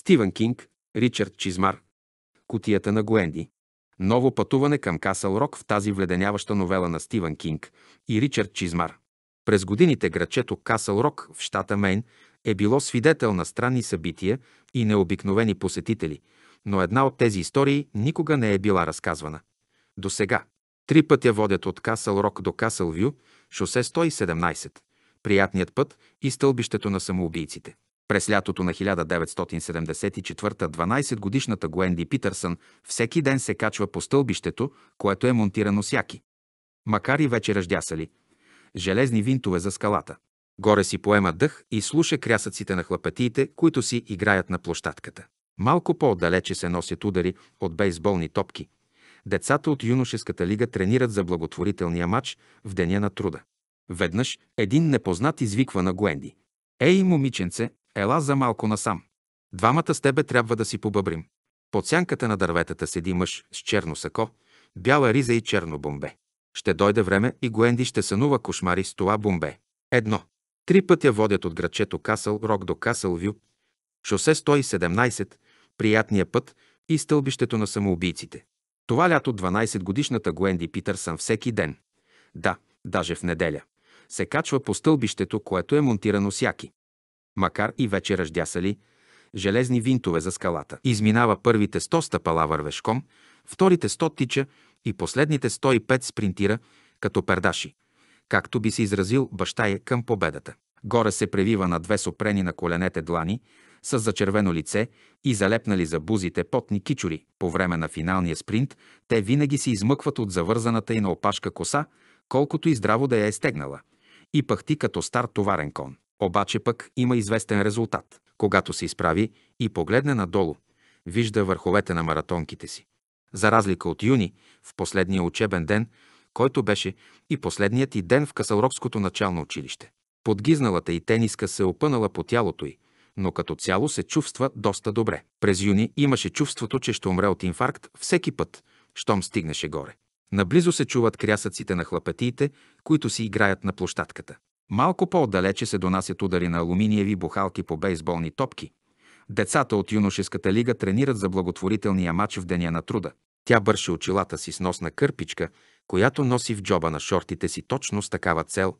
Стивън Кинг, Ричард Чизмар, Кутията на Гуенди. Ново пътуване към Касъл Рок в тази вледеняваща новела на Стивън Кинг и Ричард Чизмар. През годините грачето Касъл Рок в щата Мейн е било свидетел на странни събития и необикновени посетители, но една от тези истории никога не е била разказвана. До сега. Три пътя водят от Касъл Рок до Касъл Вю, шосе 117, приятният път и стълбището на самоубийците. През лятото на 1974 12-годишната Гуенди Питърсън всеки ден се качва по стълбището, което е монтирано сяки. Макар и вече ръждясали, железни винтове за скалата. Горе си поема дъх и слуша крясъците на хлапетиите, които си играят на площадката. Малко по-отдалече се носят удари от бейсболни топки. Децата от юношеската лига тренират за благотворителния матч в Деня на труда. Веднъж един непознат извиква на Гуенди. Ей, момиченце, Ела за малко насам. Двамата с тебе трябва да си побъбрим. Под сянката на дърветата седи мъж с черно сако, бяла риза и черно бомбе. Ще дойде време и Гуенди ще сънува кошмари с това бомбе. Едно. Три пътя водят от градчето Касъл Рок до Касъл Вю, шосе 117, приятния път и стълбището на самоубийците. Това лято 12-годишната Гуенди Питърсън всеки ден, да, даже в неделя, се качва по стълбището, което е монтирано сяки макар и вече ръждясали, железни винтове за скалата. Изминава първите 100 стъпала вървешком, вторите 100 тича и последните 105 спринтира като пердаши, както би се изразил баща е към победата. Горе се превива на две сопрени на коленете длани, с зачервено лице и залепнали за бузите потни кичури. По време на финалния спринт те винаги се измъкват от завързаната и на опашка коса, колкото и здраво да я е стегнала, и пъхти като стар товарен кон. Обаче пък има известен резултат. Когато се изправи и погледне надолу, вижда върховете на маратонките си. За разлика от юни, в последния учебен ден, който беше и последният и ден в Касалрокското начално училище. Подгизналата и тениска се опънала по тялото й, но като цяло се чувства доста добре. През юни имаше чувството, че ще умре от инфаркт всеки път, щом стигнеше горе. Наблизо се чуват крясъците на хлапетиите, които си играят на площадката. Малко по-отдалече се донасят удари на алуминиеви бухалки по бейсболни топки. Децата от юношеската лига тренират за благотворителния матч в Деня на труда. Тя бърше очилата си с носна кърпичка, която носи в джоба на шортите си точно с такава цел.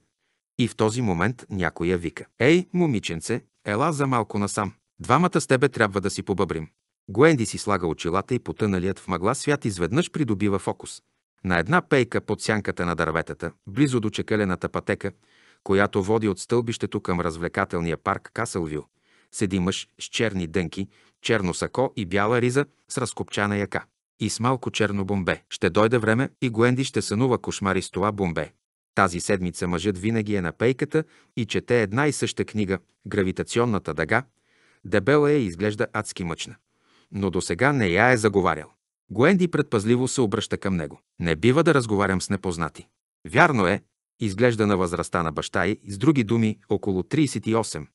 И в този момент някоя вика. Ей, момиченце, ела за малко насам. Двамата с тебе трябва да си побъбрим. Гуенди си слага очилата и потъналият в мъгла свят изведнъж придобива фокус. На една пейка под сянката на дърветата, близо до чекалената пътека, която води от стълбището към развлекателния парк Касълвю. седи мъж с черни дънки, черно сако и бяла риза с разкопчана яка. И с малко черно бомбе. Ще дойде време и Гуенди ще сънува кошмари с това бомбе. Тази седмица мъжът винаги е на пейката и чете една и съща книга «Гравитационната дъга». Дебела е и изглежда адски мъчна. Но до сега не я е заговарял. Гуенди предпазливо се обръща към него. Не бива да разговарям с непознати. Вярно е, Изглежда на възрастта на баща й, с други думи, около 38,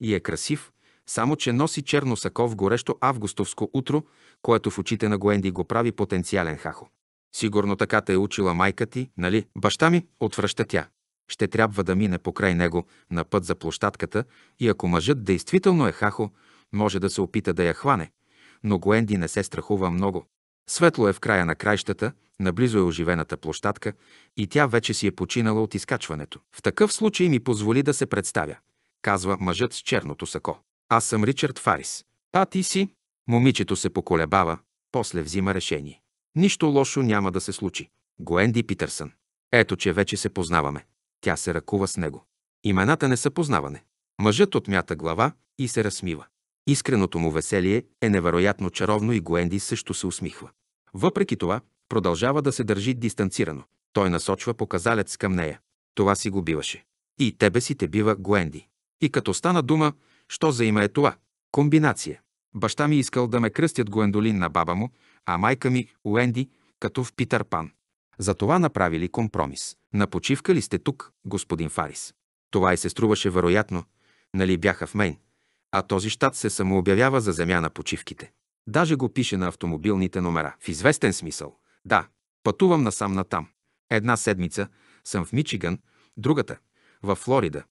и е красив, само че носи черно сако в горещо августовско утро, което в очите на Гоенди го прави потенциален хахо. Сигурно така те е учила майка ти, нали? Баща ми, отвръща тя. Ще трябва да мине покрай него на път за площадката и ако мъжът действително е хахо, може да се опита да я хване. Но Гоенди не се страхува много. Светло е в края на краищата, наблизо е оживената площадка и тя вече си е починала от изкачването. В такъв случай ми позволи да се представя, казва мъжът с черното сако. Аз съм Ричард Фарис. А ти си? Момичето се поколебава, после взима решение. Нищо лошо няма да се случи. Гуенди Питърсън. Ето, че вече се познаваме. Тя се ръкува с него. Имената не са познаване. Мъжът отмята глава и се разсмива. Искреното му веселие е невероятно чаровно и Гуенди също се усмихва. Въпреки това, продължава да се държи дистанцирано. Той насочва показалец към нея. Това си го биваше. И тебе си те бива Гуенди. И като стана дума, що за име е това? Комбинация. Баща ми искал да ме кръстят Гуендолин на баба му, а майка ми – Уенди, като в Питър Пан. Затова направили компромис. На почивка ли сте тук, господин Фарис? Това и се струваше вероятно. Нали бяха в Мейн? а този щат се самообявява за земя на почивките. Даже го пише на автомобилните номера. В известен смисъл. Да, пътувам насам натам. Една седмица съм в Мичиган, другата – във Флорида.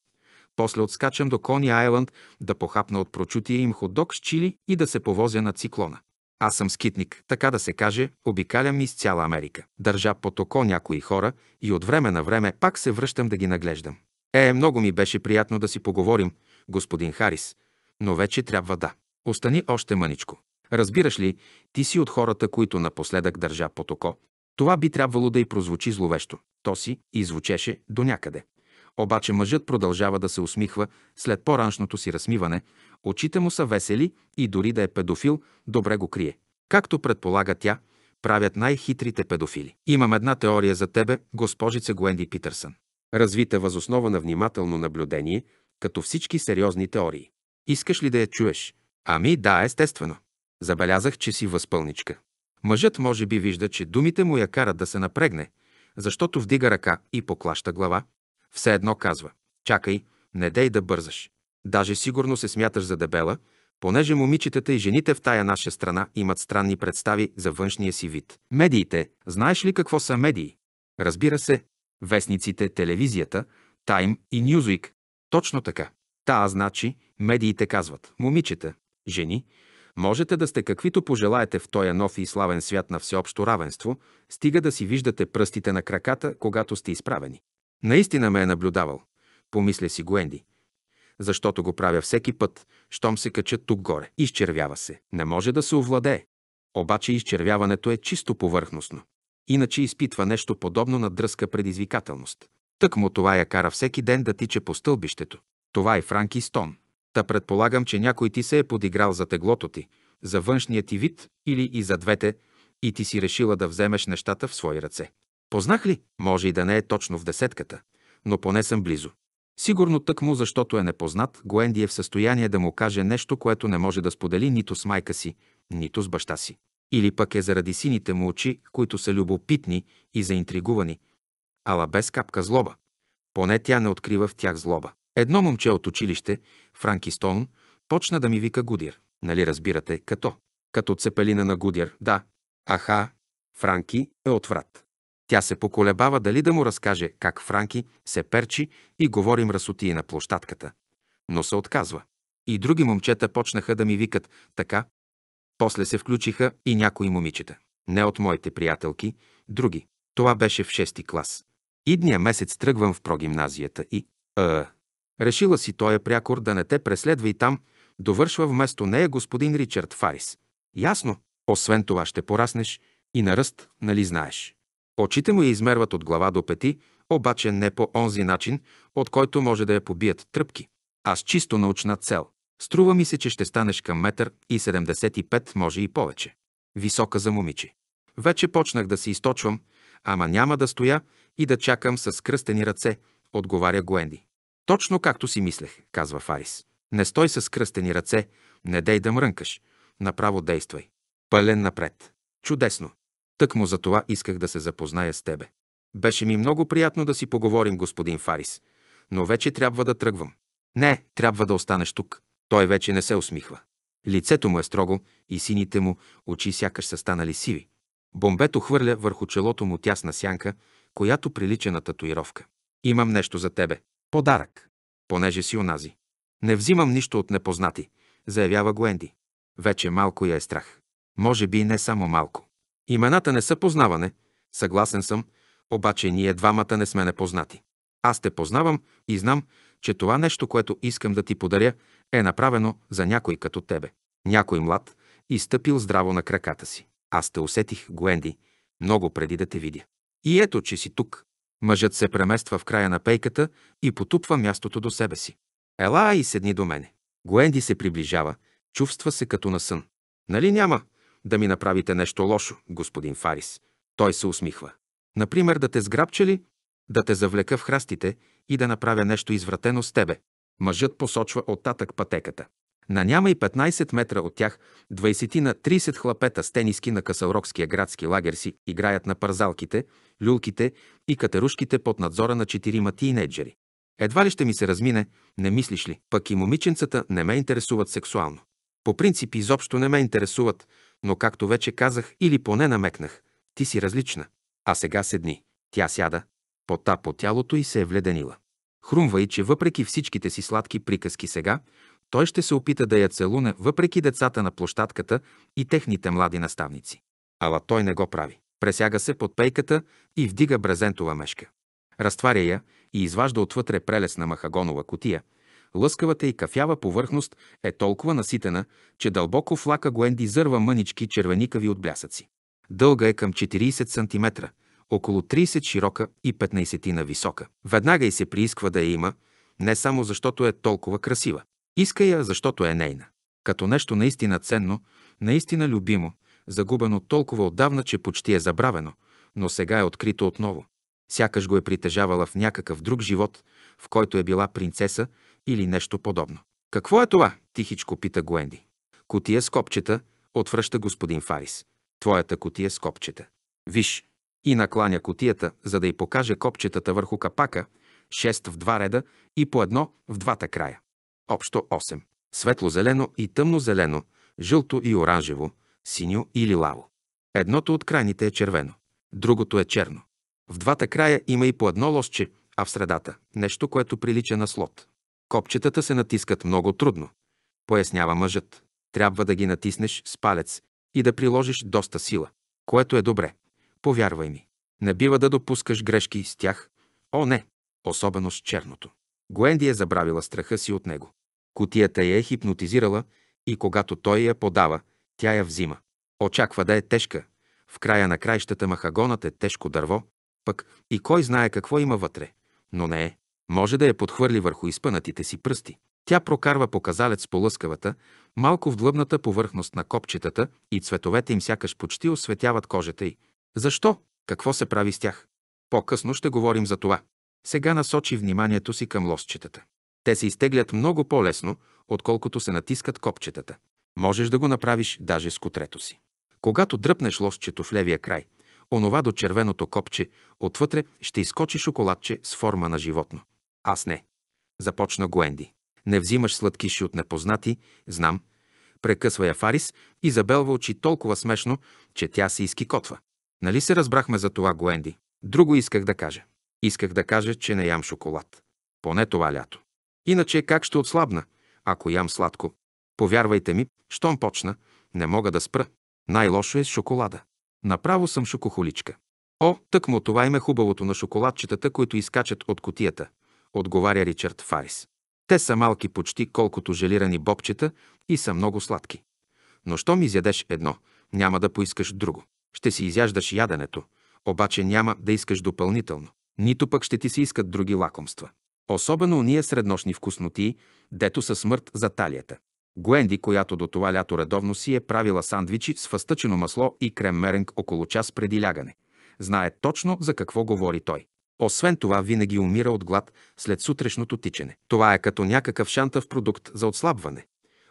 После отскачам до Кони Айланд да похапна от прочутия им ходок с чили и да се повозя на циклона. Аз съм скитник, така да се каже, обикалям из цяла Америка. Държа под око някои хора и от време на време пак се връщам да ги наглеждам. Е, много ми беше приятно да си поговорим, господин Харис – но вече трябва да. Остани още мъничко. Разбираш ли, ти си от хората, които напоследък държа под око. Това би трябвало да й прозвучи зловещо. То си и звучеше до някъде. Обаче мъжът продължава да се усмихва след по-раншното си размиване, очите му са весели и дори да е педофил, добре го крие. Както предполага тя, правят най-хитрите педофили. Имам една теория за тебе, госпожице Гуенди Питърсън. Развита възоснова на внимателно наблюдение, като всички сериозни теории. Искаш ли да я чуеш? Ами да, естествено. Забелязах, че си възпълничка. Мъжът може би вижда, че думите му я карат да се напрегне, защото вдига ръка и поклаща глава. Все едно казва «Чакай, не дей да бързаш. Даже сигурно се смяташ за дебела, понеже момичетата и жените в тая наша страна имат странни представи за външния си вид. Медиите, знаеш ли какво са медии? Разбира се, вестниците, телевизията, Тайм и Newsweek. Точно така. Та значи, медиите казват, момичета, жени, можете да сте каквито пожелаете в този нов и славен свят на всеобщо равенство, стига да си виждате пръстите на краката, когато сте изправени. Наистина ме е наблюдавал, помисля си Гуенди. Защото го правя всеки път, щом се кача тук горе. Изчервява се. Не може да се овладее. Обаче изчервяването е чисто повърхностно. Иначе изпитва нещо подобно на дръска предизвикателност. Тък му това я кара всеки ден да тича по стълбището. Това е Франки Стон. Та предполагам, че някой ти се е подиграл за теглото ти, за външния ти вид или и за двете, и ти си решила да вземеш нещата в свои ръце. Познах ли? Може и да не е точно в десетката, но поне съм близо. Сигурно тък му, защото е непознат, Гоенди е в състояние да му каже нещо, което не може да сподели нито с майка си, нито с баща си. Или пък е заради сините му очи, които са любопитни и заинтригувани, ала без капка злоба. Поне тя не открива в тях злоба. Едно момче от училище, Франки Стоун, почна да ми вика Гудир. Нали разбирате, като? Като цепелина на Гудир, да. Аха, Франки е отврат. Тя се поколебава дали да му разкаже как Франки се перчи и говорим расотии на площадката. Но се отказва. И други момчета почнаха да ми викат така. После се включиха и някои момичета. Не от моите приятелки, други. Това беше в шести клас. Идния месец тръгвам в прогимназията и... А, Решила си тоя прякор да не те преследва и там, довършва вместо нея господин Ричард Фарис. Ясно, освен това ще пораснеш и на ръст, нали знаеш. Очите му я измерват от глава до пети, обаче не по онзи начин, от който може да я побият тръпки, Аз чисто научна цел. Струва ми се, че ще станеш към метър и 75, може и повече. Висока за момиче. Вече почнах да се източвам, ама няма да стоя и да чакам с кръстени ръце, отговаря Гуенди. Точно както си мислех, казва Фарис. Не стой с кръстени ръце, не дей да мрънкаш. Направо действай. Пълен напред. Чудесно. Тък му за това исках да се запозная с тебе. Беше ми много приятно да си поговорим, господин Фарис, но вече трябва да тръгвам. Не, трябва да останеш тук. Той вече не се усмихва. Лицето му е строго и сините му очи сякаш са станали сиви. Бомбето хвърля върху челото му тясна сянка, която прилича на татуировка. Имам нещо за тебе. Подарък понеже си онази. Не взимам нищо от непознати, заявява Гуенди. Вече малко я е страх. Може би не само малко. Имената не са познаване, съгласен съм, обаче ние двамата не сме непознати. Аз те познавам и знам, че това нещо, което искам да ти подаря, е направено за някой като тебе. Някой млад и стъпил здраво на краката си. Аз те усетих, Гуенди, много преди да те видя. И ето, че си тук. Мъжът се премества в края на пейката и потупва мястото до себе си. Ела и седни до мене. Гуенди се приближава, чувства се като на сън. Нали няма да ми направите нещо лошо, господин Фарис? Той се усмихва. Например, да те ли, да те завлека в храстите и да направя нещо извратено с тебе. Мъжът посочва оттатък пътеката. На няма и 15 метра от тях 20 на 30 хлапета с тениски на Касалрокския градски лагер си играят на парзалките, люлките и катерушките под надзора на четирима тинейджери. Едва ли ще ми се размине, не мислиш ли? Пък и момиченцата не ме интересуват сексуално. По принцип изобщо не ме интересуват, но както вече казах или поне намекнах, ти си различна. А сега седни. Тя сяда, пота по тялото и се е вледенила. Хрумва и, че въпреки всичките си сладки приказки сега, той ще се опита да я целуне въпреки децата на площадката и техните млади наставници. Ала той не го прави. Пресяга се под пейката и вдига брезентова мешка. Разтваря я и изважда отвътре прелесна махагонова котия. Лъскавата и кафява повърхност е толкова наситена, че дълбоко в лака зърва мънички червеникави от блясъци. Дълга е към 40 см, около 30 широка и 15 на висока. Веднага и се приисква да я има, не само защото е толкова красива, иска я, защото е нейна. Като нещо наистина ценно, наистина любимо, загубено толкова отдавна, че почти е забравено, но сега е открито отново. Сякаш го е притежавала в някакъв друг живот, в който е била принцеса или нещо подобно. Какво е това? тихичко пита Гуенди. Котия с копчета, отвръща господин Фарис. Твоята котия с копчета. Виж, и накланя котията, за да й покаже копчетата върху капака, шест в два реда и по едно в двата края общо 8. Светло-зелено и тъмно-зелено, жълто и оранжево, синьо и лилаво. Едното от крайните е червено, другото е черно. В двата края има и по едно лосче, а в средата – нещо, което прилича на слот. Копчетата се натискат много трудно, пояснява мъжът. Трябва да ги натиснеш с палец и да приложиш доста сила, което е добре. Повярвай ми. Не бива да допускаш грешки с тях. О, не! Особено с черното. Гуенди е забравила страха си от него. Котията я е хипнотизирала и когато той я подава, тя я взима. Очаква да е тежка. В края на краищата махагонът е тежко дърво, пък и кой знае какво има вътре. Но не е. Може да я подхвърли върху изпънатите си пръсти. Тя прокарва показалец по лъскавата, малко в длъбната повърхност на копчетата и цветовете им сякаш почти осветяват кожата й. Защо? Какво се прави с тях? По-късно ще говорим за това. Сега насочи вниманието си към лосчетата. Те се изтеглят много по-лесно, отколкото се натискат копчетата. Можеш да го направиш даже с котрето си. Когато дръпнеш лосчето в левия край, онова до червеното копче, отвътре ще изкочи шоколадче с форма на животно. Аз не. Започна Гуенди. Не взимаш сладкиши от непознати, знам. Прекъсва я Фарис и забелва очи толкова смешно, че тя се изкикотва. Нали се разбрахме за това, Гуенди? Друго исках да кажа. Исках да кажа, че не ям шоколад. Поне това лято. Иначе как ще отслабна, ако ям сладко? Повярвайте ми, щом почна, не мога да спра. Най-лошо е с шоколада. Направо съм шокохоличка. О, тъкмо това има е хубавото на шоколадчетата, които изкачат от котията, отговаря Ричард Фарис. Те са малки почти колкото желирани бобчета и са много сладки. Но щом изядеш едно, няма да поискаш друго. Ще си изяждаш яденето, обаче няма да искаш допълнително. Нито пък ще ти се искат други лакомства. Особено уния среднощни вкусноти, дето са смърт за талията. Гуенди, която до това лято редовно си е правила сандвичи с фъстъчено масло и крем меренг около час преди лягане. Знае точно за какво говори той. Освен това, винаги умира от глад след сутрешното тичане. Това е като някакъв шантав продукт за отслабване,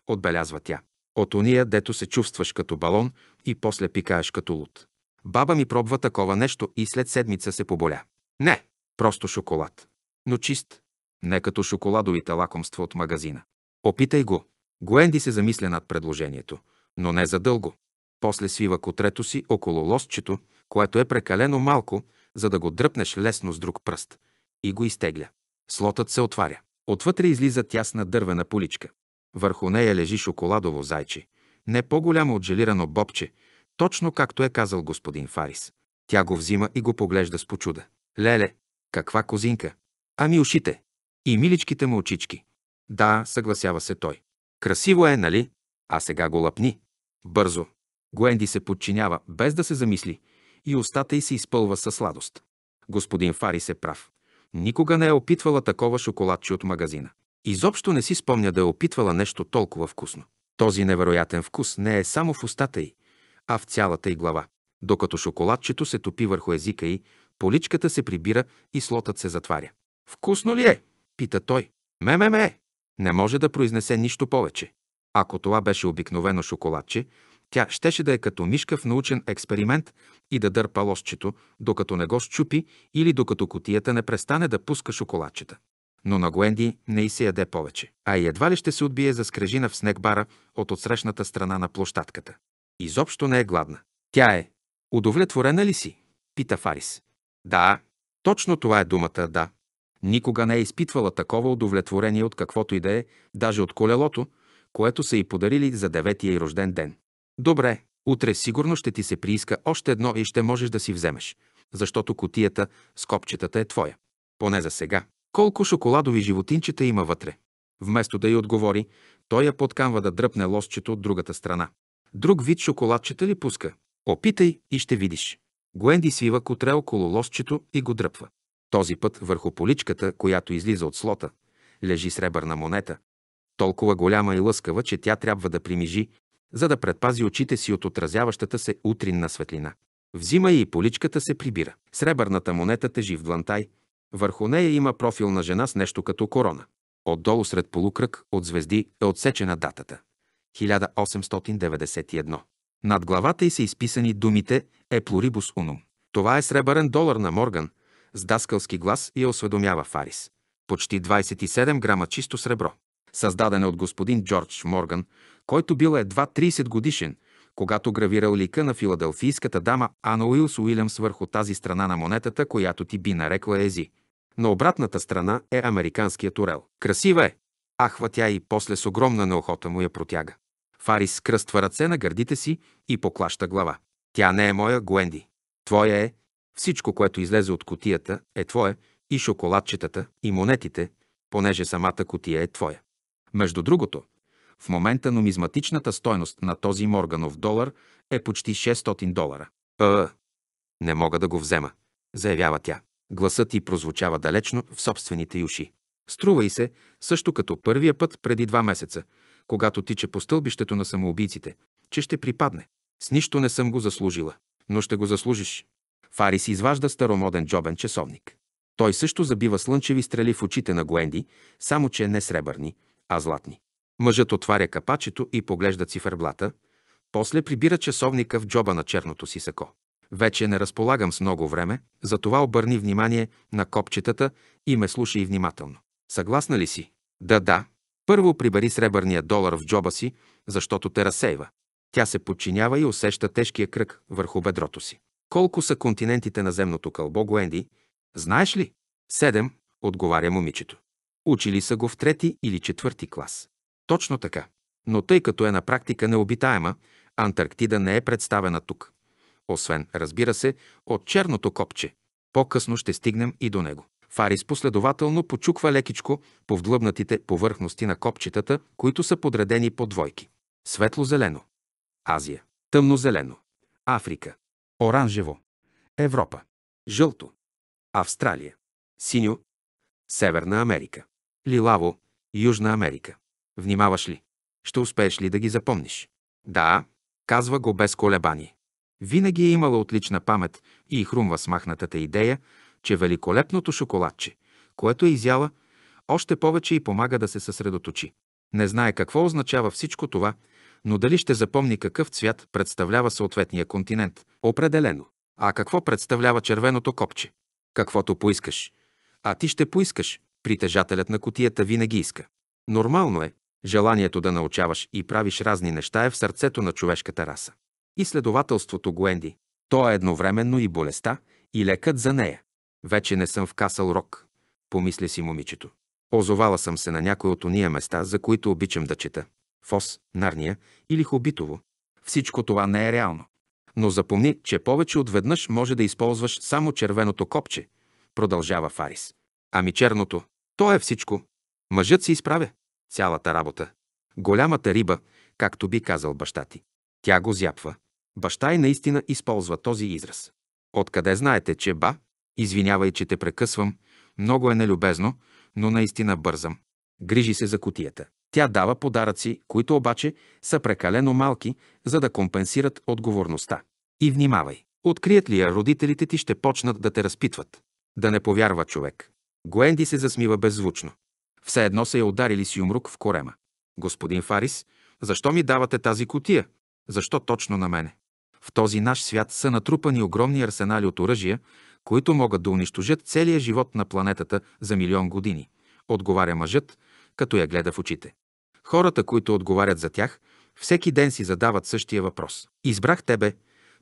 отбелязва тя. От уния, дето се чувстваш като балон и после пикаеш като луд. Баба ми пробва такова нещо и след седмица се поболя. Не, просто шоколад. Но чист, не като шоколадовите лакомства от магазина. Опитай го. Гуенди се замисля над предложението, но не задълго. После свива котрето си около лостчето, което е прекалено малко, за да го дръпнеш лесно с друг пръст, и го изтегля. Слотът се отваря. Отвътре излиза тясна дървена поличка. Върху нея лежи шоколадово зайче, не по-голямо от желирано бобче, точно както е казал господин Фарис. Тя го взима и го поглежда с почуда. Леле, каква козинка! Ами ушите! и миличките му очички. Да, съгласява се той. Красиво е, нали? А сега го лъпни. Бързо. Гуенди се подчинява, без да се замисли, и устата й се изпълва със сладост. Господин Фарис е прав. Никога не е опитвала такова шоколадче от магазина. Изобщо не си спомня да е опитвала нещо толкова вкусно. Този невероятен вкус не е само в устата й, а в цялата й глава. Докато шоколадчето се топи върху езика й, поличката се прибира и слотът се затваря. Вкусно ли е? Пита той. Ме-ме-ме! Не може да произнесе нищо повече. Ако това беше обикновено шоколадче, тя щеше да е като мишка в научен експеримент и да дърпа лосчето, докато не го щупи или докато котията не престане да пуска шоколадчета. Но на Гуенди не и се яде повече, а и едва ли ще се отбие за скрежина в снегбара от отсрещната страна на площадката. Изобщо не е гладна. Тя е. Удовлетворена ли си? Пита Фарис. Да, точно това е думата, да. Никога не е изпитвала такова удовлетворение от каквото и да е, даже от колелото, което са й подарили за деветия и рожден ден. Добре, утре сигурно ще ти се прииска още едно и ще можеш да си вземеш, защото котията с копчетата е твоя. Поне за сега. Колко шоколадови животинчета има вътре? Вместо да й отговори, той я подканва да дръпне лосчето от другата страна. Друг вид шоколадчета ли пуска? Опитай и ще видиш. Гуенди свива котре около лосчето и го дръпва. Този път върху поличката, която излиза от слота, лежи сребърна монета, толкова голяма и лъскава, че тя трябва да примижи, за да предпази очите си от отразяващата се утринна светлина. Взима и поличката се прибира. Сребърната монета тежи в длантай, върху нея има профил на жена с нещо като корона. Отдолу сред полукръг от звезди е отсечена датата. 1891. Над главата й са изписани думите «Еплорибус унум». Това е сребърен долар на Морган – с даскалски глас я осведомява Фарис. Почти 27 грама чисто сребро. Създаден от господин Джордж Морган, който бил едва 30 годишен, когато гравирал лика на филаделфийската дама Ана Уилс Уилямс върху тази страна на монетата, която ти би нарекла ези. На обратната страна е американският орел. Красива е! Ахва тя и после с огромна неохота му я протяга. Фарис скръства ръце на гърдите си и поклаща глава. Тя не е моя, Гуенди. Твоя е, всичко, което излезе от котията, е твое, и шоколадчетата, и монетите, понеже самата котия е твоя. Между другото, в момента нумизматичната стойност на този Морганов долар е почти 600 долара. Е, не мога да го взема, заявява тя. Гласът ти прозвучава далечно в собствените й уши. Струва и се, също като първия път преди два месеца, когато тича по стълбището на самоубийците, че ще припадне. С нищо не съм го заслужила, но ще го заслужиш. Фарис изважда старомоден джобен часовник. Той също забива слънчеви стрели в очите на Гуенди, само че не сребърни, а златни. Мъжът отваря капачето и поглежда циферблата, после прибира часовника в джоба на черното си сако. Вече не разполагам с много време, затова обърни внимание на копчетата и ме слушай внимателно. Съгласна ли си? Да, да. Първо прибери сребърния долар в джоба си, защото те разсейва. Тя се подчинява и усеща тежкия кръг върху бедрото си. Колко са континентите на земното кълбо, Гуенди? Знаеш ли? Седем, отговаря момичето. Учили са го в трети или четвърти клас. Точно така. Но тъй като е на практика необитаема, Антарктида не е представена тук. Освен, разбира се, от черното копче. По-късно ще стигнем и до него. Фарис последователно почуква лекичко по вдлъбнатите повърхности на копчетата, които са подредени по двойки. Светло-зелено. Азия. Тъмно-зелено. Африка. Оранжево. Европа. Жълто. Австралия. Синьо. Северна Америка. Лилаво. Южна Америка. Внимаваш ли? Ще успееш ли да ги запомниш? Да, казва го без колебание. Винаги е имала отлична памет и хрумва смахнатата идея, че великолепното шоколадче, което е изяла, още повече и помага да се съсредоточи. Не знае какво означава всичко това но дали ще запомни какъв цвят представлява съответния континент? Определено. А какво представлява червеното копче? Каквото поискаш. А ти ще поискаш. Притежателят на котията винаги иска. Нормално е. Желанието да научаваш и правиш разни неща е в сърцето на човешката раса. И го Гуенди. То е едновременно и болестта, и лекът за нея. Вече не съм в Касъл Рок, помисли си момичето. Озовала съм се на някой от ония места, за които обичам да чета. Фос, Нарния или Хобитово. Всичко това не е реално. Но запомни, че повече от веднъж може да използваш само червеното копче, продължава Фарис. Ами черното, то е всичко. Мъжът се изправя. Цялата работа. Голямата риба, както би казал баща ти. Тя го зяпва. Баща и наистина използва този израз. Откъде знаете, че ба? Извинявай, че те прекъсвам. Много е нелюбезно, но наистина бързам. Грижи се за котията. Тя дава подаръци, които обаче са прекалено малки, за да компенсират отговорността. И внимавай! Открият ли я родителите ти, ще почнат да те разпитват. Да не повярва човек. Гуенди се засмива беззвучно. Все едно са я ударили с юмрук в корема. Господин Фарис, защо ми давате тази котия? Защо точно на мене? В този наш свят са натрупани огромни арсенали от оръжия, които могат да унищожат целия живот на планетата за милион години, отговаря мъжът, като я гледа в очите. Хората, които отговарят за тях, всеки ден си задават същия въпрос. Избрах тебе,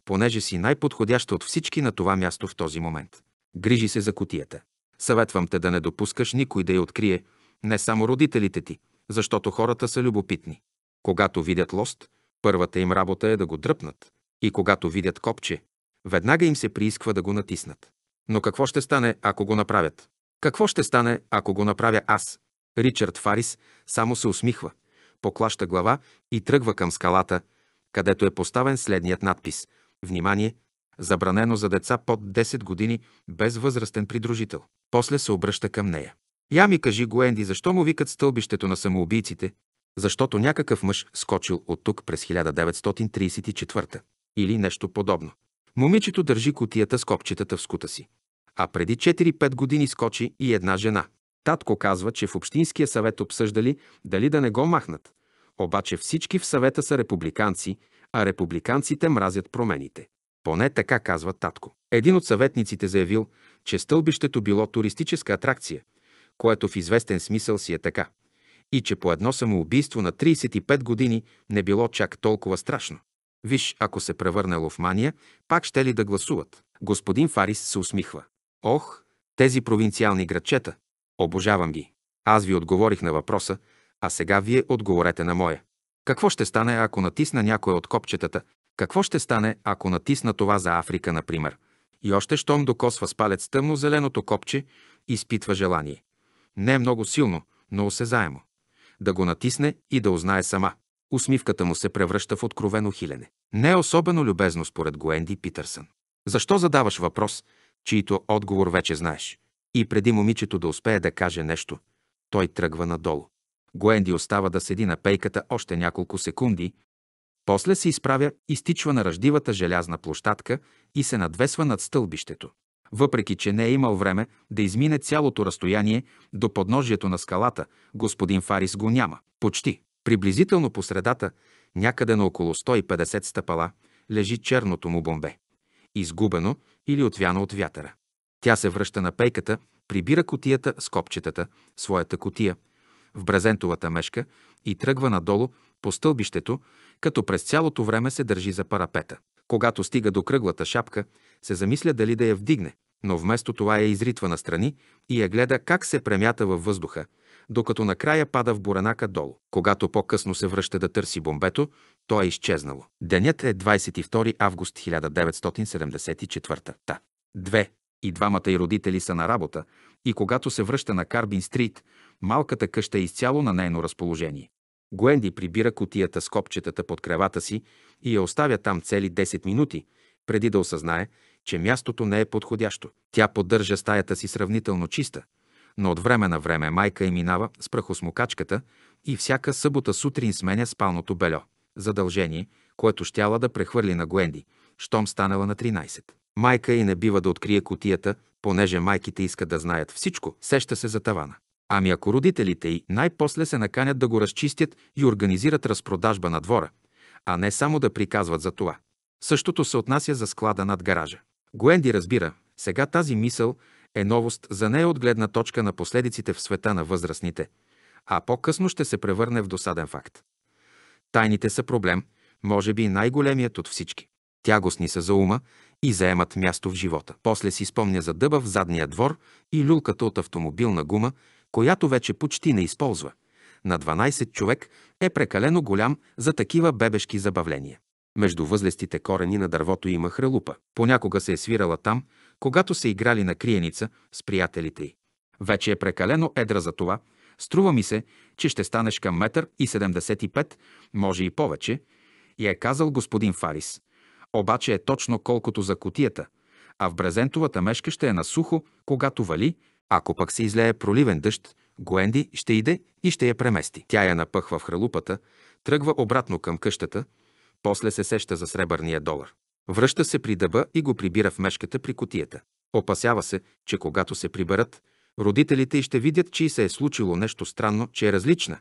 понеже си най-подходяща от всички на това място в този момент. Грижи се за котията. Съветвам те да не допускаш никой да я открие, не само родителите ти, защото хората са любопитни. Когато видят лост, първата им работа е да го дръпнат. И когато видят копче, веднага им се приисква да го натиснат. Но какво ще стане, ако го направят? Какво ще стане, ако го направя аз? Ричард Фарис само се усмихва, поклаща глава и тръгва към скалата, където е поставен следният надпис. Внимание! Забранено за деца под 10 години без възрастен придружител. После се обръща към нея. Я ми кажи, Гуенди, защо му викат стълбището на самоубийците? Защото някакъв мъж скочил от тук през 1934 или нещо подобно. Момичето държи котията с копчетата в скута си. А преди 4-5 години скочи и една жена – Татко казва, че в Общинския съвет обсъждали дали да не го махнат. Обаче всички в съвета са републиканци, а републиканците мразят промените. Поне така казва татко. Един от съветниците заявил, че стълбището било туристическа атракция, което в известен смисъл си е така, и че по едно самоубийство на 35 години не било чак толкова страшно. Виж, ако се превърне в мания, пак ще ли да гласуват? Господин Фарис се усмихва. Ох, тези провинциални градчета! Обожавам ги. Аз ви отговорих на въпроса, а сега вие отговорете на моя. Какво ще стане, ако натисна някоя от копчетата? Какво ще стане, ако натисна това за Африка, например? И още щом докосва с палец тъмно-зеленото копче, изпитва желание. Не е много силно, но осезаемо. Да го натисне и да узнае сама. Усмивката му се превръща в откровено хилене. Не е особено любезно според Гуенди Питърсън. Защо задаваш въпрос, чийто отговор вече знаеш? и преди момичето да успее да каже нещо, той тръгва надолу. Гуенди остава да седи на пейката още няколко секунди, после се изправя, изтичва на ръждивата желязна площадка и се надвесва над стълбището. Въпреки, че не е имал време да измине цялото разстояние до подножието на скалата, господин Фарис го няма. Почти. Приблизително по средата, някъде на около 150 стъпала, лежи черното му бомбе. Изгубено или отвяно от вятъра. Тя се връща на пейката, прибира котията с копчетата, своята котия, в брезентовата мешка и тръгва надолу по стълбището, като през цялото време се държи за парапета. Когато стига до кръглата шапка, се замисля дали да я вдигне, но вместо това я изритва настрани и я гледа как се премята във въздуха, докато накрая пада в буренака долу. Когато по-късно се връща да търси бомбето, то е изчезнало. Денят е 22 август 1974 та. И двамата и родители са на работа, и когато се връща на Карбин Стрит, малката къща е изцяло на нейно разположение. Гуенди прибира котията с копчетата под кревата си и я оставя там цели 10 минути, преди да осъзнае, че мястото не е подходящо. Тя поддържа стаята си сравнително чиста, но от време на време майка е минава с прахосмокачката и всяка събота сутрин сменя спалното бельо. Задължение, което щяла да прехвърли на Гуенди, щом станала на 13. Майка и не бива да открие котията, понеже майките искат да знаят всичко, сеща се за тавана. Ами ако родителите й най-после се наканят да го разчистят и организират разпродажба на двора, а не само да приказват за това. Същото се отнася за склада над гаража. Гуенди разбира, сега тази мисъл е новост за нея от гледна точка на последиците в света на възрастните, а по-късно ще се превърне в досаден факт. Тайните са проблем, може би най-големият от всички. Тягостни са за ума и заемат място в живота. После си спомня за дъба в задния двор и люлката от автомобилна гума, която вече почти не използва. На 12 човек е прекалено голям за такива бебешки забавления. Между възлестите корени на дървото има хрелупа. Понякога се е свирала там, когато се играли на криеница с приятелите й. Вече е прекалено едра за това. Струва ми се, че ще станеш към метър и 75, може и повече, и е казал господин Фарис обаче е точно колкото за котията, а в брезентовата мешка ще е на сухо, когато вали, ако пък се излее проливен дъжд, Гуенди ще иде и ще я премести. Тя я напъхва в хралупата, тръгва обратно към къщата, после се сеща за сребърния долар. Връща се при дъба и го прибира в мешката при котията. Опасява се, че когато се приберат, родителите й ще видят, че й се е случило нещо странно, че е различна,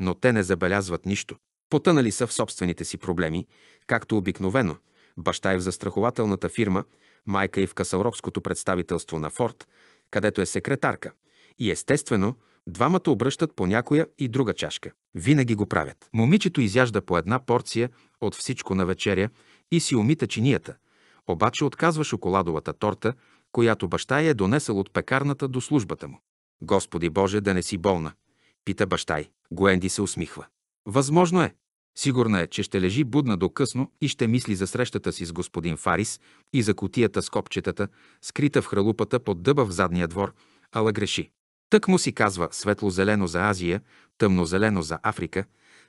но те не забелязват нищо. Потънали са в собствените си проблеми, както обикновено, баща е в застрахователната фирма, майка е в касалрокското представителство на Форд, където е секретарка. И естествено, двамата обръщат по някоя и друга чашка. Винаги го правят. Момичето изяжда по една порция от всичко на вечеря и си умита чинията, обаче отказва шоколадовата торта, която баща е донесъл от пекарната до службата му. Господи Боже, да не си болна, пита баща й. Гуенди се усмихва. Възможно е, Сигурна е, че ще лежи будна до късно и ще мисли за срещата си с господин Фарис и за котията с копчетата, скрита в хралупата под дъба в задния двор, ала греши. Тък му си казва светло-зелено за Азия, тъмно-зелено за Африка,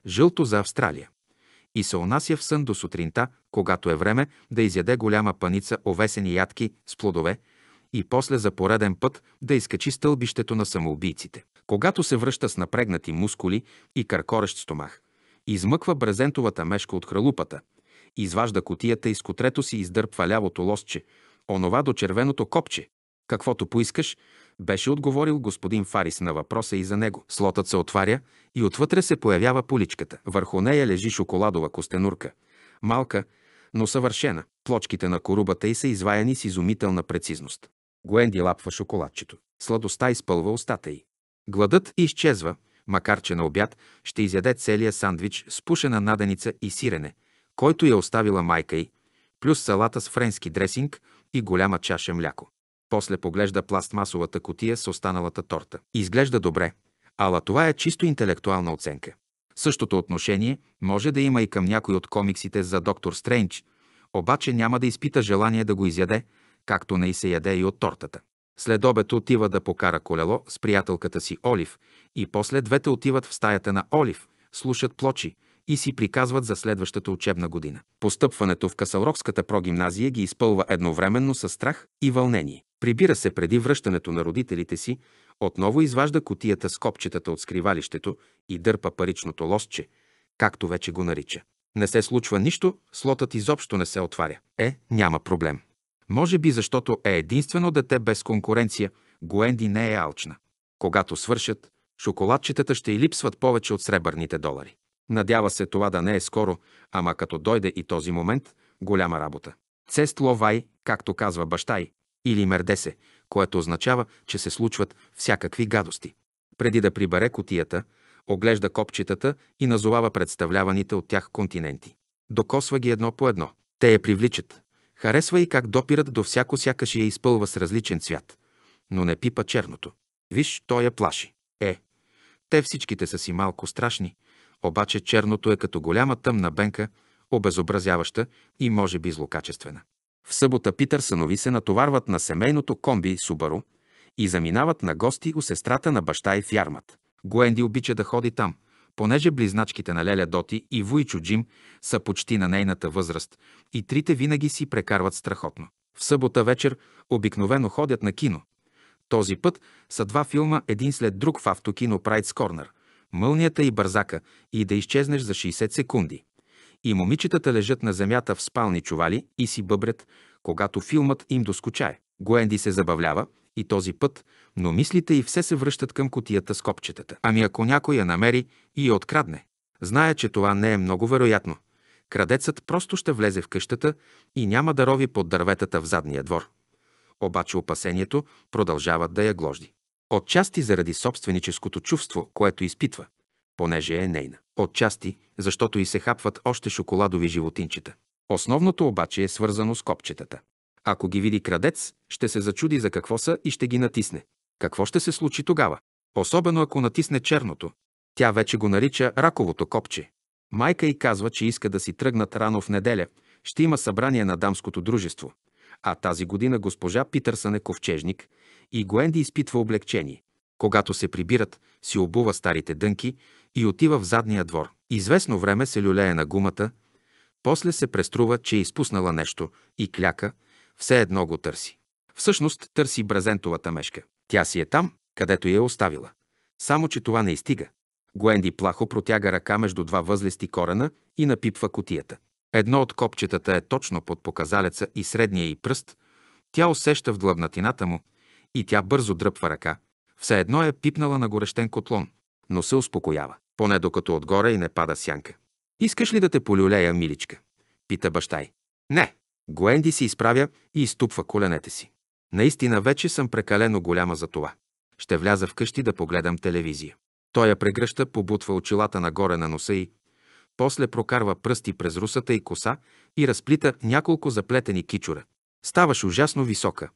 жълто за Австралия. И се унася в сън до сутринта, когато е време да изяде голяма паница овесени ядки с плодове и после за пореден път да изкачи стълбището на самоубийците. Когато се връща с напрегнати мускули и каркорещ стомах – измъква брезентовата мешка от хралупата, изважда котията и с котрето си издърпва лявото лостче, онова до червеното копче. Каквото поискаш, беше отговорил господин Фарис на въпроса и за него. Слотът се отваря и отвътре се появява поличката. Върху нея лежи шоколадова костенурка. Малка, но съвършена. Плочките на корубата й са изваяни с изумителна прецизност. Гуенди лапва шоколадчето. Сладостта изпълва устата й. Гладът изчезва – макар че на обяд ще изяде целия сандвич с пушена наденица и сирене, който я оставила майка й, плюс салата с френски дресинг и голяма чаша мляко. После поглежда пластмасовата котия с останалата торта. Изглежда добре, ала това е чисто интелектуална оценка. Същото отношение може да има и към някой от комиксите за Доктор Стрендж, обаче няма да изпита желание да го изяде, както не и се яде и от тортата. След обед отива да покара колело с приятелката си Олив и после двете отиват в стаята на Олив, слушат плочи и си приказват за следващата учебна година. Постъпването в Касалрокската прогимназия ги изпълва едновременно с страх и вълнение. Прибира се преди връщането на родителите си, отново изважда котията с копчетата от скривалището и дърпа паричното лостче, както вече го нарича. Не се случва нищо, слотът изобщо не се отваря. Е, няма проблем. Може би защото е единствено дете без конкуренция, Гуенди не е алчна. Когато свършат, шоколадчетата ще й липсват повече от сребърните долари. Надява се това да не е скоро, ама като дойде и този момент, голяма работа. Цест ловай, както казва баща й, или мердесе, което означава, че се случват всякакви гадости. Преди да прибере котията, оглежда копчетата и назовава представляваните от тях континенти. Докосва ги едно по едно. Те я привличат. Харесва и как допират до всяко сякаш я изпълва с различен цвят, но не пипа черното. Виж, той я плаши. Е, те всичките са си малко страшни, обаче черното е като голяма тъмна бенка, обезобразяваща и може би злокачествена. В събота Питърсанови се натоварват на семейното комби Субаро и заминават на гости у сестрата на баща и в ярмат. Гуенди обича да ходи там – понеже близначките на Леля Доти и Вуйчо Джим са почти на нейната възраст и трите винаги си прекарват страхотно. В събота вечер обикновено ходят на кино. Този път са два филма един след друг в автокино Прайдс Корнер – «Мълнията и Бързака» и «Да изчезнеш за 60 секунди». И момичетата лежат на земята в спални чували и си бъбрят, когато филмът им доскочае. Гуенди се забавлява – и този път, но мислите и все се връщат към котията с копчетата. Ами ако някой я намери и я открадне? Зная, че това не е много вероятно. Крадецът просто ще влезе в къщата и няма да рови под дърветата в задния двор. Обаче опасението продължава да я гложди. Отчасти заради собственическото чувство, което изпитва, понеже е нейна. Отчасти, защото и се хапват още шоколадови животинчета. Основното обаче е свързано с копчетата. Ако ги види крадец, ще се зачуди за какво са и ще ги натисне. Какво ще се случи тогава? Особено ако натисне черното. Тя вече го нарича раковото копче. Майка й казва, че иска да си тръгнат рано в неделя. Ще има събрание на дамското дружество. А тази година госпожа Питърсън е ковчежник и Гуенди изпитва облегчение. Когато се прибират, си обува старите дънки и отива в задния двор. Известно време се люлее на гумата, после се преструва, че е изпуснала нещо и кляка – все едно го търси. Всъщност търси брезентовата мешка. Тя си е там, където я е оставила. Само, че това не изтига. Гуенди плахо протяга ръка между два възлисти корена и напипва котията. Едно от копчетата е точно под показалеца и средния и пръст. Тя усеща в длъбнатината му и тя бързо дръпва ръка. Все едно е пипнала на горещен котлон, но се успокоява, поне докато отгоре и не пада сянка. Искаш ли да те полюлея, миличка? Пита баща й. Не, Гуенди се изправя и изтупва коленете си. Наистина вече съм прекалено голяма за това. Ще вляза вкъщи да погледам телевизия. Той я прегръща, побутва очилата нагоре на носа и. после прокарва пръсти през русата и коса и разплита няколко заплетени кичура. Ставаш ужасно висока,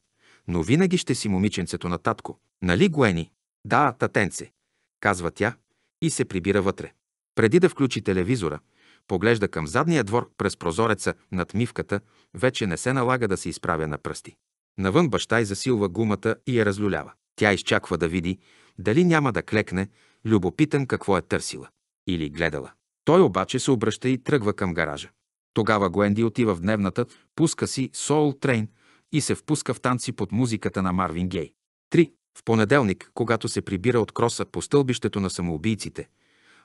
но винаги ще си момиченцето на татко. Нали, Гуени? Да, татенце, казва тя и се прибира вътре. Преди да включи телевизора, Поглежда към задния двор през прозореца над мивката, вече не се налага да се изправя на пръсти. Навън баща й засилва гумата и я разлюлява. Тя изчаква да види дали няма да клекне, любопитен какво е търсила или гледала. Той обаче се обръща и тръгва към гаража. Тогава Гуенди отива в дневната, пуска си Soul Train и се впуска в танци под музиката на Марвин Гей. 3. В понеделник, когато се прибира от кроса по стълбището на самоубийците –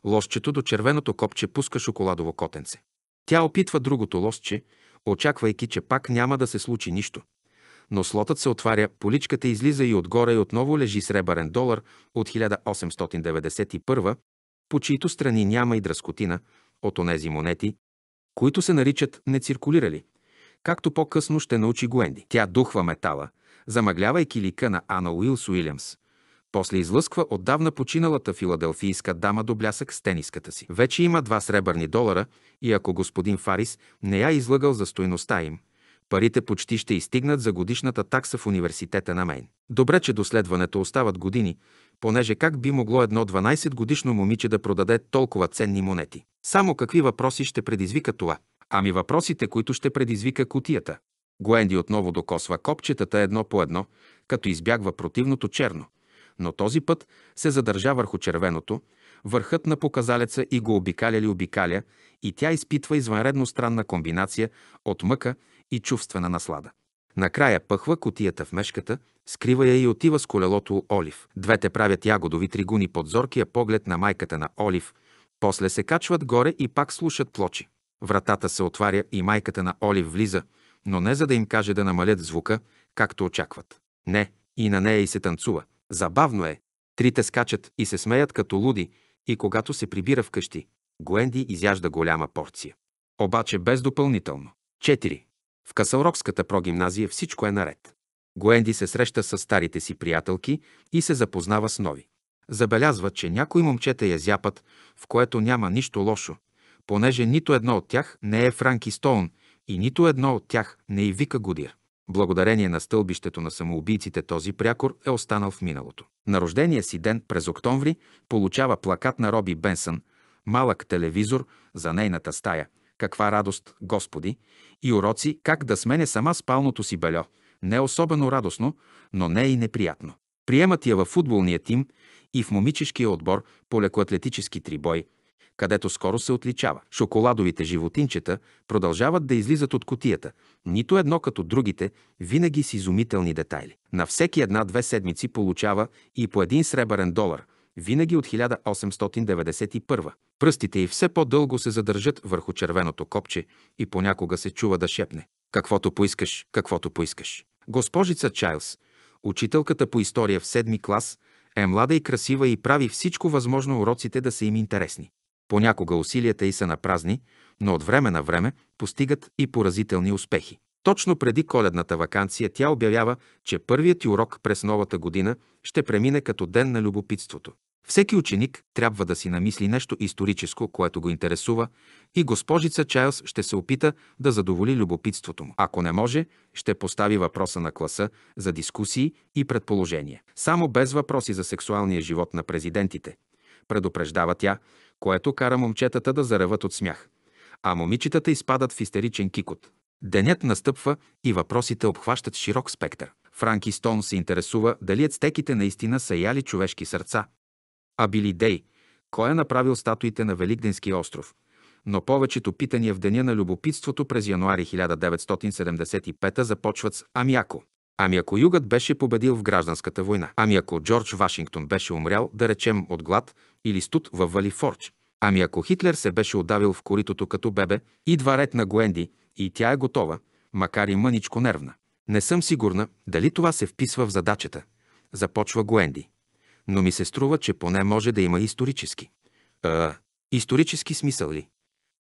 лосчето до червеното копче пуска шоколадово котенце. Тя опитва другото лосче, очаквайки, че пак няма да се случи нищо. Но слотът се отваря, поличката излиза и отгоре и отново лежи сребърен долар от 1891, по чието страни няма и дръскотина от онези монети, които се наричат нециркулирали, както по-късно ще научи Гуенди. Тя духва метала, замъглявайки лика на Ана Уилс Уилямс. После излъсква отдавна починалата филаделфийска дама до блясък с тениската си. Вече има два сребърни долара и ако господин Фарис не я излъгал за стойността им, парите почти ще изтигнат за годишната такса в университета на Мейн. Добре, че до следването остават години, понеже как би могло едно 12-годишно момиче да продаде толкова ценни монети? Само какви въпроси ще предизвика това? Ами въпросите, които ще предизвика кутията. Гуенди отново докосва копчетата едно по едно, като избягва противното черно – но този път се задържа върху червеното, върхът на показалеца и го обикаля ли обикаля, и тя изпитва извънредно странна комбинация от мъка и чувствена наслада. Накрая пъхва котията в мешката, скрива я и отива с колелото Олив. Двете правят ягодови тригуни под зоркия поглед на майката на Олив, после се качват горе и пак слушат плочи. Вратата се отваря и майката на Олив влиза, но не за да им каже да намалят звука, както очакват. Не, и на нея и се танцува – Забавно е. Трите скачат и се смеят като луди и когато се прибира вкъщи, Гуенди изяжда голяма порция. Обаче без допълнително. 4. В Касълрокската прогимназия всичко е наред. Гуенди се среща с старите си приятелки и се запознава с нови. Забелязва, че някои момчета я зяпат, в което няма нищо лошо, понеже нито едно от тях не е Франки Стоун и нито едно от тях не и вика Годир. Благодарение на стълбището на самоубийците този прякор е останал в миналото. На рождения си ден през октомври получава плакат на Роби Бенсън, малък телевизор за нейната стая. Каква радост, Господи! И уроци как да смене сама спалното си бельо. Не особено радостно, но не и неприятно. Приемат я във футболния тим и в момичешкия отбор по лекоатлетически трибой – където скоро се отличава. Шоколадовите животинчета продължават да излизат от котията, нито едно като другите, винаги с изумителни детайли. На всеки една-две седмици получава и по един сребърен долар, винаги от 1891. Пръстите й все по-дълго се задържат върху червеното копче и понякога се чува да шепне. Каквото поискаш, каквото поискаш. Госпожица Чайлс, учителката по история в седми клас, е млада и красива и прави всичко възможно уроците да са им интересни. Понякога усилията й са на празни, но от време на време постигат и поразителни успехи. Точно преди коледната вакансия тя обявява, че първият урок през новата година ще премине като ден на любопитството. Всеки ученик трябва да си намисли нещо историческо, което го интересува, и госпожица Чайлс ще се опита да задоволи любопитството му. Ако не може, ще постави въпроса на класа за дискусии и предположения. Само без въпроси за сексуалния живот на президентите. Предупреждава тя, което кара момчетата да зареват от смях, а момичетата изпадат в истеричен кикот. Денят настъпва и въпросите обхващат широк спектър. Франки Стоун се интересува дали ецтеките наистина са яли човешки сърца. А били дей, кой е направил статуите на Великденския остров? Но повечето питания в Деня на любопитството през януари 1975 започват с «Ами ако?» Ами ако югът беше победил в гражданската война? Ами ако Джордж Вашингтон беше умрял, да речем, от глад или студ във Валифорч? Ами ако Хитлер се беше удавил в коритото като бебе, идва ред на Гуенди и тя е готова, макар и мъничко нервна. Не съм сигурна дали това се вписва в задачата. Започва Гуенди. Но ми се струва, че поне може да има исторически. А, исторически смисъл ли?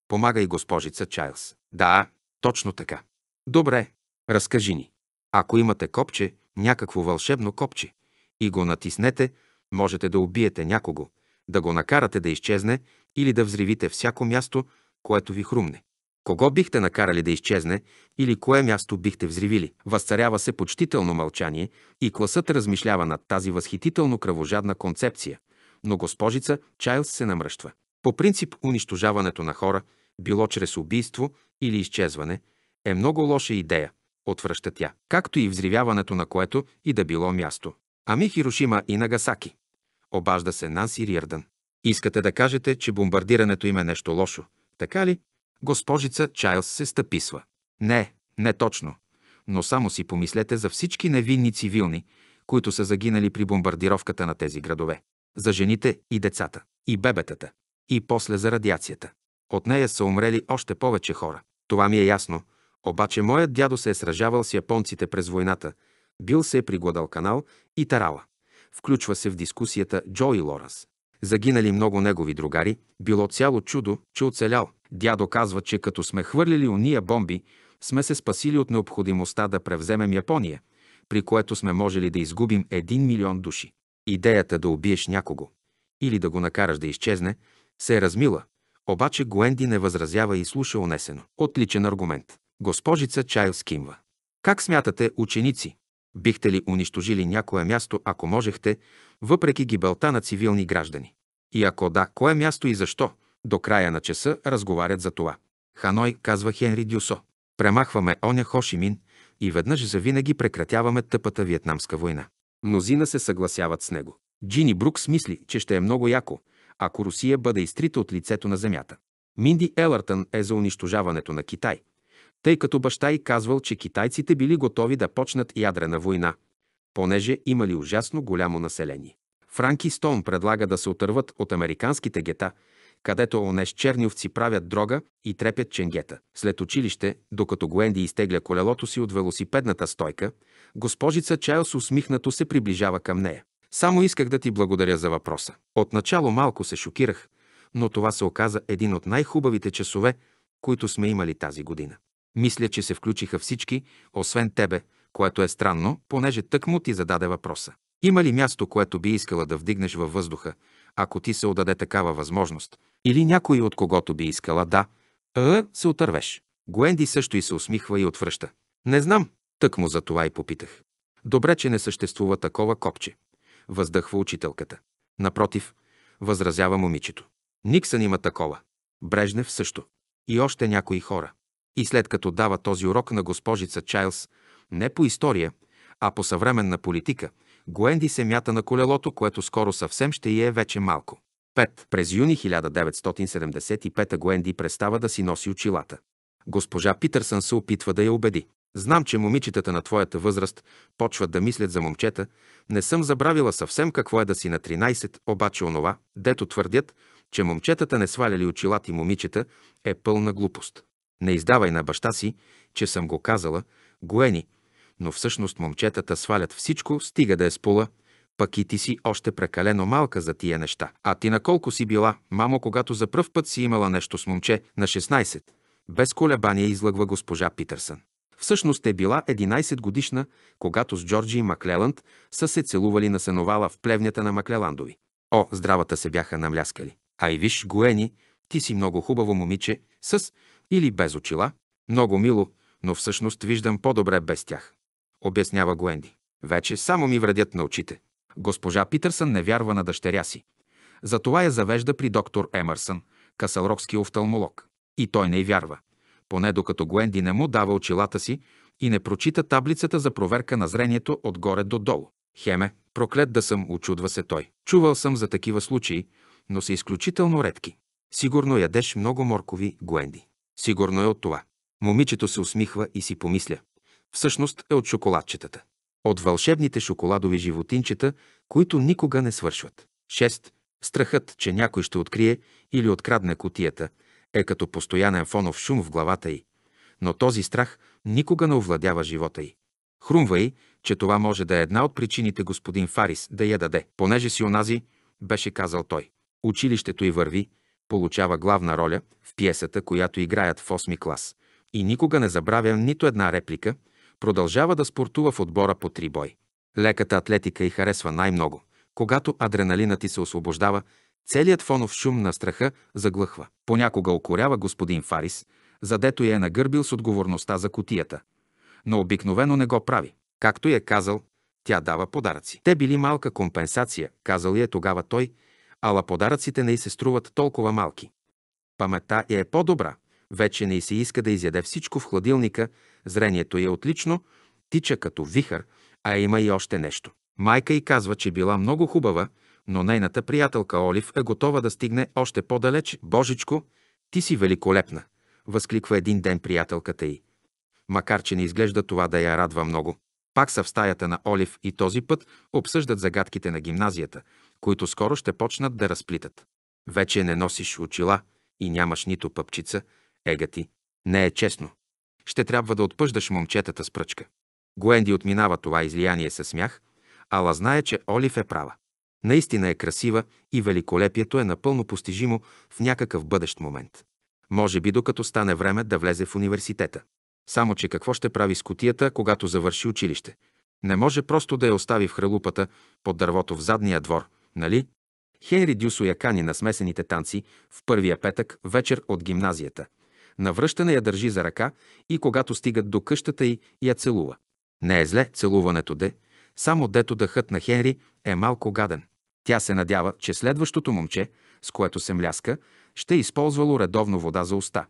Помагай госпожица Чайлз. Да, точно така. Добре, разкажи ни. Ако имате копче, някакво вълшебно копче, и го натиснете, можете да убиете някого, да го накарате да изчезне или да взривите всяко място, което ви хрумне. Кого бихте накарали да изчезне или кое място бихте взривили? Възцарява се почтително мълчание и класът размишлява над тази възхитително кръвожадна концепция, но госпожица Чайлз се намръщва. По принцип, унищожаването на хора, било чрез убийство или изчезване, е много лоша идея, отвръща тя, както и взривяването на което и да било място. Ами Хирошима и Нагасаки. Обажда се Нанси Риърдън. Искате да кажете, че бомбардирането им е нещо лошо, така ли? Госпожица Чайлс се стъписва. Не, не точно. Но само си помислете за всички невинни цивилни, които са загинали при бомбардировката на тези градове. За жените и децата, и бебетата, и после за радиацията. От нея са умрели още повече хора. Това ми е ясно. Обаче моят дядо се е сражавал с японците през войната, бил се е при Гладалканал и Тарала. Включва се в дискусията Джо и Лоранс. Загинали много негови другари, било цяло чудо, че оцелял. Дядо казва, че като сме хвърлили уния бомби, сме се спасили от необходимостта да превземем Япония, при което сме можели да изгубим един милион души. Идеята да убиеш някого или да го накараш да изчезне, се е размила. Обаче Гуенди не възразява и слуша унесено. Отличен аргумент. Госпожица Чайл скимва. Как смятате, ученици, Бихте ли унищожили някое място, ако можехте, въпреки гибелта на цивилни граждани? И ако да, кое място и защо? До края на часа разговарят за това. Ханой, казва Хенри Дюсо. Премахваме оня Хошимин и веднъж завинаги прекратяваме тъпата Виетнамска война. Мнозина се съгласяват с него. Джини Брукс мисли, че ще е много яко, ако Русия бъде изтрита от лицето на земята. Минди Елъртън е за унищожаването на Китай, тъй като баща й казвал, че китайците били готови да почнат ядрена война, понеже имали ужасно голямо население. Франки Стоун предлага да се отърват от американските гета, където онеш черниовци правят дрога и трепят ченгета. След училище, докато Гуенди изтегля колелото си от велосипедната стойка, госпожица Чайлс усмихнато се приближава към нея. Само исках да ти благодаря за въпроса. Отначало малко се шокирах, но това се оказа един от най-хубавите часове, които сме имали тази година. Мисля, че се включиха всички, освен тебе, което е странно, понеже тък му ти зададе въпроса. Има ли място, което би искала да вдигнеш във въздуха, ако ти се отдаде такава възможност? Или някой от когото би искала да, а е, се отървеш. Гуенди също и се усмихва и отвръща. Не знам, тък му за това и попитах. Добре, че не съществува такова копче. Въздъхва учителката. Напротив, възразява момичето. Никсън има такова. Брежнев също. И още някои хора. И след като дава този урок на госпожица Чайлс, не по история, а по съвременна политика, Гуенди се мята на колелото, което скоро съвсем ще й е вече малко. 5. През юни 1975 Гуенди престава да си носи очилата. Госпожа Питърсън се опитва да я убеди. Знам, че момичетата на твоята възраст почват да мислят за момчета. Не съм забравила съвсем какво е да си на 13, обаче онова, дето твърдят, че момчетата не сваляли очилати момичета, е пълна глупост. Не издавай на баща си, че съм го казала, гоени, но всъщност момчетата свалят всичко, стига да е спула, пък и ти си още прекалено малка за тия неща. А ти на колко си била, мамо, когато за пръв път си имала нещо с момче, на 16? Без колебание излъгва госпожа Питърсън. Всъщност е била 11 годишна, когато с Джорджи и Маклеланд са се целували на сеновала в плевнята на Маклеландови. О, здравата се бяха намляскали. Ай виж, Гоени, ти си много хубаво момиче, с или без очила. Много мило, но всъщност виждам по-добре без тях. Обяснява го Енди. Вече само ми вредят на очите. Госпожа Питърсън не вярва на дъщеря си. Затова я завежда при доктор Емърсън, касалрокски офталмолог. И той не й вярва. Поне докато Гуенди не му дава очилата си и не прочита таблицата за проверка на зрението отгоре до долу. Хеме, проклет да съм, очудва се той. Чувал съм за такива случаи, но са изключително редки. Сигурно ядеш много моркови, Гуенди. Сигурно е от това. Момичето се усмихва и си помисля. Всъщност е от шоколадчетата. От вълшебните шоколадови животинчета, които никога не свършват. 6. Страхът, че някой ще открие или открадне котията, е като постоянен фонов шум в главата й. Но този страх никога не овладява живота й. Хрумва й, че това може да е една от причините господин Фарис да я даде, понеже си онази, беше казал той. Училището й върви, Получава главна роля в пиесата, която играят в 8 ми клас. И никога не забравя нито една реплика, продължава да спортува в отбора по три бой. Леката атлетика й харесва най-много. Когато адреналина ти се освобождава, целият фонов шум на страха заглъхва. Понякога окорява господин Фарис, задето я е нагърбил с отговорността за котията. Но обикновено не го прави. Както я е казал, тя дава подаръци. Те били малка компенсация, казал я е тогава той – ала подаръците не й се струват толкова малки. Паметта я е по-добра, вече не й се иска да изяде всичко в хладилника, зрението й е отлично, тича като вихър, а има и още нещо. Майка й казва, че била много хубава, но нейната приятелка Олив е готова да стигне още по-далеч. Божичко, ти си великолепна! възкликва един ден приятелката й. Макар, че не изглежда това да я радва много. Пак са в стаята на Олив и този път обсъждат загадките на гимназията, които скоро ще почнат да разплитат. Вече не носиш очила и нямаш нито пъпчица, ега ти. Не е честно. Ще трябва да отпъждаш момчетата с пръчка. Гуенди отминава това излияние със смях, ала знае, че Олив е права. Наистина е красива и великолепието е напълно постижимо в някакъв бъдещ момент. Може би докато стане време да влезе в университета. Само, че какво ще прави с котията, когато завърши училище? Не може просто да я остави в хралупата под дървото в задния двор, нали? Хенри Дюсо я кани на смесените танци в първия петък вечер от гимназията. Навръщане я държи за ръка и когато стигат до къщата й, я целува. Не е зле целуването де, само дето дъхът на Хенри е малко гаден. Тя се надява, че следващото момче, с което се мляска, ще е използвало редовно вода за уста.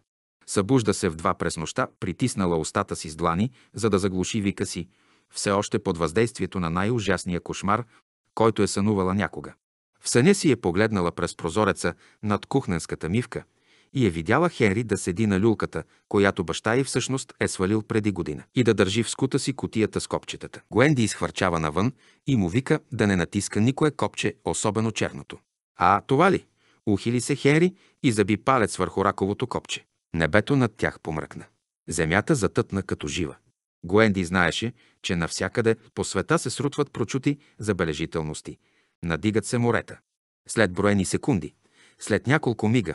Събужда се в два през нощта, притиснала устата си с длани, за да заглуши вика си, все още под въздействието на най-ужасния кошмар, който е сънувала някога. В съня си е погледнала през прозореца над кухненската мивка и е видяла Хенри да седи на люлката, която баща й всъщност е свалил преди година, и да държи в скута си котията с копчетата. Гуенди изхвърчава навън и му вика да не натиска никое копче, особено черното. А, това ли? Ухили се Хенри и заби палец върху раковото копче. Небето над тях помръкна. Земята затътна като жива. Гуенди знаеше, че навсякъде по света се срутват прочути забележителности. Надигат се морета. След броени секунди, след няколко мига,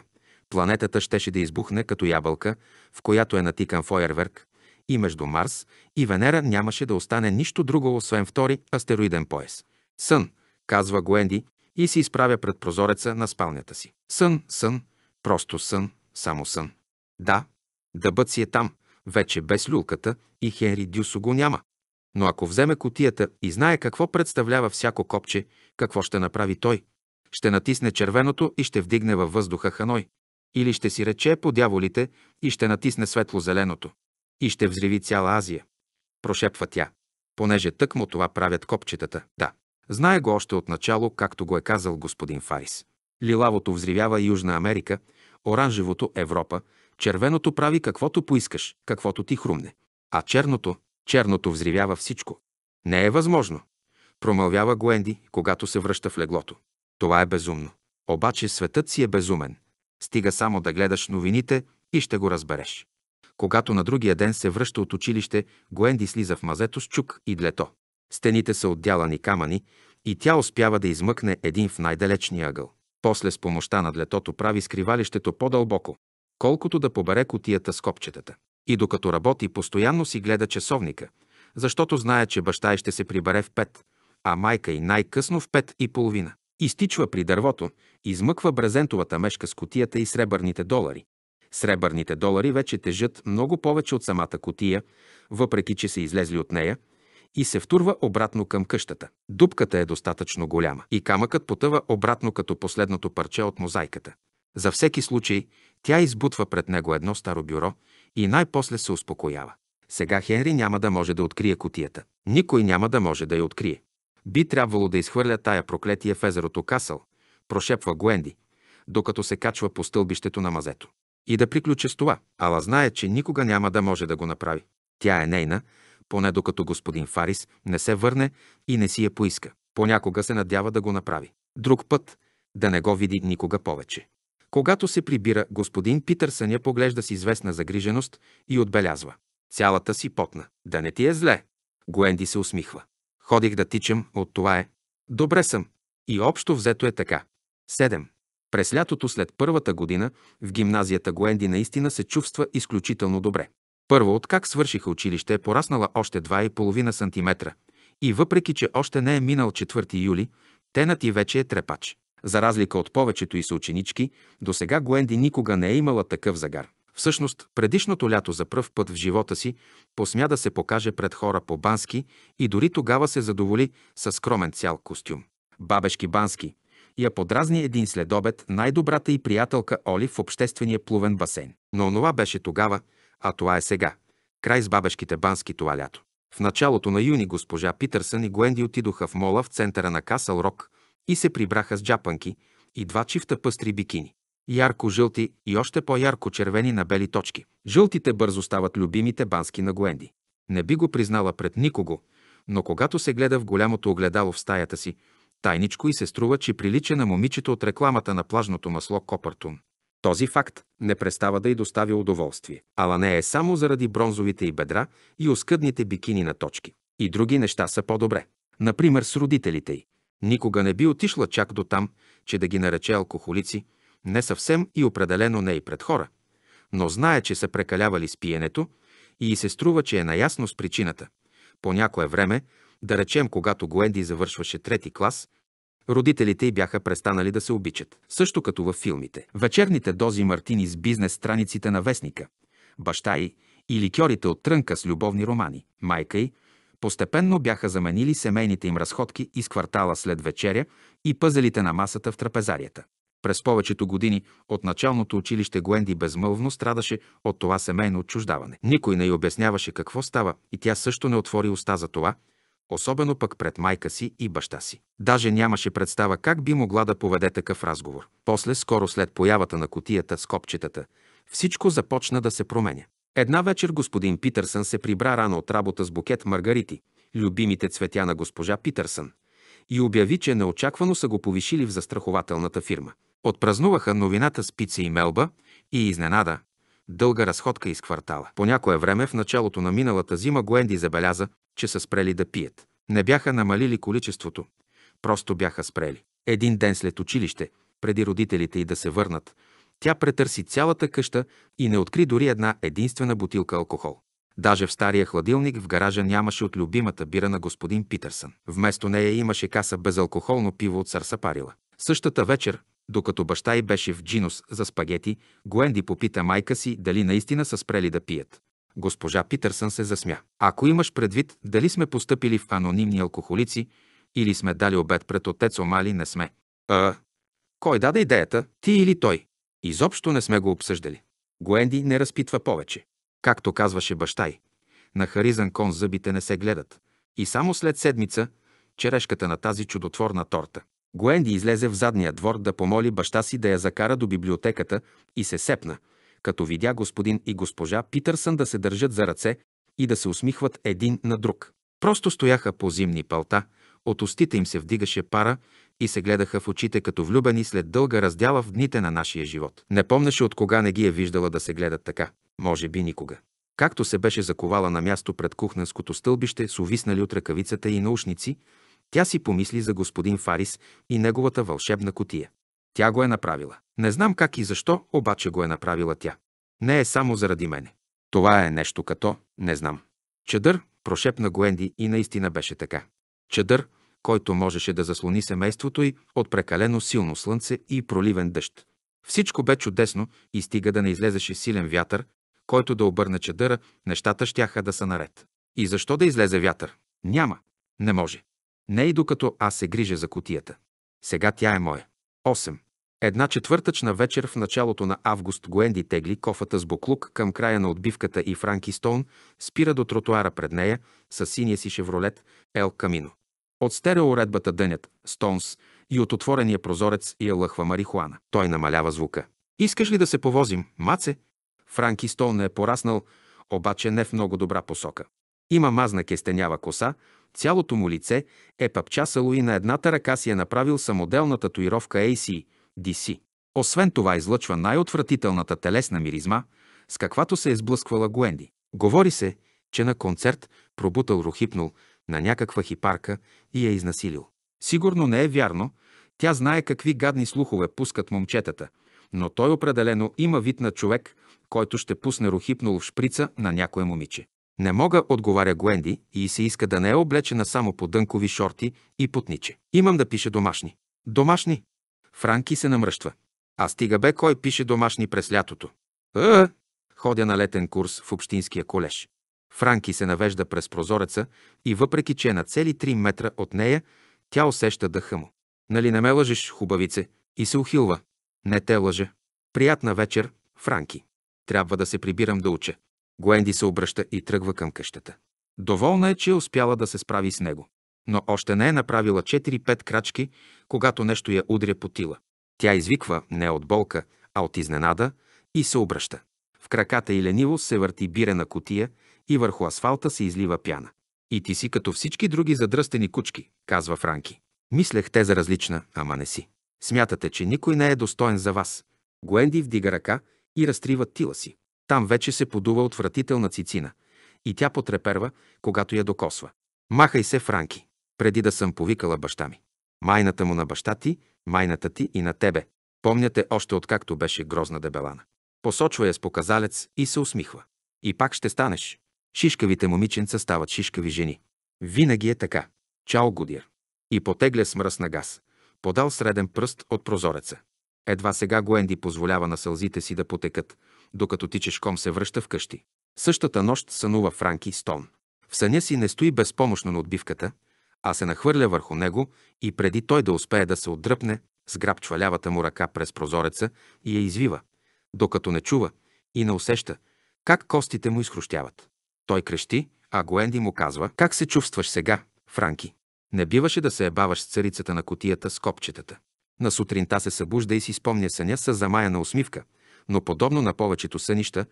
планетата щеше да избухне като ябълка, в която е натикан фойерверк, и между Марс и Венера нямаше да остане нищо друго, освен втори астероиден пояс. Сън, казва Гуенди, и се изправя пред прозореца на спалнята си. Сън, сън, просто сън, само сън. Да, дъбът си е там, вече без люлката и Хенри Дюсо го няма. Но ако вземе котията и знае какво представлява всяко копче, какво ще направи той? Ще натисне червеното и ще вдигне във въздуха Ханой. Или ще си рече по дяволите и ще натисне светло-зеленото. И ще взриви цяла Азия. Прошепва тя. Понеже тъкмо това правят копчетата. Да. Знае го още от начало, както го е казал господин Фарис. Лилавото взривява Южна Америка, оранжевото Европа, Червеното прави каквото поискаш, каквото ти хрумне. А черното, черното взривява всичко. Не е възможно, промълвява Гуенди, когато се връща в леглото. Това е безумно. Обаче светът си е безумен. Стига само да гледаш новините и ще го разбереш. Когато на другия ден се връща от училище, Гуенди слиза в мазето с чук и длето. Стените са отдялани камъни и тя успява да измъкне един в най-далечния ъгъл. После с помощта на длетото прави скривалището по-дълбоко колкото да побере котията с копчетата. И докато работи, постоянно си гледа часовника, защото знае, че баща й ще се прибере в пет, а майка й най-късно в пет и половина. Изтичва при дървото, измъква брезентовата мешка с котията и сребърните долари. Сребърните долари вече тежат много повече от самата котия, въпреки че са излезли от нея, и се втурва обратно към къщата. Дупката е достатъчно голяма и камъкът потъва обратно като последното парче от мозайката. За всеки случай тя избутва пред него едно старо бюро и най-после се успокоява. Сега Хенри няма да може да открие котията. Никой няма да може да я открие. Би трябвало да изхвърля тая проклетие в езерото Касъл, прошепва Гуенди, докато се качва по стълбището на мазето. И да приключи с това. Ала знае, че никога няма да може да го направи. Тя е нейна, поне докато господин Фарис не се върне и не си я поиска. Понякога се надява да го направи. Друг път да не го види никога повече. Когато се прибира, господин Питърсън я поглежда с известна загриженост и отбелязва. Цялата си потна. Да не ти е зле. Гуенди се усмихва. Ходих да тичам, от това е. Добре съм. И общо взето е така. 7. През лятото след първата година в гимназията Гуенди наистина се чувства изключително добре. Първо, откак свършиха училище, е пораснала още 2,5 см. И въпреки, че още не е минал 4 юли, тенът и вече е трепач. За разлика от повечето и съученички, до сега Гуенди никога не е имала такъв загар. Всъщност, предишното лято за пръв път в живота си посмя да се покаже пред хора по бански и дори тогава се задоволи с скромен цял костюм. Бабешки бански я подразни един следобед най-добрата и приятелка Оли в обществения плувен басейн. Но онова беше тогава, а това е сега. Край с бабешките бански това лято. В началото на юни госпожа Питърсън и Гуенди отидоха в мола в центъра на Касъл Рок, и се прибраха с джапанки и два чифта пъстри бикини. Ярко-жълти и още по-ярко-червени на бели точки. Жълтите бързо стават любимите бански на Гуенди. Не би го признала пред никого, но когато се гледа в голямото огледало в стаята си, тайничко и се струва, че прилича на момичето от рекламата на плажното масло Копъртун. Този факт не престава да й достави удоволствие, ала не е само заради бронзовите й бедра и оскъдните бикини на точки. И други неща са по-добре. Например, с родителите й. Никога не би отишла чак до там, че да ги нарече алкохолици, не съвсем и определено не и пред хора, но знае, че са прекалявали с пиенето и се струва, че е наясно с причината. По някое време, да речем, когато Гуенди завършваше трети клас, родителите й бяха престанали да се обичат, също като във филмите. Вечерните дози мартини с бизнес страниците на вестника, баща й и ликьорите от трънка с любовни романи, майка й – Постепенно бяха заменили семейните им разходки из квартала след вечеря и пъзелите на масата в трапезарията. През повечето години от началното училище Гуенди безмълвно страдаше от това семейно отчуждаване. Никой не й обясняваше какво става и тя също не отвори уста за това, особено пък пред майка си и баща си. Даже нямаше представа как би могла да поведе такъв разговор. После, скоро след появата на котията с копчетата, всичко започна да се променя. Една вечер господин Питърсън се прибра рано от работа с букет маргарити, любимите цветя на госпожа Питърсън, и обяви, че неочаквано са го повишили в застрахователната фирма. Отпразнуваха новината с пица и мелба и изненада – дълга разходка из квартала. По някое време в началото на миналата зима Гуенди забеляза, че са спрели да пият. Не бяха намалили количеството, просто бяха спрели. Един ден след училище, преди родителите и да се върнат, тя претърси цялата къща и не откри дори една единствена бутилка алкохол. Даже в стария хладилник в гаража нямаше от любимата бира на господин Питърсън. Вместо нея имаше каса безалкохолно пиво от Сарсапарила. Същата вечер, докато баща й беше в джинус за спагети, Гуенди попита майка си дали наистина са спрели да пият. Госпожа Питърсън се засмя. Ако имаш предвид дали сме поступили в анонимни алкохолици или сме дали обед пред отец Омали, не сме. А, кой даде идеята? Ти или той? Изобщо не сме го обсъждали. Гуенди не разпитва повече. Както казваше баща й, на харизан кон зъбите не се гледат. И само след седмица черешката на тази чудотворна торта. Гуенди излезе в задния двор да помоли баща си да я закара до библиотеката и се сепна, като видя господин и госпожа Питърсън да се държат за ръце и да се усмихват един на друг. Просто стояха по зимни пълта, от устите им се вдигаше пара и се гледаха в очите като влюбени след дълга раздяла в дните на нашия живот. Не помнеше от кога не ги е виждала да се гледат така. Може би никога. Както се беше заковала на място пред кухненското стълбище с увиснали от ръкавицата и наушници, тя си помисли за господин Фарис и неговата вълшебна котия. Тя го е направила. Не знам как и защо, обаче го е направила тя. Не е само заради мене. Това е нещо като, не знам. Чадър, прошепна Гуенди и наистина беше така. Чадър, който можеше да заслони семейството й от прекалено силно слънце и проливен дъжд. Всичко бе чудесно и стига да не излезеше силен вятър, който да обърне чадъра, нещата щяха да са наред. И защо да излезе вятър? Няма. Не може. Не и докато аз се грижа за котията. Сега тя е моя. 8. Една четвъртъчна вечер в началото на август Гуенди тегли кофата с буклук към края на отбивката и Франки Стоун спира до тротуара пред нея с синия си шевролет Ел Камино. От стереоредбата дънят, стонс и от отворения прозорец я лъхва марихуана. Той намалява звука. Искаш ли да се повозим, маце? Франки Стоун е пораснал, обаче не в много добра посока. Има мазна кестенява коса, цялото му лице е пъпчасало и на едната ръка си е направил самоделна татуировка AC, DC. Освен това излъчва най-отвратителната телесна миризма, с каквато се е сблъсквала Гуенди. Говори се, че на концерт пробутал рухипнал, на някаква хипарка и я изнасилил. Сигурно не е вярно, тя знае какви гадни слухове пускат момчетата, но той определено има вид на човек, който ще пусне рухипнол в шприца на някое момиче. Не мога, отговаря Гуенди и се иска да не е облечена само по дънкови шорти и потниче. Имам да пише домашни. Домашни? Франки се намръщва. А стига бе кой пише домашни през лятото. А, е, е, е, ходя на летен курс в Общинския колеж. Франки се навежда през прозореца и въпреки, че е на цели 3 метра от нея, тя усеща дъха му. Нали не ме лъжеш, хубавице? И се ухилва. Не те лъжа. Приятна вечер, Франки. Трябва да се прибирам да уча. Гуенди се обръща и тръгва към къщата. Доволна е, че е успяла да се справи с него. Но още не е направила 4-5 крачки, когато нещо я удря по тила. Тя извиква не от болка, а от изненада и се обръща. В краката и лениво се върти бирена котия, и върху асфалта се излива пяна. И ти си като всички други задръстени кучки, казва Франки. Мислех те за различна, ама не си. Смятате, че никой не е достоен за вас. Гуенди вдига ръка и разтрива тила си. Там вече се подува отвратителна цицина. И тя потреперва, когато я докосва. Махай се, Франки, преди да съм повикала баща ми. Майната му на баща ти, майната ти и на тебе. Помняте още откакто беше грозна дебелана. Посочва я с показалец и се усмихва. И пак ще станеш. Шишкавите момиченца стават шишкави жени. Винаги е така. Чао Гудир. И потегля с мръсна газ. Подал среден пръст от прозореца. Едва сега Гуенди позволява на сълзите си да потекат, докато тичешком се връща вкъщи. Същата нощ сънува Франки Стон. В съня си не стои безпомощно на отбивката, а се нахвърля върху него и преди той да успее да се отдръпне, сграбчва лявата му ръка през прозореца и я извива, докато не чува и не усеща как костите му изхрущяват. Той крещи, а Гуенди му казва «Как се чувстваш сега, Франки?» Не биваше да се ебаваш с царицата на котията с копчетата. На сутринта се събужда и си спомня съня с замаяна усмивка, но подобно на повечето сънища,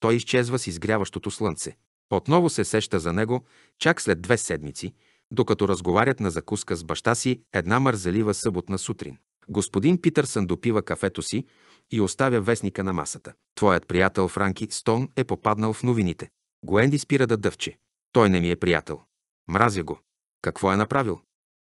той изчезва с изгряващото слънце. Отново се сеща за него чак след две седмици, докато разговарят на закуска с баща си една мързелива съботна сутрин. Господин Питърсън допива кафето си и оставя вестника на масата. Твоят приятел Франки Стон е попаднал в новините. Гуенди спира да дъвче. Той не ми е приятел. Мразя го. Какво е направил?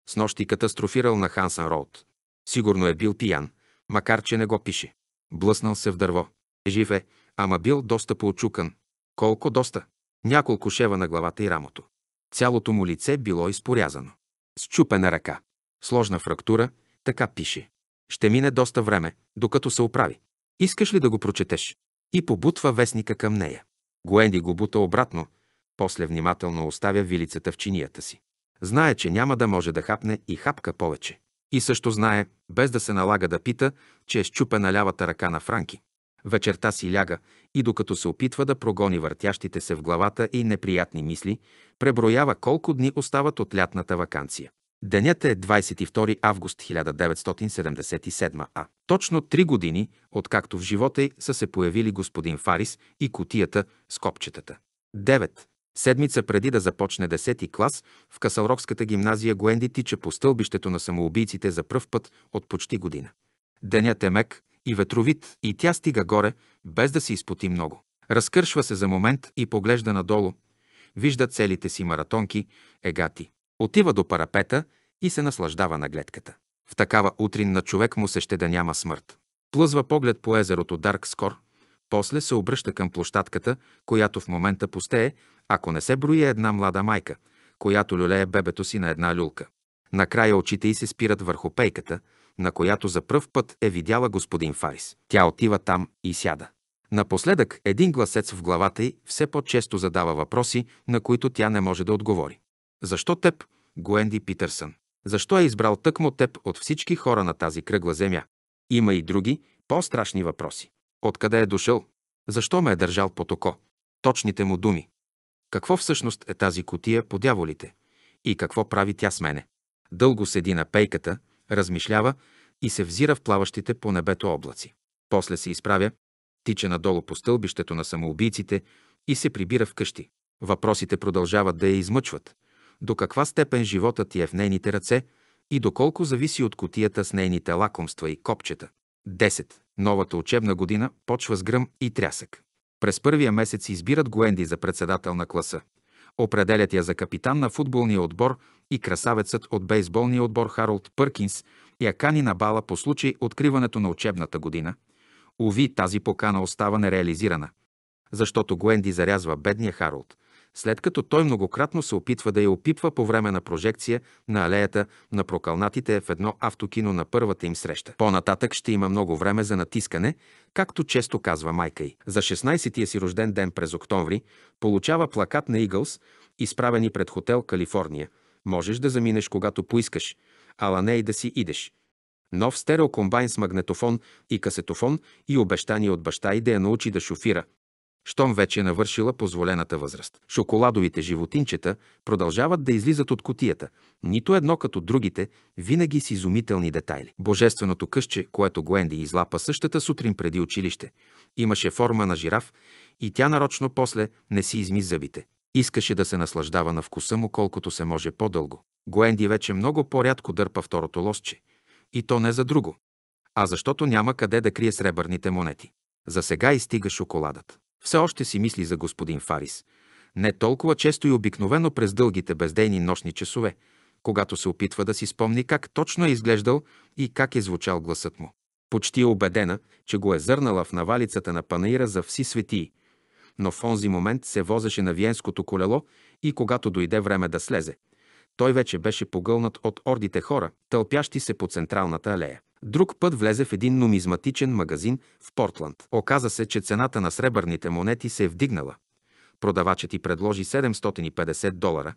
С нощи катастрофирал на Хансън Роуд. Сигурно е бил пиян, макар че не го пише. Блъснал се в дърво. Е, жив е, ама бил доста поочукан. Колко доста? Няколко шева на главата и рамото. Цялото му лице било изпорязано. Счупена ръка. Сложна фрактура, така пише. Ще мине доста време, докато се оправи. Искаш ли да го прочетеш? И побутва вестника към нея. Гуенди го бута обратно, после внимателно оставя вилицата в чинията си. Знае, че няма да може да хапне и хапка повече. И също знае, без да се налага да пита, че е щупена лявата ръка на Франки. Вечерта си ляга и докато се опитва да прогони въртящите се в главата и неприятни мисли, преброява колко дни остават от лятната вакансия. Денят е 22 август 1977 а. Точно три години, откакто в живота й са се появили господин Фарис и котията с копчетата. 9. Седмица преди да започне 10 клас, в Касалрокската гимназия Гуенди тича по стълбището на самоубийците за пръв път от почти година. Денят е мек и ветровит и тя стига горе, без да се изпоти много. Разкършва се за момент и поглежда надолу. Вижда целите си маратонки, егати. Отива до парапета и се наслаждава на гледката. В такава утрин на човек му се ще да няма смърт. Плъзва поглед по езерото Дарк Скор, после се обръща към площадката, която в момента пустее, ако не се брои една млада майка, която люлее бебето си на една люлка. Накрая очите й се спират върху пейката, на която за пръв път е видяла господин Фарис. Тя отива там и сяда. Напоследък един гласец в главата й все по-често задава въпроси, на които тя не може да отговори. Защо теб, Гуенди Питърсън? Защо е избрал тъкмо теб от всички хора на тази кръгла земя? Има и други, по-страшни въпроси. Откъде е дошъл? Защо ме е държал по око? Точните му думи. Какво всъщност е тази котия по дяволите? И какво прави тя с мене? Дълго седи на пейката, размишлява и се взира в плаващите по небето облаци. После се изправя, тича надолу по стълбището на самоубийците и се прибира в къщи. Въпросите продължават да я измъчват до каква степен животът ти е в нейните ръце и доколко зависи от котията с нейните лакомства и копчета. 10. Новата учебна година почва с гръм и трясък. През първия месец избират Гуенди за председател на класа. Определят я за капитан на футболния отбор и красавецът от бейсболния отбор Харолд Пъркинс я кани на бала по случай откриването на учебната година. Уви, тази покана остава нереализирана, защото Гуенди зарязва бедния Харолд – след като той многократно се опитва да я опитва по време на прожекция на алеята на прокалнатите в едно автокино на първата им среща. По-нататък ще има много време за натискане, както често казва майка й. За 16-тия си рожден ден през октомври получава плакат на Игълс, изправени пред хотел Калифорния. Можеш да заминеш, когато поискаш, ала не и да си идеш. Нов стереокомбайн с магнетофон и касетофон и обещание от баща и да я научи да шофира – щом вече е навършила позволената възраст. Шоколадовите животинчета продължават да излизат от котията, нито едно като другите, винаги с изумителни детайли. Божественото къще, което Гуенди излапа същата сутрин преди училище, имаше форма на жираф и тя нарочно после не си изми зъбите. Искаше да се наслаждава на вкуса му колкото се може по-дълго. Гуенди вече много по-рядко дърпа второто лосче. И то не за друго, а защото няма къде да крие сребърните монети. За сега и стига шоколадът. Все още си мисли за господин Фарис. Не толкова често и обикновено през дългите бездейни нощни часове, когато се опитва да си спомни как точно е изглеждал и как е звучал гласът му. Почти е убедена, че го е зърнала в навалицата на панаира за вси светии, но в онзи момент се возеше на виенското колело и когато дойде време да слезе, той вече беше погълнат от ордите хора, тълпящи се по централната алея. Друг път влезе в един нумизматичен магазин в Портланд. Оказа се, че цената на сребърните монети се е вдигнала. Продавачът ти предложи 750 долара,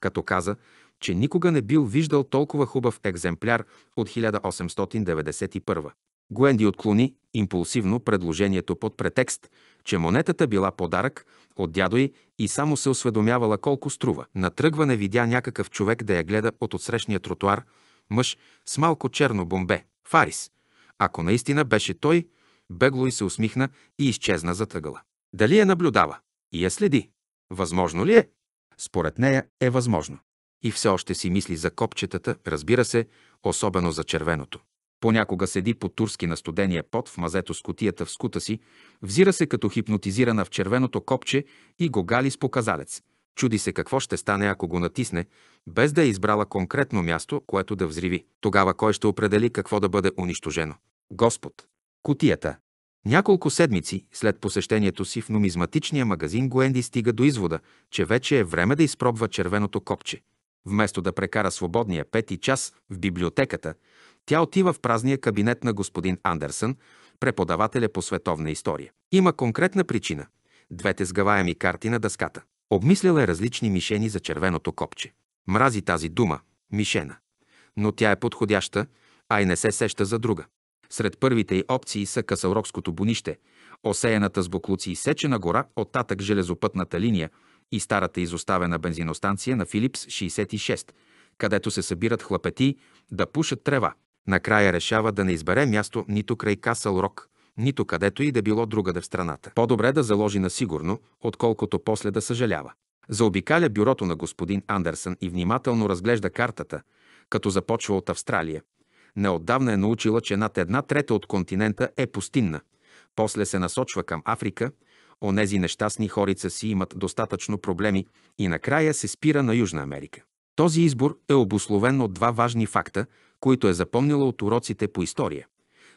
като каза, че никога не бил виждал толкова хубав екземпляр от 1891. Гуенди отклони импулсивно предложението под претекст, че монетата била подарък от дядо й и само се осведомявала колко струва. На тръгване видя някакъв човек да я гледа от отсрещния тротуар, мъж с малко черно бомбе. Фарис. Ако наистина беше той, бегло и се усмихна и изчезна за тъгъла. Дали я наблюдава? И я следи. Възможно ли е? Според нея е възможно. И все още си мисли за копчетата, разбира се, особено за червеното. Понякога седи по-турски на студения пот в мазето с котията в скута си, взира се като хипнотизирана в червеното копче и го гали с показалец – Чуди се какво ще стане, ако го натисне, без да е избрала конкретно място, което да взриви. Тогава кой ще определи какво да бъде унищожено? Господ. Кутията. Няколко седмици след посещението си в нумизматичния магазин Гуенди стига до извода, че вече е време да изпробва червеното копче. Вместо да прекара свободния пети час в библиотеката, тя отива в празния кабинет на господин Андерсън, преподавателя по световна история. Има конкретна причина – двете сгъваеми карти на дъската. Обмисляла е различни мишени за червеното копче. Мрази тази дума – мишена. Но тя е подходяща, а и не се сеща за друга. Сред първите й опции са Касаурокското бунище, осеяната с буклуци и сечена гора, от татък железопътната линия и старата изоставена бензиностанция на Филипс 66, където се събират хлапети да пушат трева. Накрая решава да не избере място нито край Касъл Рок, нито където и да било другаде в страната. По-добре да заложи на сигурно, отколкото после да съжалява. Заобикаля бюрото на господин Андерсън и внимателно разглежда картата, като започва от Австралия. Неотдавна е научила, че над една трета от континента е пустинна. После се насочва към Африка, онези нещастни хорица си имат достатъчно проблеми и накрая се спира на Южна Америка. Този избор е обусловен от два важни факта, които е запомнила от уроците по история.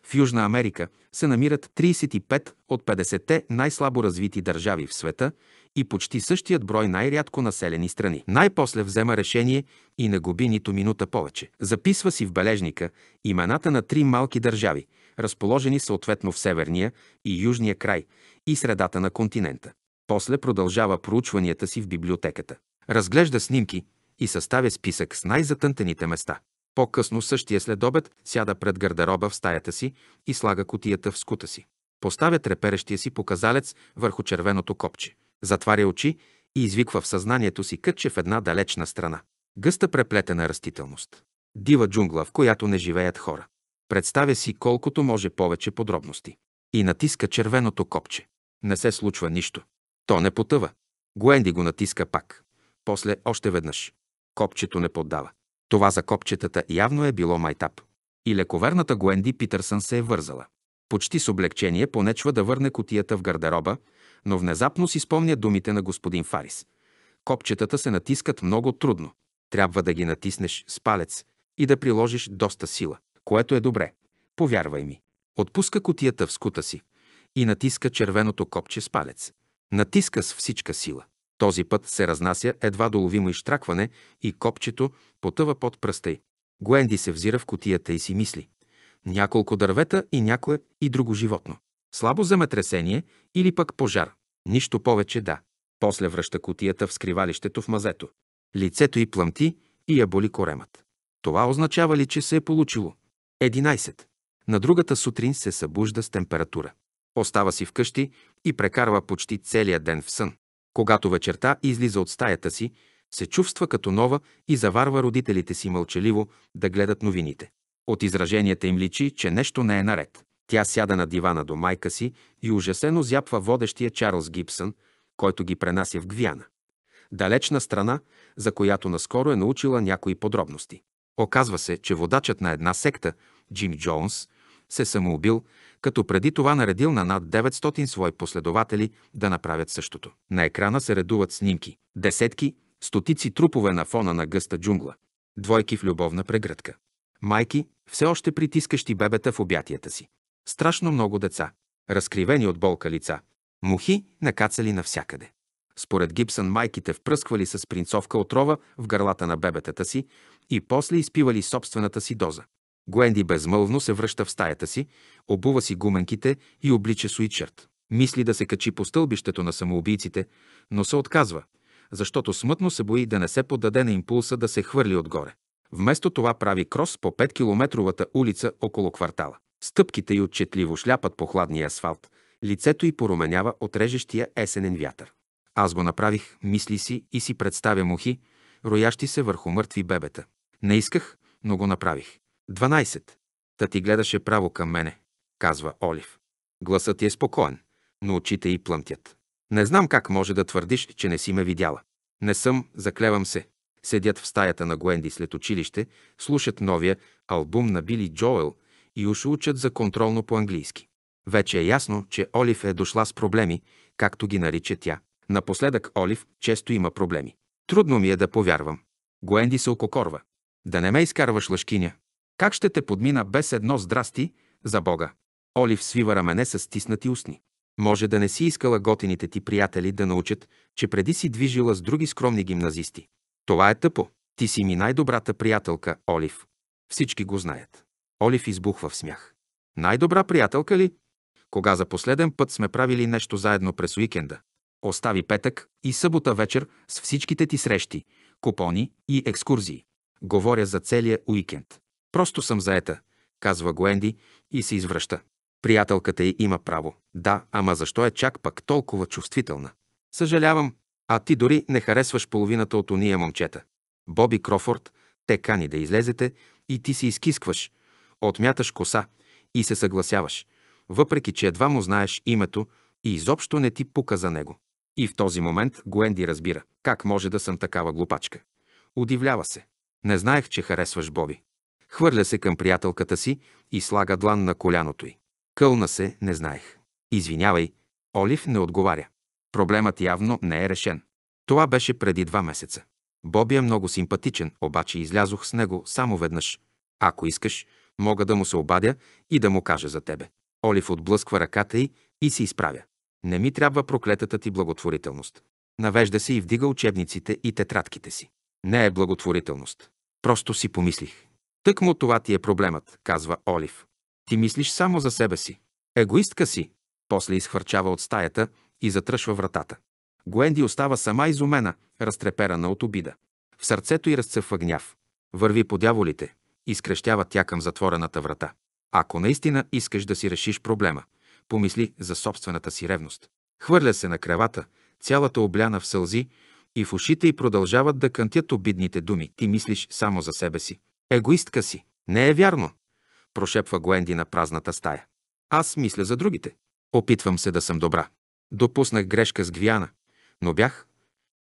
В Южна Америка се намират 35 от 50-те най-слабо развити държави в света и почти същият брой най-рядко населени страни. Най-после взема решение и не губи нито минута повече. Записва си в бележника имената на три малки държави, разположени съответно в северния и южния край и средата на континента. После продължава проучванията си в библиотеката. Разглежда снимки и съставя списък с най-затънтените места. По-късно същия следобед сяда пред гардероба в стаята си и слага котията в скута си. Поставя треперещия си показалец върху червеното копче. Затваря очи и извиква в съзнанието си кътче в една далечна страна. Гъста преплетена растителност. Дива джунгла, в която не живеят хора. Представя си колкото може повече подробности. И натиска червеното копче. Не се случва нищо. То не потъва. Гуенди го натиска пак. После още веднъж. Копчето не поддава. Това за копчетата явно е било майтап. И лековерната Гуенди Питърсън се е вързала. Почти с облегчение понечва да върне котията в гардероба, но внезапно си спомня думите на господин Фарис. Копчетата се натискат много трудно. Трябва да ги натиснеш с палец и да приложиш доста сила, което е добре. Повярвай ми. Отпуска котията в скута си и натиска червеното копче с палец. Натиска с всичка сила. Този път се разнася едва доловимо изтракване и копчето потъва под пръста й. Гуенди се взира в котията и си мисли. Няколко дървета и някое и друго животно. Слабо земетресение или пък пожар. Нищо повече да. После връща котията в скривалището в мазето. Лицето й плъмти и я боли коремът. Това означава ли, че се е получило? 11. На другата сутрин се събужда с температура. Остава си вкъщи и прекарва почти целия ден в сън. Когато вечерта излиза от стаята си, се чувства като нова и заварва родителите си мълчаливо да гледат новините. От израженията им личи, че нещо не е наред. Тя сяда на дивана до майка си и ужасено зяпва водещия Чарлз Гибсън, който ги пренася в Гвиана. Далечна страна, за която наскоро е научила някои подробности. Оказва се, че водачът на една секта, Джим Джонс, се самоубил, като преди това наредил на над 900 свои последователи да направят същото. На екрана се редуват снимки, десетки, стотици трупове на фона на гъста джунгла, двойки в любовна прегръдка. Майки, все още притискащи бебета в обятията си. Страшно много деца, разкривени от болка лица, мухи накацали навсякъде. Според Гибсън майките впръсквали с принцовка отрова в гърлата на бебетата си и после изпивали собствената си доза. Гуенди безмълвно се връща в стаята си, обува си гуменките и облича суичерт. Мисли да се качи по стълбището на самоубийците, но се отказва, защото смътно се бои да не се подаде на импулса да се хвърли отгоре. Вместо това прави крос по 5-километровата улица около квартала. Стъпките й отчетливо шляпат по хладния асфалт, лицето й поруменява от режещия есенен вятър. Аз го направих, мисли си и си представя мухи, роящи се върху мъртви бебета. Не исках, но го направих. 12. Та ти гледаше право към мене, казва Олив. Гласът ти е спокоен, но очите й плъмтят. Не знам как може да твърдиш, че не си ме видяла. Не съм, заклевам се. Седят в стаята на Гуенди след училище, слушат новия албум на Били Джоел и уж учат за контролно по-английски. Вече е ясно, че Олив е дошла с проблеми, както ги нарича тя. Напоследък Олив често има проблеми. Трудно ми е да повярвам. Гуенди се ококорва. Да не ме изкарваш лъшкиня, как ще те подмина без едно здрасти за Бога? Олив свива рамене с стиснати устни. Може да не си искала готините ти приятели да научат, че преди си движила с други скромни гимназисти. Това е тъпо. Ти си ми най-добрата приятелка, Олив. Всички го знаят. Олив избухва в смях. Най-добра приятелка ли? Кога за последен път сме правили нещо заедно през уикенда? Остави петък и събота вечер с всичките ти срещи, купони и екскурзии. Говоря за целия уикенд. Просто съм заета, казва Гуенди и се извръща. Приятелката й има право. Да, ама защо е чак пък толкова чувствителна? Съжалявам, а ти дори не харесваш половината от уния момчета. Боби Крофорд, те кани да излезете и ти се изкискваш, отмяташ коса и се съгласяваш, въпреки че едва му знаеш името и изобщо не ти пука за него. И в този момент Гуенди разбира, как може да съм такава глупачка. Удивлява се. Не знаех, че харесваш Боби. Хвърля се към приятелката си и слага длан на коляното й. Кълна се, не знаех. Извинявай, Олив не отговаря. Проблемът явно не е решен. Това беше преди два месеца. Боби е много симпатичен, обаче излязох с него само веднъж. Ако искаш, мога да му се обадя и да му кажа за тебе. Олив отблъсква ръката й и се изправя. Не ми трябва проклетата ти благотворителност. Навежда се и вдига учебниците и тетрадките си. Не е благотворителност. Просто си помислих. Тък му това ти е проблемът, казва Олив. Ти мислиш само за себе си. Егоистка си. После изхвърчава от стаята и затръшва вратата. Гуенди остава сама изумена, разтреперана от обида. В сърцето й разцъфва гняв. Върви по дяволите, изкрещява тя към затворената врата. Ако наистина искаш да си решиш проблема, помисли за собствената си ревност. Хвърля се на кревата, цялата обляна в сълзи, и в ушите й продължават да кънтят обидните думи. Ти мислиш само за себе си. Егоистка си. Не е вярно, прошепва Гуенди на празната стая. Аз мисля за другите. Опитвам се да съм добра. Допуснах грешка с Гвиана, но бях...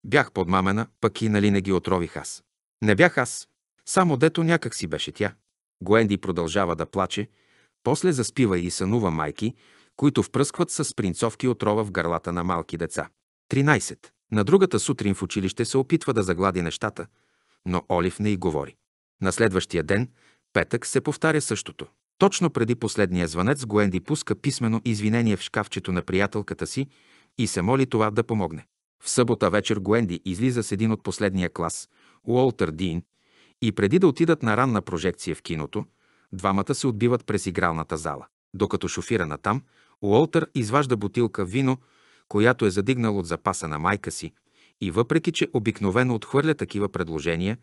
Бях подмамена, пък и нали не ги отрових аз. Не бях аз, само дето някак си беше тя. Гуенди продължава да плаче, после заспива и сънува майки, които впръскват с принцовки отрова в гърлата на малки деца. 13. На другата сутрин в училище се опитва да заглади нещата, но Олив не й говори. На следващия ден, петък, се повтаря същото. Точно преди последния звънец Гуенди пуска писмено извинение в шкафчето на приятелката си и се моли това да помогне. В събота вечер Гуенди излиза с един от последния клас, Уолтер Дин, и преди да отидат на ранна прожекция в киното, двамата се отбиват през игралната зала. Докато шофира на там, Уолтер изважда бутилка вино, която е задигнал от запаса на майка си, и въпреки, че обикновено отхвърля такива предложения,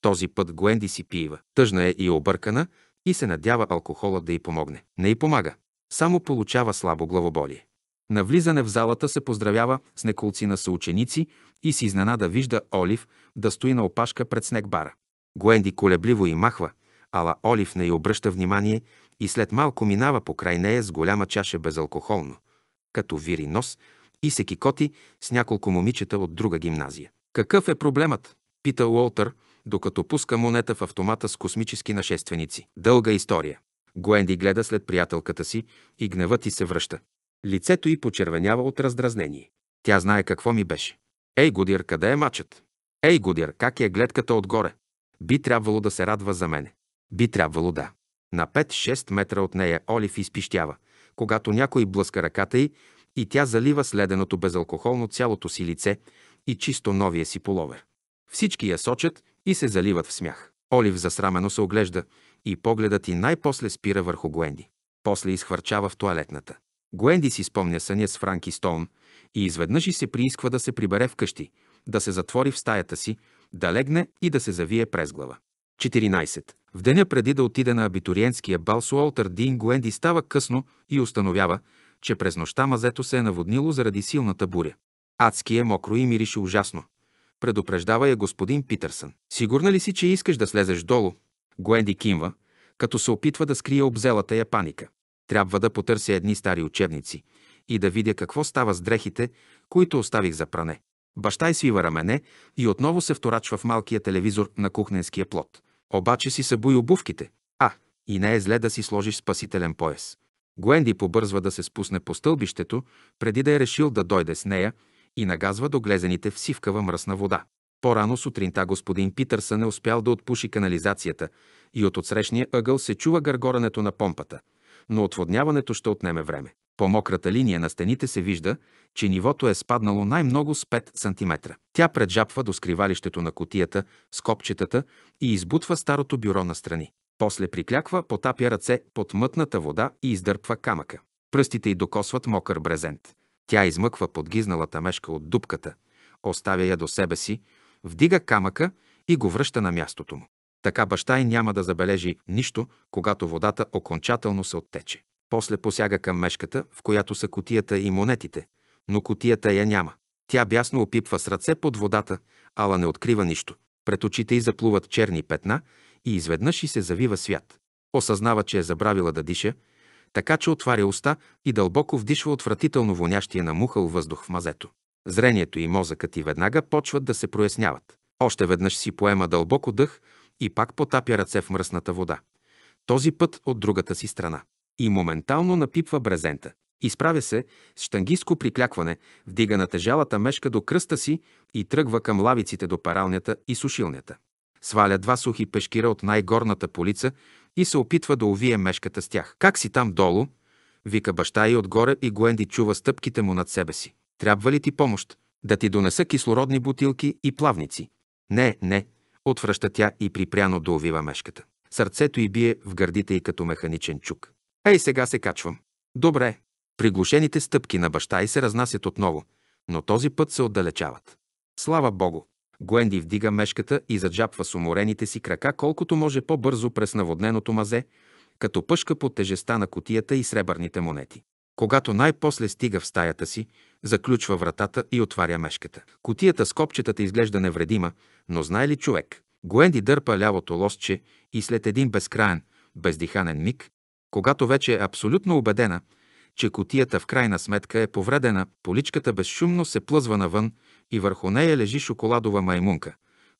този път Гуенди си пиева. Тъжна е и объркана и се надява алкохолът да й помогне. Не й помага. Само получава слабо главоболие. На влизане в залата се поздравява с неколци на съученици и си изненада вижда Олив да стои на опашка пред снегбара. Гуенди колебливо и махва, ала Олив не й обръща внимание и след малко минава покрай нея с голяма чаша безалкохолно, като вири нос и се кикоти с няколко момичета от друга гимназия. Какъв е проблемът? Пита Уолтър, докато пуска монета в автомата с космически нашественици. Дълга история. Гуенди гледа след приятелката си и гневът ти се връща. Лицето й почервенява от раздразнение. Тя знае какво ми беше. Ей, Годир, къде е мачът? Ей, Годир, как е гледката отгоре? Би трябвало да се радва за мене. Би трябвало да. На 5-6 метра от нея Олив изпищява, когато някой блъска ръката й и тя залива следеното безалкохолно цялото си лице и чисто новия си половер. Всички я сочат и се заливат в смях. Олив засрамено се оглежда и погледът и най-после спира върху Гуенди. После изхвърчава в туалетната. Гуенди си спомня съня с Франки Стоун и изведнъж и се приисква да се прибере вкъщи, да се затвори в стаята си, да легне и да се завие през глава. 14. В деня преди да отиде на абитуриенския бал с Дин, Гуенди става късно и установява, че през нощта мазето се е наводнило заради силната буря. Адски е мокро и мирише ужасно. Предупреждава я господин Питърсън. Сигурна ли си, че искаш да слезеш долу? Гуенди кимва, като се опитва да скрие обзелата я паника. Трябва да потърся едни стари учебници и да видя какво става с дрехите, които оставих за пране. Баща й свива рамене и отново се вторачва в малкия телевизор на кухненския плод. Обаче си събуй обувките. А, и не е зле да си сложиш спасителен пояс. Гуенди побързва да се спусне по стълбището, преди да е решил да дойде с нея и нагазва до глезените в сивкава мръсна вода. По-рано сутринта господин Питърсън е успял да отпуши канализацията и от отсрещния ъгъл се чува гъргорането на помпата, но отводняването ще отнеме време. По мократа линия на стените се вижда, че нивото е спаднало най-много с 5 см. Тя преджапва до скривалището на котията с копчетата и избутва старото бюро настрани. После прикляква, потапя ръце под мътната вода и издърпва камъка. Пръстите й докосват мокър брезент. Тя измъква подгизналата мешка от дупката, оставя я до себе си, вдига камъка и го връща на мястото му. Така баща й няма да забележи нищо, когато водата окончателно се оттече. После посяга към мешката, в която са котията и монетите, но котията я няма. Тя бясно опипва с ръце под водата, ала не открива нищо. Пред очите й заплуват черни петна и изведнъж и се завива свят. Осъзнава, че е забравила да диша така че отваря уста и дълбоко вдишва отвратително вонящия на мухъл въздух в мазето. Зрението и мозъкът и веднага почват да се проясняват. Още веднъж си поема дълбоко дъх и пак потапя ръце в мръсната вода. Този път от другата си страна. И моментално напипва брезента. Изправя се с штангиско приклякване, вдига на тежалата мешка до кръста си и тръгва към лавиците до паралнята и сушилнята. Сваля два сухи пешкира от най-горната полица и се опитва да увие мешката с тях. Как си там долу? Вика баща и отгоре и Гуенди чува стъпките му над себе си. Трябва ли ти помощ? Да ти донеса кислородни бутилки и плавници. Не, не, отвръща тя и припряно да увива мешката. Сърцето й бие в гърдите й като механичен чук. Ей, сега се качвам. Добре. Приглушените стъпки на баща й се разнасят отново, но този път се отдалечават. Слава Богу! Гуенди вдига мешката и заджапва с уморените си крака колкото може по-бързо през наводненото мазе, като пъшка под тежеста на котията и сребърните монети. Когато най-после стига в стаята си, заключва вратата и отваря мешката. Котията с копчетата изглежда невредима, но знае ли човек? Гуенди дърпа лявото лостче и след един безкраен, бездиханен миг, когато вече е абсолютно убедена, че котията в крайна сметка е повредена, поличката безшумно се плъзва навън и върху нея лежи шоколадова маймунка,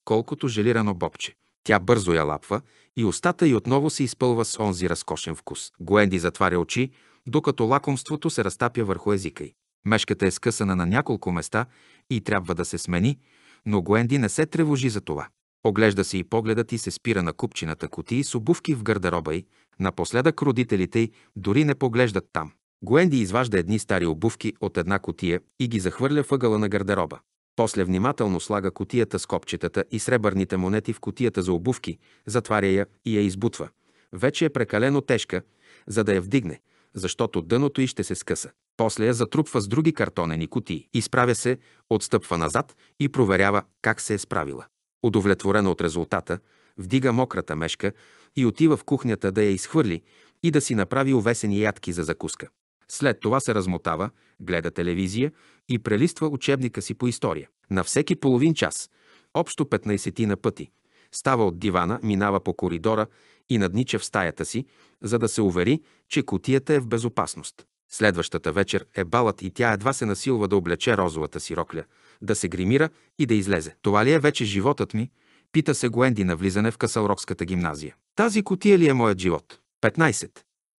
колкото желирано бобче. Тя бързо я лапва и устата й отново се изпълва с онзи разкошен вкус. Гуенди затваря очи, докато лакомството се разтапя върху езика й. Мешката е скъсана на няколко места и трябва да се смени, но Гуенди не се тревожи за това. Оглежда се и погледът и се спира на купчината кутии с обувки в гардероба й. Напоследък родителите й дори не поглеждат там. Гуенди изважда едни стари обувки от една котия и ги захвърля въгъла на гардероба. После внимателно слага котията с копчетата и сребърните монети в котията за обувки, затваря я и я избутва. Вече е прекалено тежка, за да я вдигне, защото дъното й ще се скъса. После я затрупва с други картонени кутии. Изправя се, отстъпва назад и проверява как се е справила. Удовлетворена от резултата, вдига мократа мешка и отива в кухнята да я изхвърли и да си направи увесени ядки за закуска. След това се размотава, гледа телевизия и прелиства учебника си по история. На всеки половин час, общо 15 на пъти, става от дивана, минава по коридора и наднича в стаята си, за да се увери, че котията е в безопасност. Следващата вечер е балът и тя едва се насилва да облече розовата си рокля, да се гримира и да излезе. Това ли е вече животът ми? Пита се Гуенди на влизане в Касалрокската гимназия. Тази котия ли е моят живот? 15.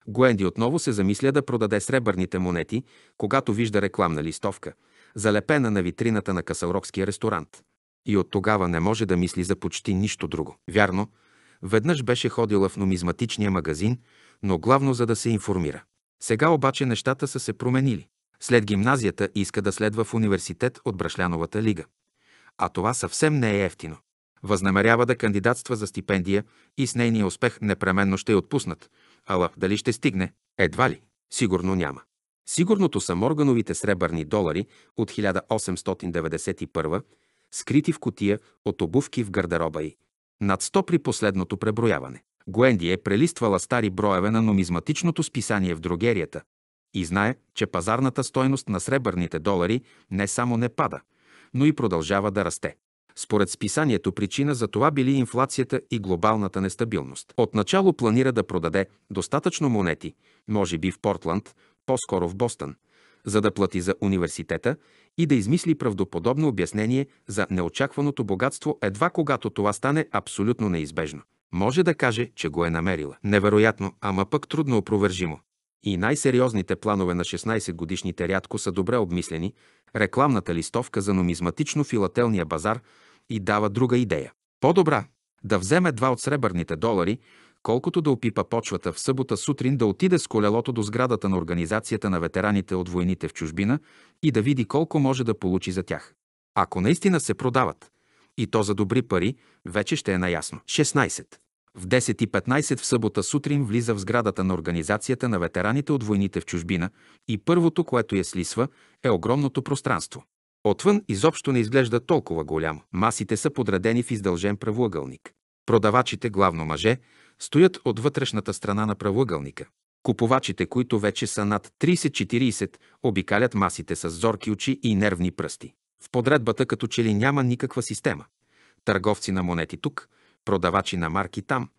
Гуенди отново се замисля да продаде сребърните монети, когато вижда рекламна листовка, залепена на витрината на касалрокския ресторант. И от тогава не може да мисли за почти нищо друго. Вярно, веднъж беше ходила в нумизматичния магазин, но главно за да се информира. Сега обаче нещата са се променили. След гимназията иска да следва в университет от Брашляновата лига. А това съвсем не е ефтино. Възнамерява да кандидатства за стипендия и с нейния успех непременно ще й отпуснат, Ала дали ще стигне? Едва ли. Сигурно няма. Сигурното са Моргановите сребърни долари от 1891, скрити в котия от обувки в гардероба й. Над 100 при последното преброяване. Гуенди е прелиствала стари броеве на нумизматичното списание в другерията, и знае, че пазарната стойност на сребърните долари не само не пада, но и продължава да расте. Според списанието причина за това били инфлацията и глобалната нестабилност. Отначало планира да продаде достатъчно монети, може би в Портланд, по-скоро в Бостън, за да плати за университета и да измисли правдоподобно обяснение за неочакваното богатство едва когато това стане абсолютно неизбежно. Може да каже, че го е намерила. Невероятно, ама пък трудно опровержимо. И най-сериозните планове на 16-годишните рядко са добре обмислени, рекламната листовка за нумизматично-филателния базар и дава друга идея. По-добра да вземе два от сребърните долари, колкото да опипа почвата в събота сутрин да отиде с колелото до сградата на Организацията на ветераните от войните в чужбина и да види колко може да получи за тях. Ако наистина се продават, и то за добри пари, вече ще е наясно. 16. В 10.15 в събота сутрин влиза в сградата на Организацията на ветераните от войните в чужбина и първото, което я слисва, е огромното пространство. Отвън изобщо не изглежда толкова голям. Масите са подредени в издължен правоъгълник. Продавачите, главно мъже, стоят от вътрешната страна на правоъгълника. Купувачите, които вече са над 30-40, обикалят масите с зорки очи и нервни пръсти. В подредбата като че ли няма никаква система. Търговци на монети тук – продавачи на марки там,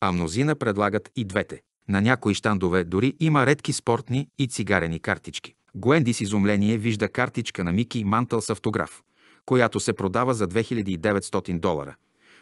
а мнозина предлагат и двете. На някои щандове дори има редки спортни и цигарени картички. Гуенди с изумление вижда картичка на Мики Мантъл с автограф, която се продава за 2900 долара,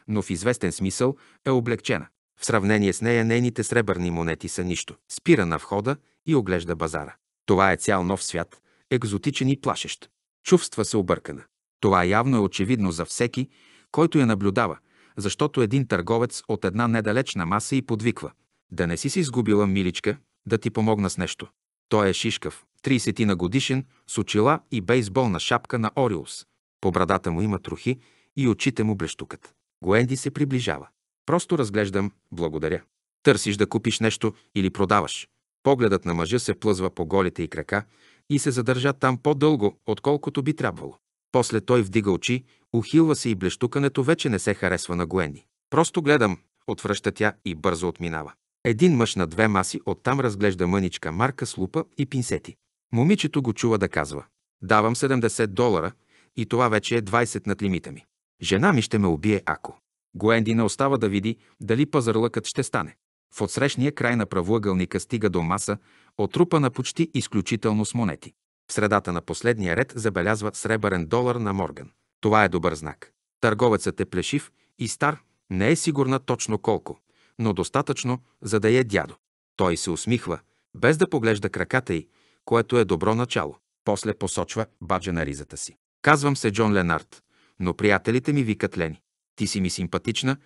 но в известен смисъл е облегчена. В сравнение с нея нейните сребърни монети са нищо. Спира на входа и оглежда базара. Това е цял нов свят, екзотичен и плашещ. Чувства се объркана. Това явно е очевидно за всеки, който я наблюдава, защото един търговец от една недалечна маса и подвиква. Да не си си изгубила, миличка, да ти помогна с нещо. Той е шишкав, 30 на годишен, с очила и бейсболна шапка на Ориус. По брадата му има трохи и очите му блещукат. Гуенди се приближава. Просто разглеждам, благодаря. Търсиш да купиш нещо или продаваш. Погледът на мъжа се плъзва по голите и крака и се задържа там по-дълго, отколкото би трябвало. После той вдига очи, ухилва се и блещукането вече не се харесва на Гоенни. Просто гледам, отвръща тя и бързо отминава. Един мъж на две маси оттам разглежда мъничка марка с лупа и пинсети. Момичето го чува да казва. Давам 70 долара и това вече е 20 над лимита ми. Жена ми ще ме убие ако. Гуенди не остава да види дали пазарлъкът ще стане. В отсрещния край на правоъгълника стига до маса, отрупана почти изключително с монети. В средата на последния ред забелязва сребърен долар на Морган. Това е добър знак. Търговецът е плешив и стар, не е сигурна точно колко, но достатъчно, за да е дядо. Той се усмихва, без да поглежда краката й, което е добро начало. После посочва баджа на ризата си. Казвам се Джон Ленард, но приятелите ми викат Лени. Ти си ми симпатична,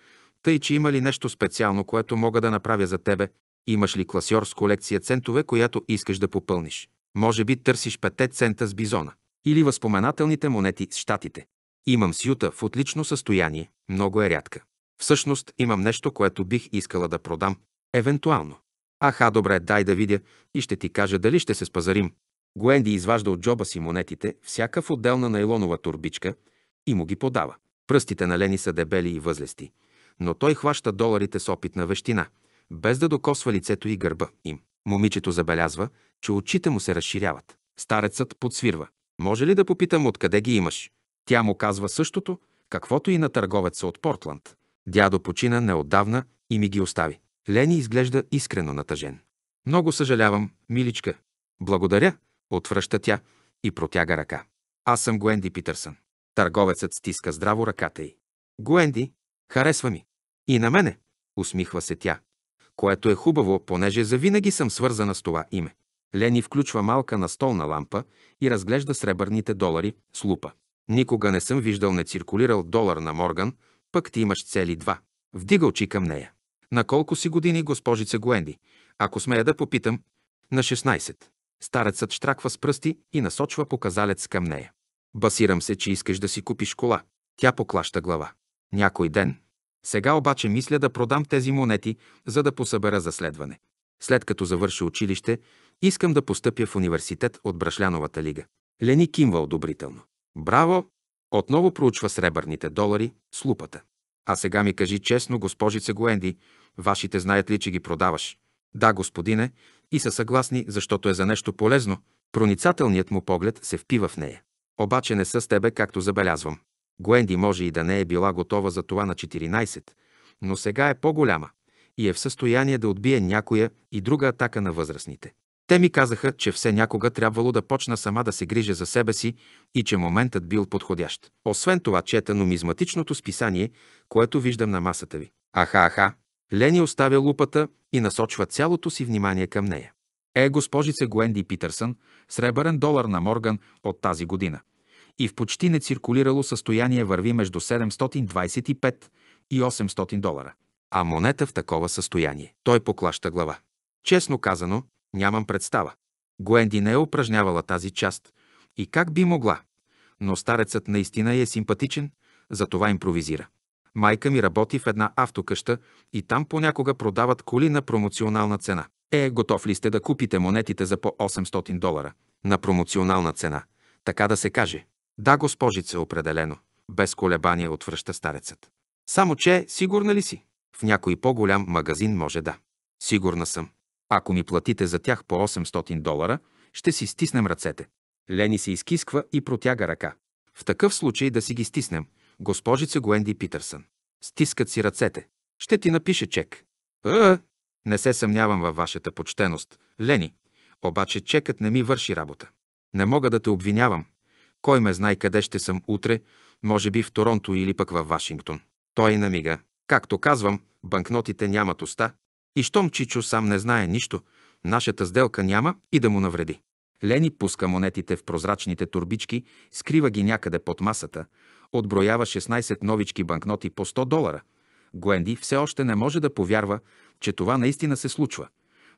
тъй че има ли нещо специално, което мога да направя за тебе? Имаш ли класьор с колекция центове, която искаш да попълниш? Може би търсиш пете цента с бизона. Или възпоменателните монети с щатите. Имам сюта в отлично състояние, много е рядка. Всъщност имам нещо, което бих искала да продам. Евентуално. Аха, добре, дай да видя и ще ти кажа дали ще се спазарим. Гуенди изважда от джоба си монетите, всяка в отделна нейлонова турбичка, и му ги подава. Пръстите на Лени са дебели и възлести, но той хваща доларите с опитна вещина, без да докосва лицето и гърба им. Момичето забелязва, че очите му се разширяват. Старецът подсвирва. Може ли да попитам откъде ги имаш? Тя му казва същото, каквото и на търговеца от Портланд. Дядо почина неотдавна и ми ги остави. Лени изглежда искрено натъжен. Много съжалявам, миличка. Благодаря, отвръща тя и протяга ръка. Аз съм Гуенди Питърсън. Търговецът стиска здраво ръката й. Гуенди, харесва ми. И на мене, усмихва се тя което е хубаво, понеже завинаги съм свързана с това име. Лени включва малка настолна лампа и разглежда сребърните долари с лупа. Никога не съм виждал не циркулирал долар на Морган, пък ти имаш цели два. Вдига очи към нея. На колко си години, госпожице Гуенди? Ако смея да попитам, на 16. Старецът штраква с пръсти и насочва показалец към нея. Басирам се, че искаш да си купиш кола. Тя поклаща глава. Някой ден, сега обаче мисля да продам тези монети, за да посъбера за следване. След като завърша училище, искам да постъпя в университет от Брашляновата лига. Лени кимва одобрително. Браво! Отново проучва сребърните долари с лупата. А сега ми кажи честно, госпожице Гуенди, вашите знаят ли, че ги продаваш? Да, господине, и са съгласни, защото е за нещо полезно. Проницателният му поглед се впива в нея. Обаче не са с тебе, както забелязвам. Гуенди може и да не е била готова за това на 14, но сега е по-голяма и е в състояние да отбие някоя и друга атака на възрастните. Те ми казаха, че все някога трябвало да почна сама да се грижа за себе си и че моментът бил подходящ. Освен това чета нумизматичното списание, което виждам на масата ви. Аха, аха. Лени оставя лупата и насочва цялото си внимание към нея. Е, госпожице Гуенди Питърсън, сребърен долар на Морган от тази година – и в почти нециркулирало състояние върви между 725 и 800 долара. А монета в такова състояние. Той поклаща глава. Честно казано, нямам представа. Гуенди не е упражнявала тази част. И как би могла? Но старецът наистина е симпатичен, затова импровизира. Майка ми работи в една автокъща и там понякога продават коли на промоционална цена. Е, готов ли сте да купите монетите за по 800 долара? На промоционална цена, така да се каже. Да, госпожице, определено. Без колебание отвръща старецът. Само че, сигурна ли си? В някой по-голям магазин може да. Сигурна съм. Ако ми платите за тях по 800 долара, ще си стиснем ръцете. Лени се изкисква и протяга ръка. В такъв случай да си ги стиснем, госпожице Гуенди Питърсън. Стискат си ръцете. Ще ти напише чек. А, е, е. не се съмнявам във вашата почтеност, Лени. Обаче чекът не ми върши работа. Не мога да те обвинявам. Кой ме знае къде ще съм утре, може би в Торонто или пък във Вашингтон. Той намига. Както казвам, банкнотите нямат уста. И щом Чичо сам не знае нищо, нашата сделка няма и да му навреди. Лени пуска монетите в прозрачните турбички, скрива ги някъде под масата, отброява 16 новички банкноти по 100 долара. Гуенди все още не може да повярва, че това наистина се случва.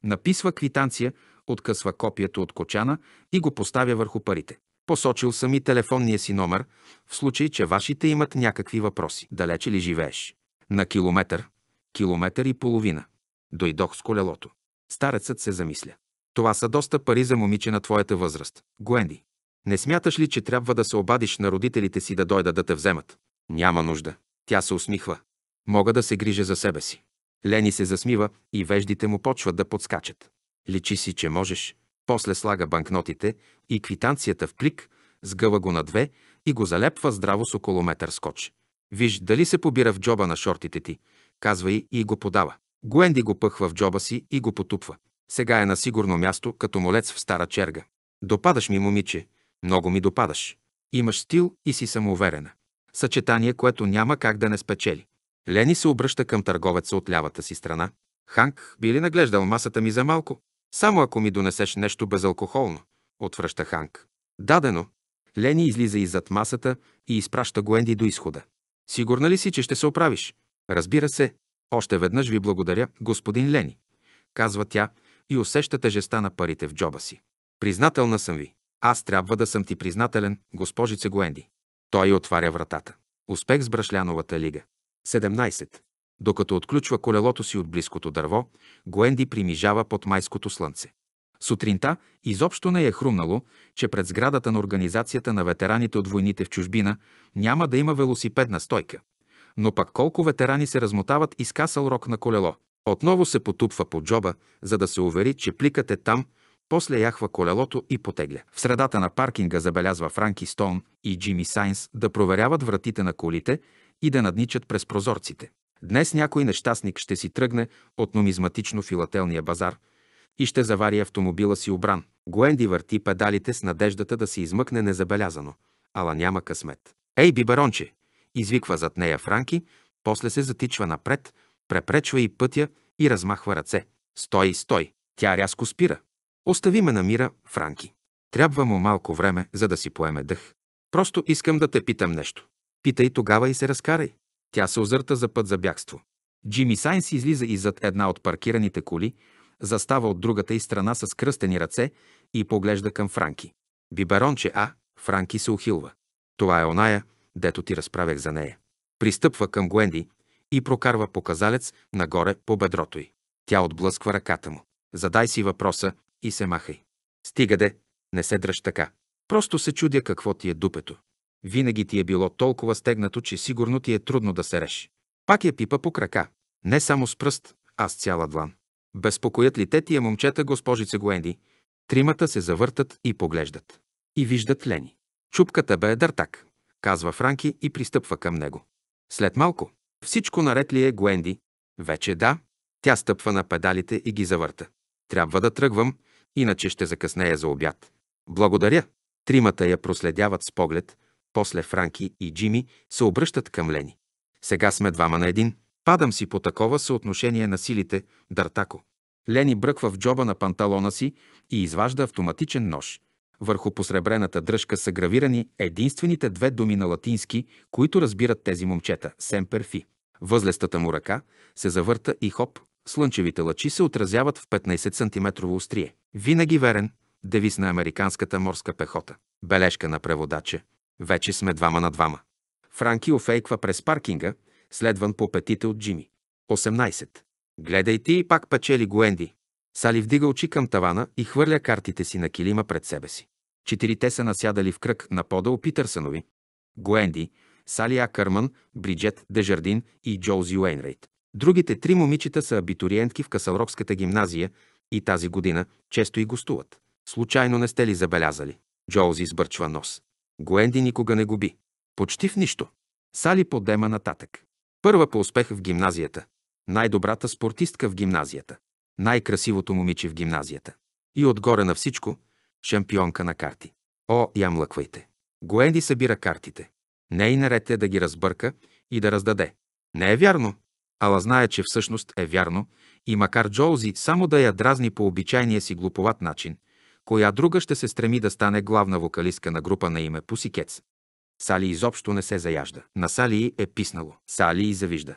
Написва квитанция, откъсва копието от кочана и го поставя върху парите. Посочил съм и телефонния си номер, в случай, че вашите имат някакви въпроси. Далече ли живееш? На километър, километър и половина. Дойдох с колелото. Старецът се замисля. Това са доста пари за момиче на твоята възраст. Гуенди, не смяташ ли, че трябва да се обадиш на родителите си да дойда да те вземат? Няма нужда. Тя се усмихва. Мога да се грижа за себе си. Лени се засмива и веждите му почват да подскачат. Личи си, че можеш. После слага банкнотите и квитанцията в плик, сгъва го на две и го залепва здраво с около метър скоч. Виж дали се побира в джоба на шортите ти, казва и, и го подава. Гуенди го пъхва в джоба си и го потупва. Сега е на сигурно място, като молец в стара черга. Допадаш ми, момиче, много ми допадаш. Имаш стил и си самоуверена. Съчетание, което няма как да не спечели. Лени се обръща към търговеца от лявата си страна. Ханк, би ли наглеждал масата ми за малко? Само ако ми донесеш нещо безалкохолно, отвръща Ханк. Дадено. Лени излиза иззад масата и изпраща Гуенди до изхода. Сигурна ли си, че ще се оправиш? Разбира се. Още веднъж ви благодаря, господин Лени, казва тя и усеща тежеста на парите в джоба си. Признателна съм ви. Аз трябва да съм ти признателен, госпожице Гуенди. Той отваря вратата. Успех с Брашляновата лига. 17. Докато отключва колелото си от близкото дърво, Гуенди примижава под майското слънце. Сутринта изобщо не е хрумнало, че пред сградата на Организацията на ветераните от войните в чужбина няма да има велосипедна стойка. Но пък колко ветерани се размотават из скасал рок на колело. Отново се потупва по джоба, за да се увери, че пликът е там, после яхва колелото и потегля. В средата на паркинга забелязва Франки Стоун и Джими Сайнс да проверяват вратите на колите и да надничат през прозорците. Днес някой нещастник ще си тръгне от нумизматично-филателния базар и ще завари автомобила си обран. Гуенди върти педалите с надеждата да се измъкне незабелязано, ала няма късмет. «Ей, бибаронче! извиква зад нея Франки, после се затичва напред, препречва и пътя и размахва ръце. «Стой, стой!» Тя рязко спира. «Остави ме на мира, Франки. Трябва му малко време, за да си поеме дъх. Просто искам да те питам нещо. Питай тогава и се разкарай. Тя се озърта за път за бягство. Джими Сайнс излиза иззад една от паркираните коли, застава от другата и страна с кръстени ръце и поглежда към Франки. Биберонче, а, Франки се ухилва. Това е оная, дето ти разправях за нея. Пристъпва към Гуенди и прокарва показалец нагоре по бедрото й. Тя отблъсква ръката му. Задай си въпроса и се махай. Стига де, не се дръж така. Просто се чудя какво ти е дупето. Винаги ти е било толкова стегнато, че сигурно ти е трудно да се реш. Пак я пипа по крака. Не само с пръст, а с цяла длан. Безпокоят ли те тия момчета, госпожице Гуенди? Тримата се завъртат и поглеждат. И виждат Лени. Чупката бе е дъртак, казва Франки и пристъпва към него. След малко. Всичко наред ли е Гуенди? Вече да. Тя стъпва на педалите и ги завърта. Трябва да тръгвам, иначе ще закъснея за обяд. Благодаря. Тримата я проследяват с поглед, после Франки и Джими се обръщат към Лени. Сега сме двама на един. Падам си по такова съотношение на силите, Дартако. Лени бръква в джоба на панталона си и изважда автоматичен нож. Върху посребрената дръжка са гравирани единствените две думи на латински, които разбират тези момчета – семперфи. Възлестата му ръка се завърта и хоп, слънчевите лъчи се отразяват в 15-сантиметрово острие. Винаги верен, девиз на американската морска пехота. Бележка на преводача – вече сме двама на двама. Франки офейква през паркинга, следван по петите от Джими. 18. Гледайте и пак печели го Енди. Сали вдига очи към тавана и хвърля картите си на килима пред себе си. Четирите са насядали в кръг на у Питърсънови. Гуенди, Сали Акърман, Бриджет Дежардин и Джоузи Уейнрейт. Другите три момичета са абитуриентки в Касалрокската гимназия и тази година често и гостуват. Случайно не сте ли забелязали? Джоузи сбърчва нос. Гуенди никога не губи. Почти в нищо. Сали подема нататък. Първа по успех в гимназията. Най-добрата спортистка в гимназията. Най-красивото момиче в гимназията. И отгоре на всичко, шампионка на карти. О, я млъквайте. Гуенди събира картите. Не и наред е да ги разбърка и да раздаде. Не е вярно. Ала знае, че всъщност е вярно и макар Джолзи само да я дразни по обичайния си глуповат начин, Коя друга ще се стреми да стане главна вокалистка на група на име Пусикец? Сали изобщо не се заяжда. На Сали е писнало. Сали и завижда.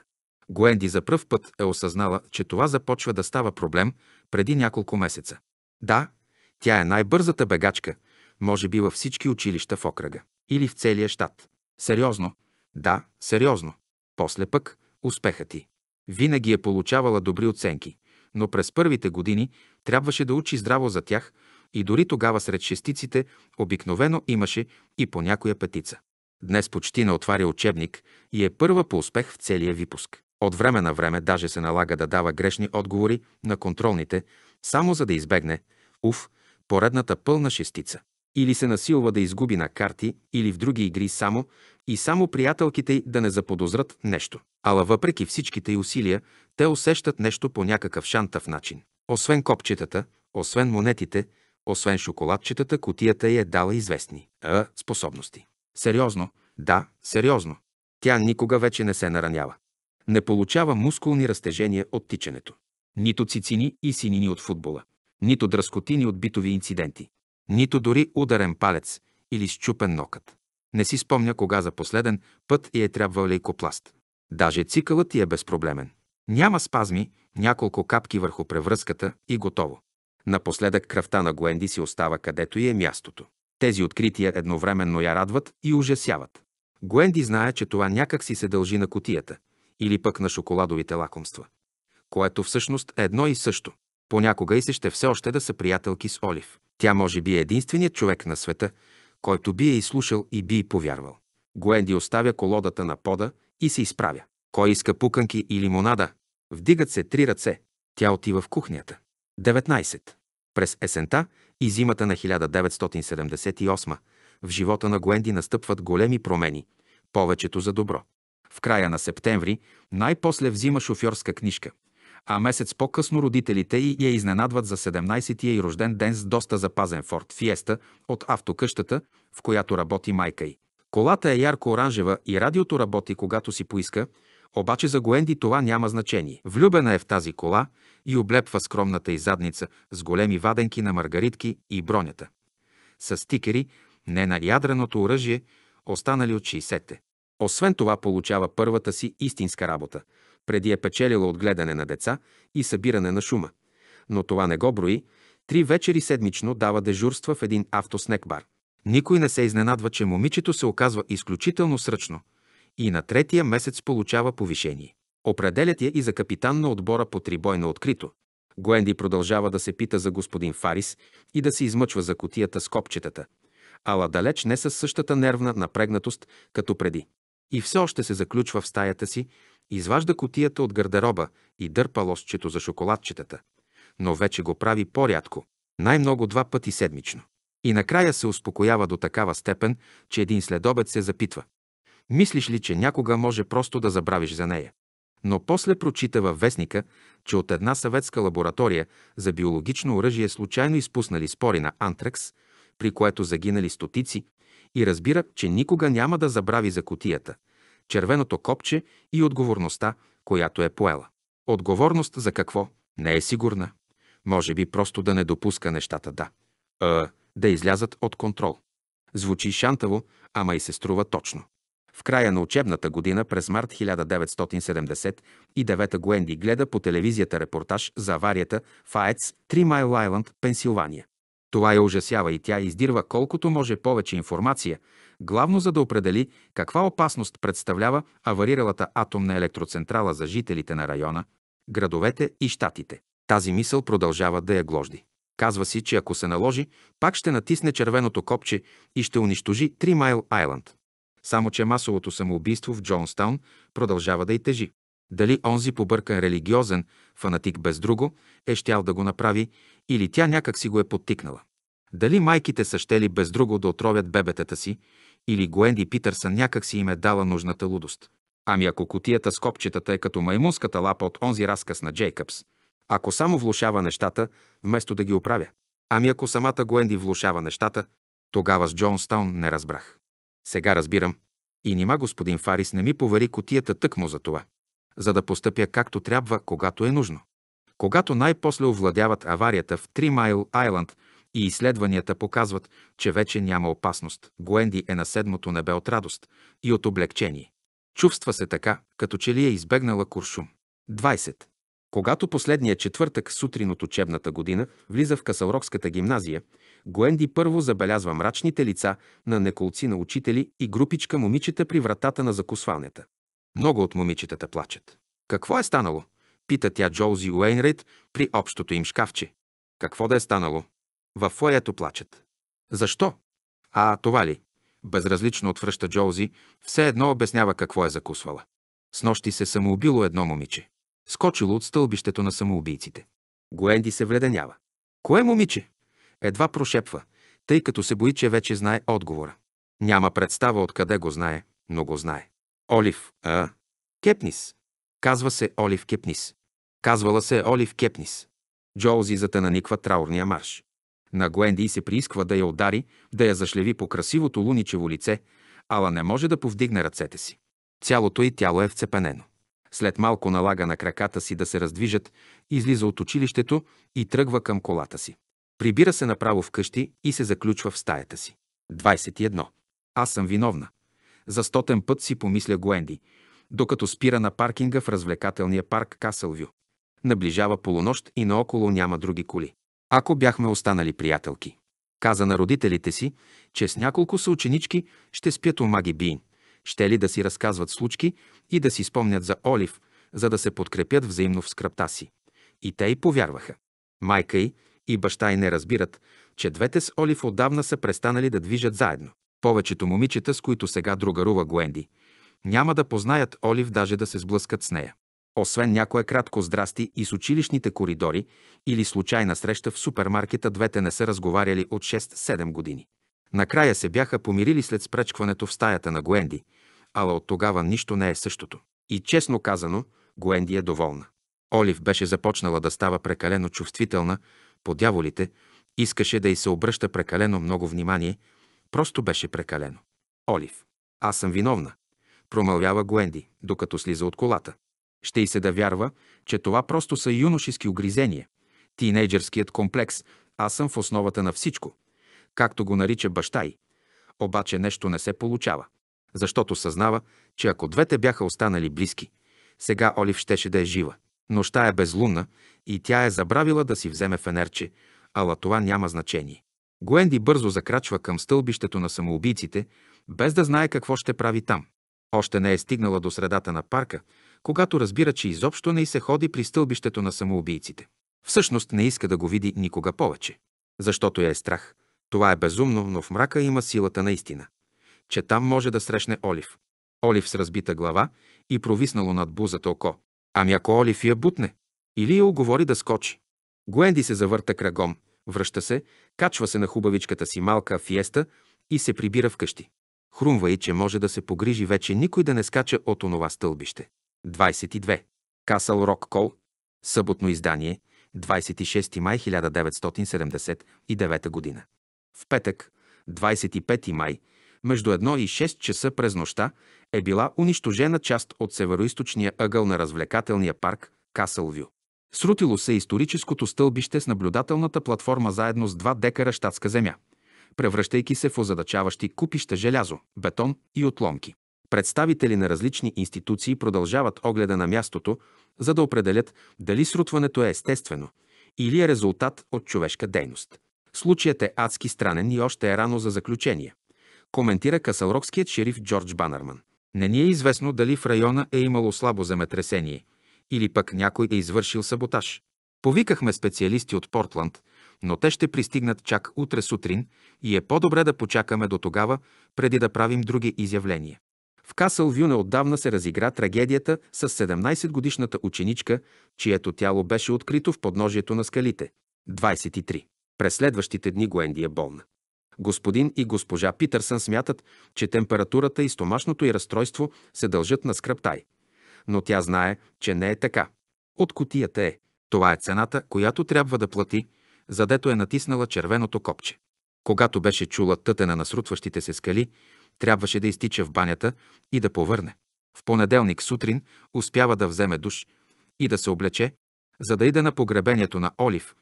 Гуенди за пръв път е осъзнала, че това започва да става проблем преди няколко месеца. Да, тя е най-бързата бегачка, може би във всички училища в окръга. Или в целия щат. Сериозно. Да, сериозно. После пък успеха ти. Винаги е получавала добри оценки, но през първите години трябваше да учи здраво за тях – и дори тогава сред шестиците обикновено имаше и по някоя петица. Днес почти не отваря учебник и е първа по успех в целия випуск. От време на време даже се налага да дава грешни отговори на контролните, само за да избегне, уф, поредната пълна шестица. Или се насилва да изгуби на карти или в други игри само и само приятелките й да не заподозрат нещо. Ала въпреки всичките й усилия, те усещат нещо по някакъв шантав начин. Освен копчетата, освен монетите, освен шоколадчетата, котията й е дала известни а, способности. Сериозно, да, сериозно. Тя никога вече не се наранява. Не получава мускулни разтежения от тичането. Нито цицини и синини от футбола. Нито дръскотини от битови инциденти. Нито дори ударен палец или счупен нокът. Не си спомня кога за последен път й е трябвал лейкопласт. Даже цикълът ти е безпроблемен. Няма спазми, няколко капки върху превръзката и готово. Напоследък кръвта на Гуенди си остава където и е мястото. Тези открития едновременно я радват и ужасяват. Гуенди знае, че това някак си се дължи на котията или пък на шоколадовите лакомства, което всъщност е едно и също. Понякога и се ще все още да са приятелки с Олив. Тя може би е единственият човек на света, който би е изслушал и би и повярвал. Гуенди оставя колодата на пода и се изправя. Кой иска пуканки и лимонада? Вдигат се три ръце. Тя отива в кухнята. 19. През есента и зимата на 1978 в живота на Гуенди настъпват големи промени, повечето за добро. В края на септември най-после взима шофьорска книжка, а месец по-късно родителите й я изненадват за 17-тия и рожден ден с доста запазен Форд Фиеста от автокъщата, в която работи майка й. Колата е ярко-оранжева и радиото работи когато си поиска, обаче за Гуенди това няма значение. Влюбена е в тази кола и облепва скромната й задница с големи ваденки на маргаритки и бронята. С стикери не на ядреното оръжие, останали от 60-те. Освен това получава първата си истинска работа. Преди е печелила от гледане на деца и събиране на шума. Но това не го брои. Три вечери седмично дава дежурства в един автоснекбар. Никой не се изненадва, че момичето се оказва изключително сръчно и на третия месец получава повишение. Определят я и за капитан на отбора по трибой на открито. Гуенди продължава да се пита за господин Фарис и да се измъчва за котията с копчетата, ала далеч не със същата нервна напрегнатост, като преди. И все още се заключва в стаята си, изважда котията от гардероба и дърпа лосчето за шоколадчетата, но вече го прави по-рядко, най-много два пъти седмично. И накрая се успокоява до такава степен, че един следобед се запитва. Мислиш ли, че някога може просто да забравиш за нея? но после прочита във вестника, че от една съветска лаборатория за биологично оръжие случайно изпуснали спори на антракс, при което загинали стотици, и разбира, че никога няма да забрави за котията, червеното копче и отговорността, която е поела. Отговорност за какво? Не е сигурна. Може би просто да не допуска нещата да. А, е, да излязат от контрол. Звучи шантаво, ама и се струва точно. В края на учебната година през март 1979 Гуенди гледа по телевизията репортаж за аварията в АЕЦ 3 Майл Айланд, Пенсилвания. Това я ужасява и тя издирва колкото може повече информация, главно за да определи каква опасност представлява авариралата атомна електроцентрала за жителите на района, градовете и щатите. Тази мисъл продължава да я гложди. Казва си, че ако се наложи, пак ще натисне червеното копче и ще унищожи 3 Майл Айланд. Само че масовото самоубийство в Джонстаун продължава да й тежи. Дали онзи побъркан религиозен фанатик без друго е щял да го направи или тя някак си го е подтикнала. Дали майките са щели без друго да отровят бебетата си или Гуенди Питърсън някак си им е дала нужната лудост. Ами ако котията с копчетата е като маймунската лапа от онзи разказ на Джейкъбс, ако само влушава нещата, вместо да ги оправя. Ами ако самата Гуенди влушава нещата, тогава с Джонстаун не разбрах. Сега разбирам. И нима господин Фарис не ми повари котията тъкмо за това, за да постъпя както трябва, когато е нужно. Когато най-после овладяват аварията в Три Майл Айланд и изследванията показват, че вече няма опасност, Гуенди е на седмото небе от радост и от облегчение. Чувства се така, като че ли е избегнала куршум. 20. Когато последния четвъртък сутрин от учебната година влиза в Касалрокската гимназия, Гуенди първо забелязва мрачните лица на неколци на учители и групичка момичета при вратата на закусвалнята. Много от момичетата плачат. Какво е станало? Пита тя Джоузи Уейнрейт при общото им шкафче. Какво да е станало? В фоето плачат. Защо? А, това ли? Безразлично отвръща Джоузи, все едно обяснява какво е закусвала. С нощи се самоубило едно момиче скочило от стълбището на самоубийците. Гуенди се вледенява. Кое момиче? Едва прошепва, тъй като се бои, че вече знае отговора. Няма представа откъде го знае, но го знае. Олив, а? Кепнис. Казва се Олив Кепнис. Казвала се Олив Кепнис. Джоузи наниква траурния марш. На Гуенди се приисква да я удари, да я зашлеви по красивото луничево лице, ала не може да повдигне ръцете си. Цялото й тяло е вцепенено. След малко налага на краката си да се раздвижат, излиза от училището и тръгва към колата си. Прибира се направо в къщи и се заключва в стаята си. 21. Аз съм виновна. За стотен път си помисля Гуенди, докато спира на паркинга в развлекателния парк Касълвю. Наближава полунощ и наоколо няма други коли. Ако бяхме останали приятелки. Каза на родителите си, че с няколко съученички ще спят у Маги Бин ще ли да си разказват случки и да си спомнят за Олив, за да се подкрепят взаимно в скръпта си. И те й повярваха. Майка й и баща й не разбират, че двете с Олив отдавна са престанали да движат заедно. Повечето момичета, с които сега другарува Гуенди, няма да познаят Олив даже да се сблъскат с нея. Освен някое кратко здрасти и с училищните коридори или случайна среща в супермаркета, двете не са разговаряли от 6-7 години. Накрая се бяха помирили след спречкването в стаята на Гуенди – ала от тогава нищо не е същото. И честно казано, Гуенди е доволна. Олив беше започнала да става прекалено чувствителна по дяволите, искаше да й се обръща прекалено много внимание, просто беше прекалено. Олив. Аз съм виновна, промълвява Гуенди, докато слиза от колата. Ще й се да вярва, че това просто са юношески огризения. тинейджерският комплекс «Аз съм в основата на всичко», както го нарича баща й. Обаче нещо не се получава защото съзнава, че ако двете бяха останали близки, сега Олив щеше да е жива. Нощта е безлунна и тя е забравила да си вземе фенерче, ала това няма значение. Гуенди бързо закрачва към стълбището на самоубийците, без да знае какво ще прави там. Още не е стигнала до средата на парка, когато разбира, че изобщо не й се ходи при стълбището на самоубийците. Всъщност не иска да го види никога повече, защото я е страх. Това е безумно, но в мрака има силата на истина че там може да срещне Олив. Олив с разбита глава и провиснало над бузата око. Ами ако Олив я бутне? Или я оговори да скочи. Гуенди се завърта крагом, връща се, качва се на хубавичката си малка фиеста и се прибира вкъщи. Хрумва и, че може да се погрижи вече никой да не скача от онова стълбище. 22. Касъл Рок Кол. Съботно издание. 26 май 1979 година. В петък, 25 май между 1 и 6 часа през нощта е била унищожена част от североисточния ъгъл на развлекателния парк Касълвю. Срутило се историческото стълбище с наблюдателната платформа заедно с два декара щатска земя, превръщайки се в озадачаващи купища желязо, бетон и отломки. Представители на различни институции продължават огледа на мястото, за да определят дали срутването е естествено или е резултат от човешка дейност. Случаят е адски странен и още е рано за заключение коментира касалрокският шериф Джордж Банърман. Не ни е известно дали в района е имало слабо земетресение или пък някой е извършил саботаж. Повикахме специалисти от Портланд, но те ще пристигнат чак утре сутрин и е по-добре да почакаме до тогава, преди да правим други изявления. В Касъл Вюне отдавна се разигра трагедията с 17-годишната ученичка, чието тяло беше открито в подножието на скалите. 23. През следващите дни Гуенди е болна. Господин и госпожа Питърсън смятат, че температурата и стомашното й разстройство се дължат на скръптай. Но тя знае, че не е така. От котията е. Това е цената, която трябва да плати, задето е натиснала червеното копче. Когато беше чула тътена на срутващите се скали, трябваше да изтича в банята и да повърне. В понеделник сутрин успява да вземе душ и да се облече, за да иде на погребението на Олив,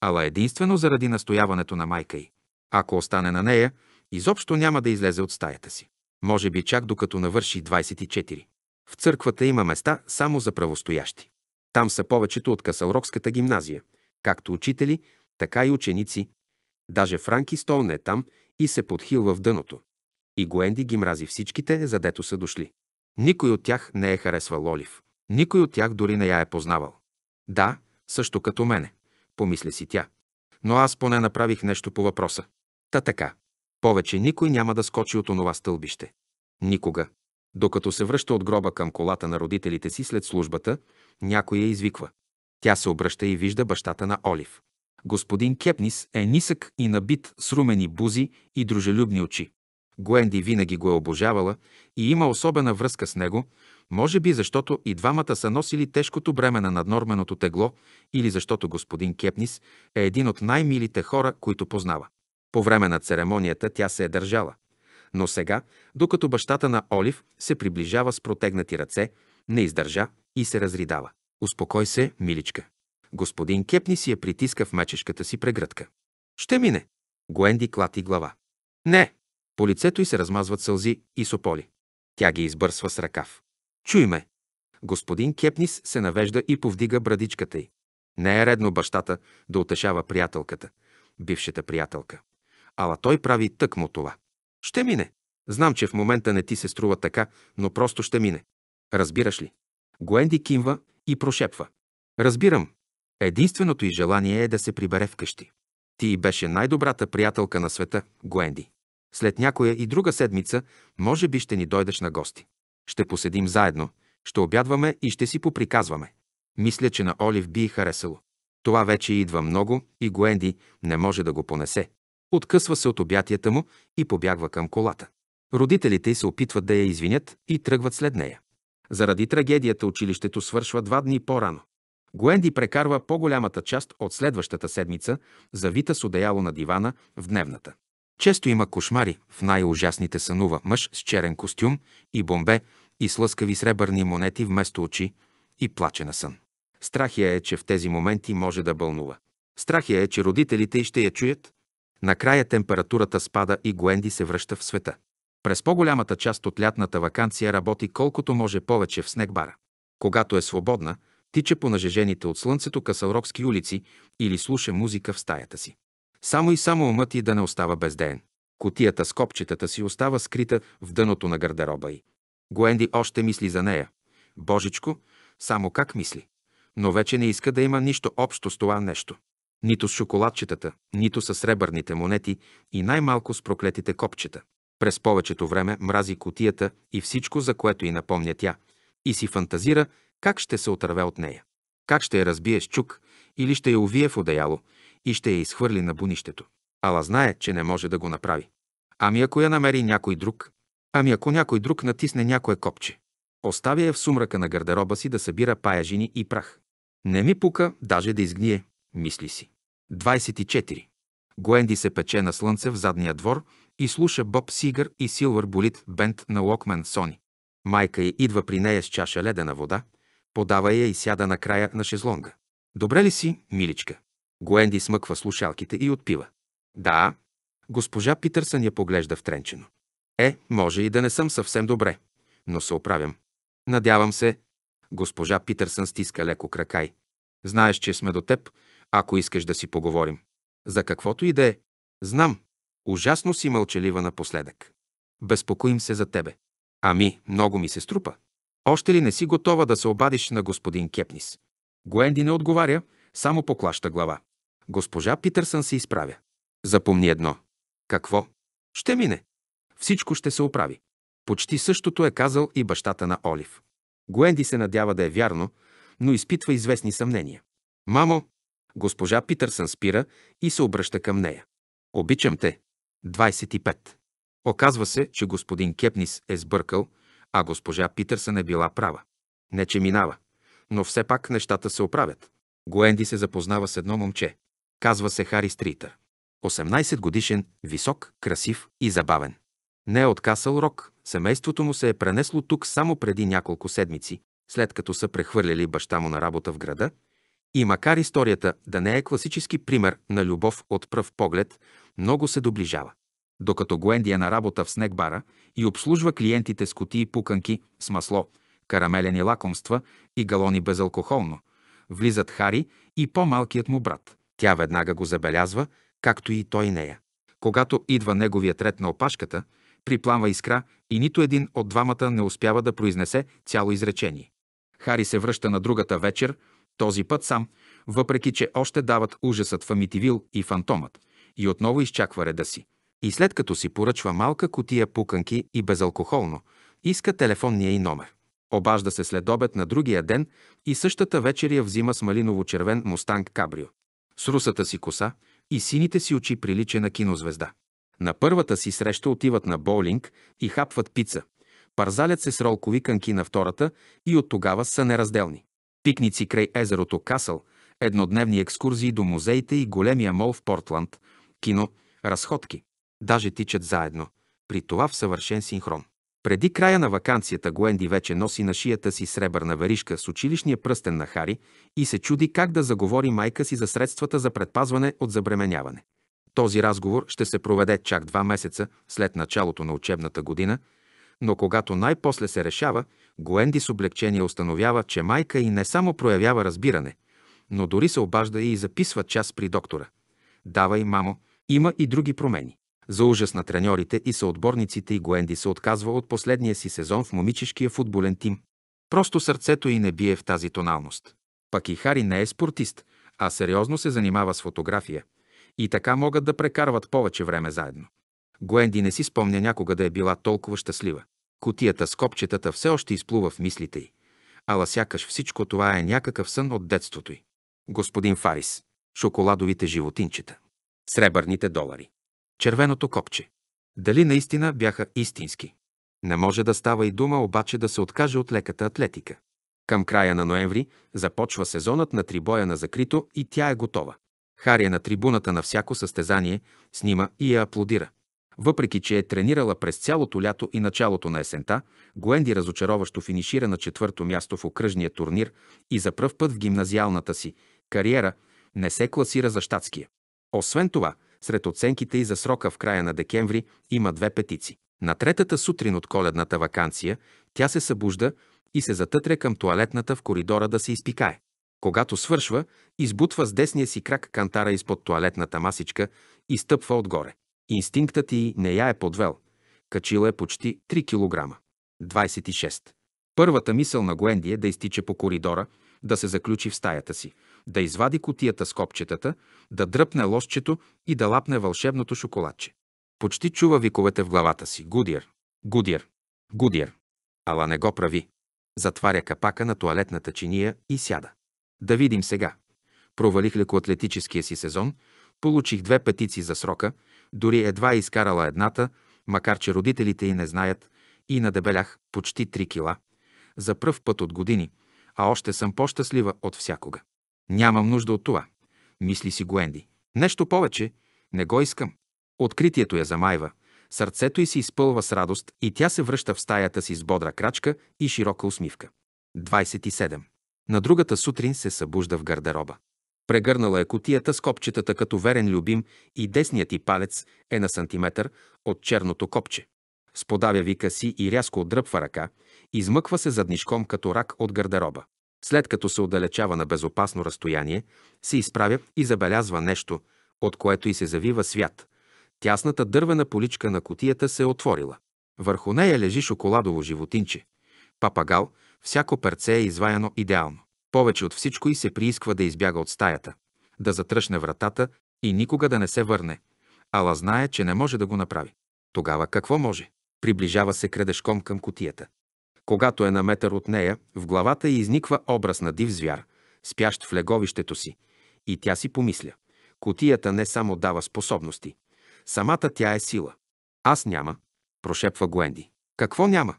ала единствено заради настояването на майка й. Ако остане на нея, изобщо няма да излезе от стаята си. Може би чак докато навърши 24. В църквата има места само за правостоящи. Там са повечето от Касалрокската гимназия, както учители, така и ученици. Даже Франки Стоун е там и се подхилва в дъното. И Гуенди ги мрази всичките, задето са дошли. Никой от тях не е харесвал Олив. Никой от тях дори не я е познавал. Да, също като мене, помисли си тя. Но аз поне направих нещо по въпроса. Та така. Повече никой няма да скочи от онова стълбище. Никога. Докато се връща от гроба към колата на родителите си след службата, някой я извиква. Тя се обръща и вижда бащата на Олив. Господин Кепнис е нисък и набит с румени бузи и дружелюбни очи. Гуенди винаги го е обожавала и има особена връзка с него, може би защото и двамата са носили тежкото бреме на наднорменото тегло или защото господин Кепнис е един от най-милите хора, които познава. По време на церемонията тя се е държала. Но сега, докато бащата на Олив се приближава с протегнати ръце, не издържа и се разридава. Успокой се, миличка. Господин Кепни си я притиска в мечешката си прегръдка. Ще мине. Гуенди клати глава. Не. По лицето й се размазват сълзи и сополи. Тя ги избърсва с ръкав. Чуй ме. Господин Кепнис се навежда и повдига брадичката й. Не е редно бащата да утешава приятелката, бившата приятелка. Ала той прави тъкмо това. Ще мине. Знам, че в момента не ти се струва така, но просто ще мине. Разбираш ли? Гуенди кимва и прошепва. Разбирам. Единственото й желание е да се прибере вкъщи. Ти беше най-добрата приятелка на света, Гуенди. След някоя и друга седмица, може би ще ни дойдеш на гости. Ще поседим заедно, ще обядваме и ще си поприказваме. Мисля, че на Олив би и харесало. Това вече идва много и Гуенди, не може да го понесе откъсва се от обятията му и побягва към колата. Родителите й се опитват да я извинят и тръгват след нея. Заради трагедията училището свършва два дни по-рано. Гуенди прекарва по-голямата част от следващата седмица, завита с одеяло на дивана в дневната. Често има кошмари, в най-ужасните сънува мъж с черен костюм и бомбе и с лъскави сребърни монети вместо очи и плаче на сън. Страхия е, че в тези моменти може да бълнува. Страхия е, че родителите й ще я чуят, Накрая температурата спада и Гуенди се връща в света. През по-голямата част от лятната вакансия работи колкото може повече в снегбара. Когато е свободна, тича по нажежените от слънцето касалрокски улици или слуша музика в стаята си. Само и само умът и да не остава безден. Котията с копчетата си остава скрита в дъното на гардероба й. Гуенди още мисли за нея. Божичко, само как мисли. Но вече не иска да има нищо общо с това нещо нито с шоколадчетата, нито с сребърните монети и най-малко с проклетите копчета. През повечето време мрази котията и всичко, за което й напомня тя, и си фантазира как ще се отърве от нея. Как ще я разбие с чук или ще я увие в одеяло и ще я изхвърли на бунището. Ала знае, че не може да го направи. Ами ако я намери някой друг? Ами ако някой друг натисне някое копче? Оставя я в сумрака на гардероба си да събира паяжини и прах. Не ми пука даже да изгние, мисли си. 24. Гуенди се пече на слънце в задния двор и слуша Боб Сигър и Силвър Болит Бент на Локмен Сони. Майка й идва при нея с чаша ледена вода, подава я и сяда на края на шезлонга. Добре ли си, миличка? Гуенди смъква слушалките и отпива. Да. Госпожа Питърсън я поглежда втренчено. Е, може и да не съм съвсем добре, но се оправям. Надявам се. Госпожа Питърсън стиска леко крака й. Знаеш, че сме до теб, ако искаш да си поговорим. За каквото и да е. Знам. Ужасно си мълчалива напоследък. Безпокоим се за тебе. Ами, много ми се струпа. Още ли не си готова да се обадиш на господин Кепнис? Гуенди не отговаря, само поклаща глава. Госпожа Питърсън се изправя. Запомни едно. Какво? Ще мине. Всичко ще се оправи. Почти същото е казал и бащата на Олив. Гуенди се надява да е вярно, но изпитва известни съмнения. Мамо, Госпожа Питърсън спира и се обръща към нея. Обичам те. 25. Оказва се, че господин Кепнис е сбъркал, а госпожа Питърсън е била права. Не, че минава, но все пак нещата се оправят. Гуенди се запознава с едно момче. Казва се Хари Стритър. 18 годишен, висок, красив и забавен. Не е от Касъл Рок, семейството му се е пренесло тук само преди няколко седмици, след като са прехвърляли баща му на работа в града и макар историята да не е класически пример на любов от пръв поглед, много се доближава. Докато Гуенди е на работа в снегбара и обслужва клиентите с кутии пуканки, с масло, карамелени лакомства и галони безалкохолно, влизат Хари и по-малкият му брат. Тя веднага го забелязва, както и той нея. Когато идва неговият ред на опашката, припламва искра и нито един от двамата не успява да произнесе цяло изречение. Хари се връща на другата вечер, този път сам, въпреки че още дават ужасът в Амитивил и фантомът, и отново изчаква реда си. И след като си поръчва малка котия пуканки и безалкохолно, иска телефонния и номер. Обажда се след обед на другия ден и същата вечер я взима с малиново-червен мустанг Кабрио. С русата си коса и сините си очи прилича на кинозвезда. На първата си среща отиват на боулинг и хапват пица. Парзалят се с ролкови канки на втората и от тогава са неразделни пикници край езерото Касъл, еднодневни екскурзии до музеите и големия мол в Портланд, кино, разходки. Даже тичат заедно, при това в съвършен синхрон. Преди края на вакансията Гуенди вече носи на шията си сребърна веришка с училищния пръстен на Хари и се чуди как да заговори майка си за средствата за предпазване от забременяване. Този разговор ще се проведе чак два месеца след началото на учебната година, но когато най-после се решава, Гуенди с облегчение установява, че майка и не само проявява разбиране, но дори се обажда и записва час при доктора. Давай, мамо, има и други промени. За ужас на треньорите и съотборниците и Гуенди се отказва от последния си сезон в момичешкия футболен тим. Просто сърцето й не бие в тази тоналност. Пак и Хари не е спортист, а сериозно се занимава с фотография. И така могат да прекарват повече време заедно. Гуенди не си спомня някога да е била толкова щастлива. Котията с копчетата все още изплува в мислите й. Ала сякаш всичко това е някакъв сън от детството й. Господин Фарис. Шоколадовите животинчета. Сребърните долари. Червеното копче. Дали наистина бяха истински? Не може да става и дума обаче да се откаже от леката атлетика. Към края на ноември започва сезонът на трибоя на закрито и тя е готова. Хария на трибуната на всяко състезание, снима и я аплодира. Въпреки, че е тренирала през цялото лято и началото на есента, Гуенди разочароващо финишира на четвърто място в окръжния турнир и за пръв път в гимназиалната си кариера не се класира за щатския. Освен това, сред оценките и за срока в края на декември има две петици. На третата сутрин от коледната вакансия тя се събужда и се затътря към туалетната в коридора да се изпикае. Когато свършва, избутва с десния си крак кантара изпод туалетната масичка и стъпва отгоре. Инстинктът ти не я е подвел. Качила е почти 3 кг. 26. Първата мисъл на Гуенди е да изтича по коридора, да се заключи в стаята си, да извади котията с копчетата, да дръпне лошчето и да лапне вълшебното шоколадче. Почти чува виковете в главата си. Гудир. Гудир. Гудир. Ала не го прави. Затваря капака на туалетната чиния и сяда. Да видим сега. Провалих лекоатлетическия си сезон, получих две петици за срока, дори едва е изкарала едната, макар че родителите й не знаят, и надебелях почти 3 кила. За пръв път от години, а още съм по-щастлива от всякога. Нямам нужда от това, мисли си Гуенди. Нещо повече, не го искам. Откритието я замайва, сърцето й се изпълва с радост и тя се връща в стаята си с бодра крачка и широка усмивка. 27. На другата сутрин се събужда в гардероба. Прегърнала е котията с копчетата като верен любим и десният ти палец е на сантиметър от черното копче. Сподавя вика си и рязко отдръпва ръка, измъква се заднишком като рак от гардероба. След като се отдалечава на безопасно разстояние, се изправя и забелязва нещо, от което и се завива свят. Тясната дървена поличка на котията се е отворила. Върху нея лежи шоколадово животинче. Папагал, всяко перце е изваяно идеално. Повече от всичко и се приисква да избяга от стаята, да затръшне вратата и никога да не се върне. Ала знае, че не може да го направи. Тогава какво може? Приближава се кредешком към котията. Когато е на метър от нея, в главата й изниква образ на див звяр, спящ в леговището си. И тя си помисля. Котията не само дава способности. Самата тя е сила. Аз няма, прошепва Гуенди. Какво няма?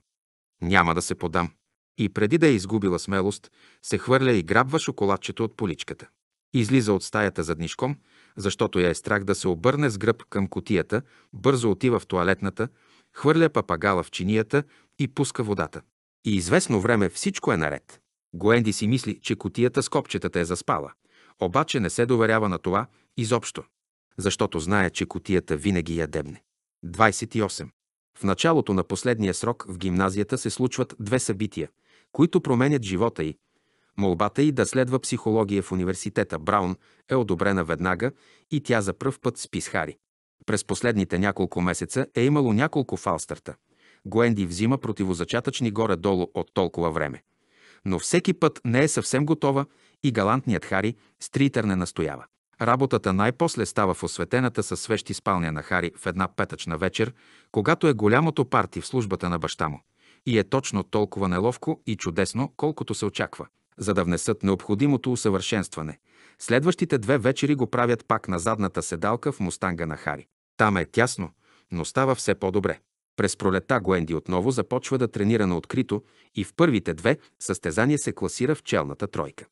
Няма да се подам и преди да е изгубила смелост, се хвърля и грабва шоколадчето от поличката. Излиза от стаята заднишком, защото я е страх да се обърне с гръб към котията, бързо отива в туалетната, хвърля папагала в чинията и пуска водата. И известно време всичко е наред. Гоенди си мисли, че котията с копчетата е заспала, обаче не се доверява на това изобщо, защото знае, че котията винаги я дебне. 28. В началото на последния срок в гимназията се случват две събития – които променят живота й. Молбата й да следва психология в университета Браун е одобрена веднага и тя за пръв път спи с Хари. През последните няколко месеца е имало няколко фалстарта. Гуенди взима противозачатъчни горе-долу от толкова време. Но всеки път не е съвсем готова и галантният Хари стритър не настоява. Работата най-после става в осветената със свещи спалня на Хари в една петъчна вечер, когато е голямото парти в службата на баща му и е точно толкова неловко и чудесно, колкото се очаква. За да внесат необходимото усъвършенстване, следващите две вечери го правят пак на задната седалка в мустанга на Хари. Там е тясно, но става все по-добре. През пролета Гуенди отново започва да тренира на открито и в първите две състезания се класира в челната тройка.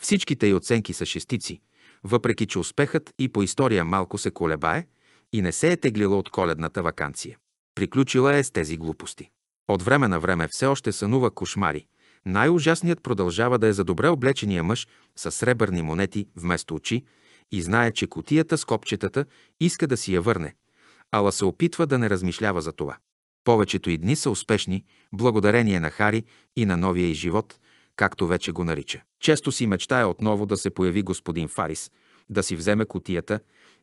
Всичките й оценки са шестици, въпреки че успехът и по история малко се колебае и не се е теглила от коледната вакансия. Приключила е с тези глупости. От време на време все още сънува кошмари. Най-ужасният продължава да е за добре облечения мъж с сребърни монети вместо очи и знае, че котията с копчетата иска да си я върне, ала се опитва да не размишлява за това. Повечето и дни са успешни, благодарение на Хари и на новия и живот, както вече го нарича. Често си мечтая отново да се появи господин Фарис, да си вземе котията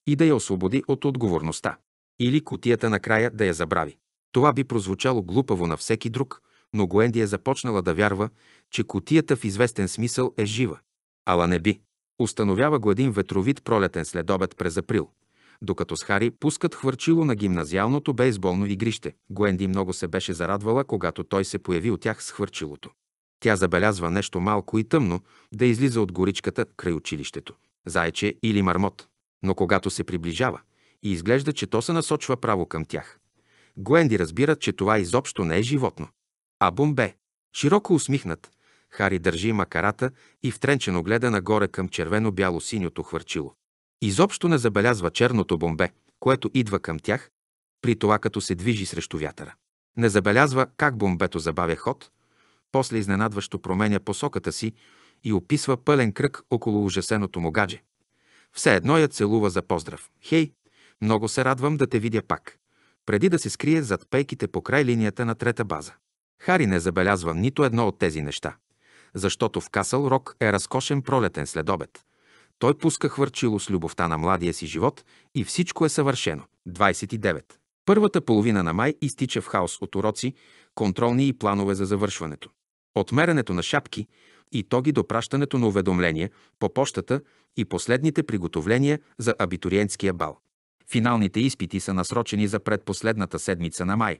и да я освободи от отговорността. Или котията накрая да я забрави. Това би прозвучало глупаво на всеки друг, но Гуенди е започнала да вярва, че котията в известен смисъл е жива. Ала не би. Установява го един ветровит пролетен следобед през април, докато с Хари пускат хвърчило на гимназиалното бейсболно игрище. Гуенди много се беше зарадвала, когато той се появи от тях с хвърчилото. Тя забелязва нещо малко и тъмно да излиза от горичката край училището. Зайче или мармот. Но когато се приближава и изглежда, че то се насочва право към тях, Гуенди разбира, че това изобщо не е животно, а бомбе. Широко усмихнат, Хари държи макарата и втренчено гледа нагоре към червено-бяло-синьото хвърчило. Изобщо не забелязва черното бомбе, което идва към тях, при това като се движи срещу вятъра. Не забелязва как бомбето забавя ход, после изненадващо променя посоката си и описва пълен кръг около ужасеното му гадже. Все едно я целува за поздрав. Хей, много се радвам да те видя пак преди да се скрие зад пейките по край линията на трета база. Хари не забелязва нито едно от тези неща, защото в Касъл Рок е разкошен пролетен следобед. Той пуска хвърчило с любовта на младия си живот и всичко е съвършено. 29. Първата половина на май изтича в хаос от уроци, контролни и планове за завършването. Отмерянето на шапки и тоги до пращането на уведомления по почтата и последните приготовления за абитуриентския бал. Финалните изпити са насрочени за предпоследната седмица на май,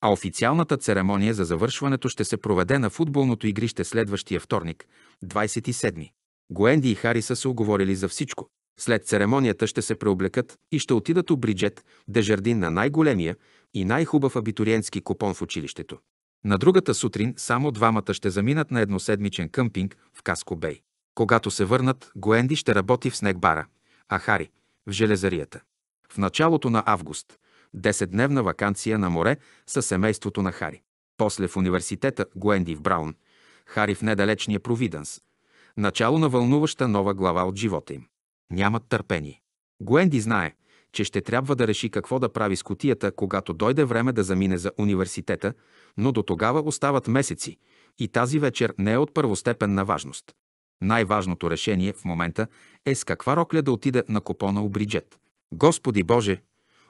а официалната церемония за завършването ще се проведе на футболното игрище следващия вторник, 27. Гоенди и Хари са се оговорили за всичко. След церемонията ще се преоблекат и ще отидат у Бриджет, дежардин на най-големия и най-хубав абитуриентски купон в училището. На другата сутрин само двамата ще заминат на едноседмичен къмпинг в Каско Бей. Когато се върнат, Гоенди ще работи в снегбара, а Хари – в железарията. В началото на август – 10-дневна вакансия на море със семейството на Хари. После в университета Гуенди в Браун, Хари в недалечния Провиденс. Начало на вълнуваща нова глава от живота им. Нямат търпение. Гуенди знае, че ще трябва да реши какво да прави с котията, когато дойде време да замине за университета, но до тогава остават месеци и тази вечер не е от първостепенна важност. Най-важното решение в момента е с каква рокля да отида на купона у Бриджет. Господи Боже,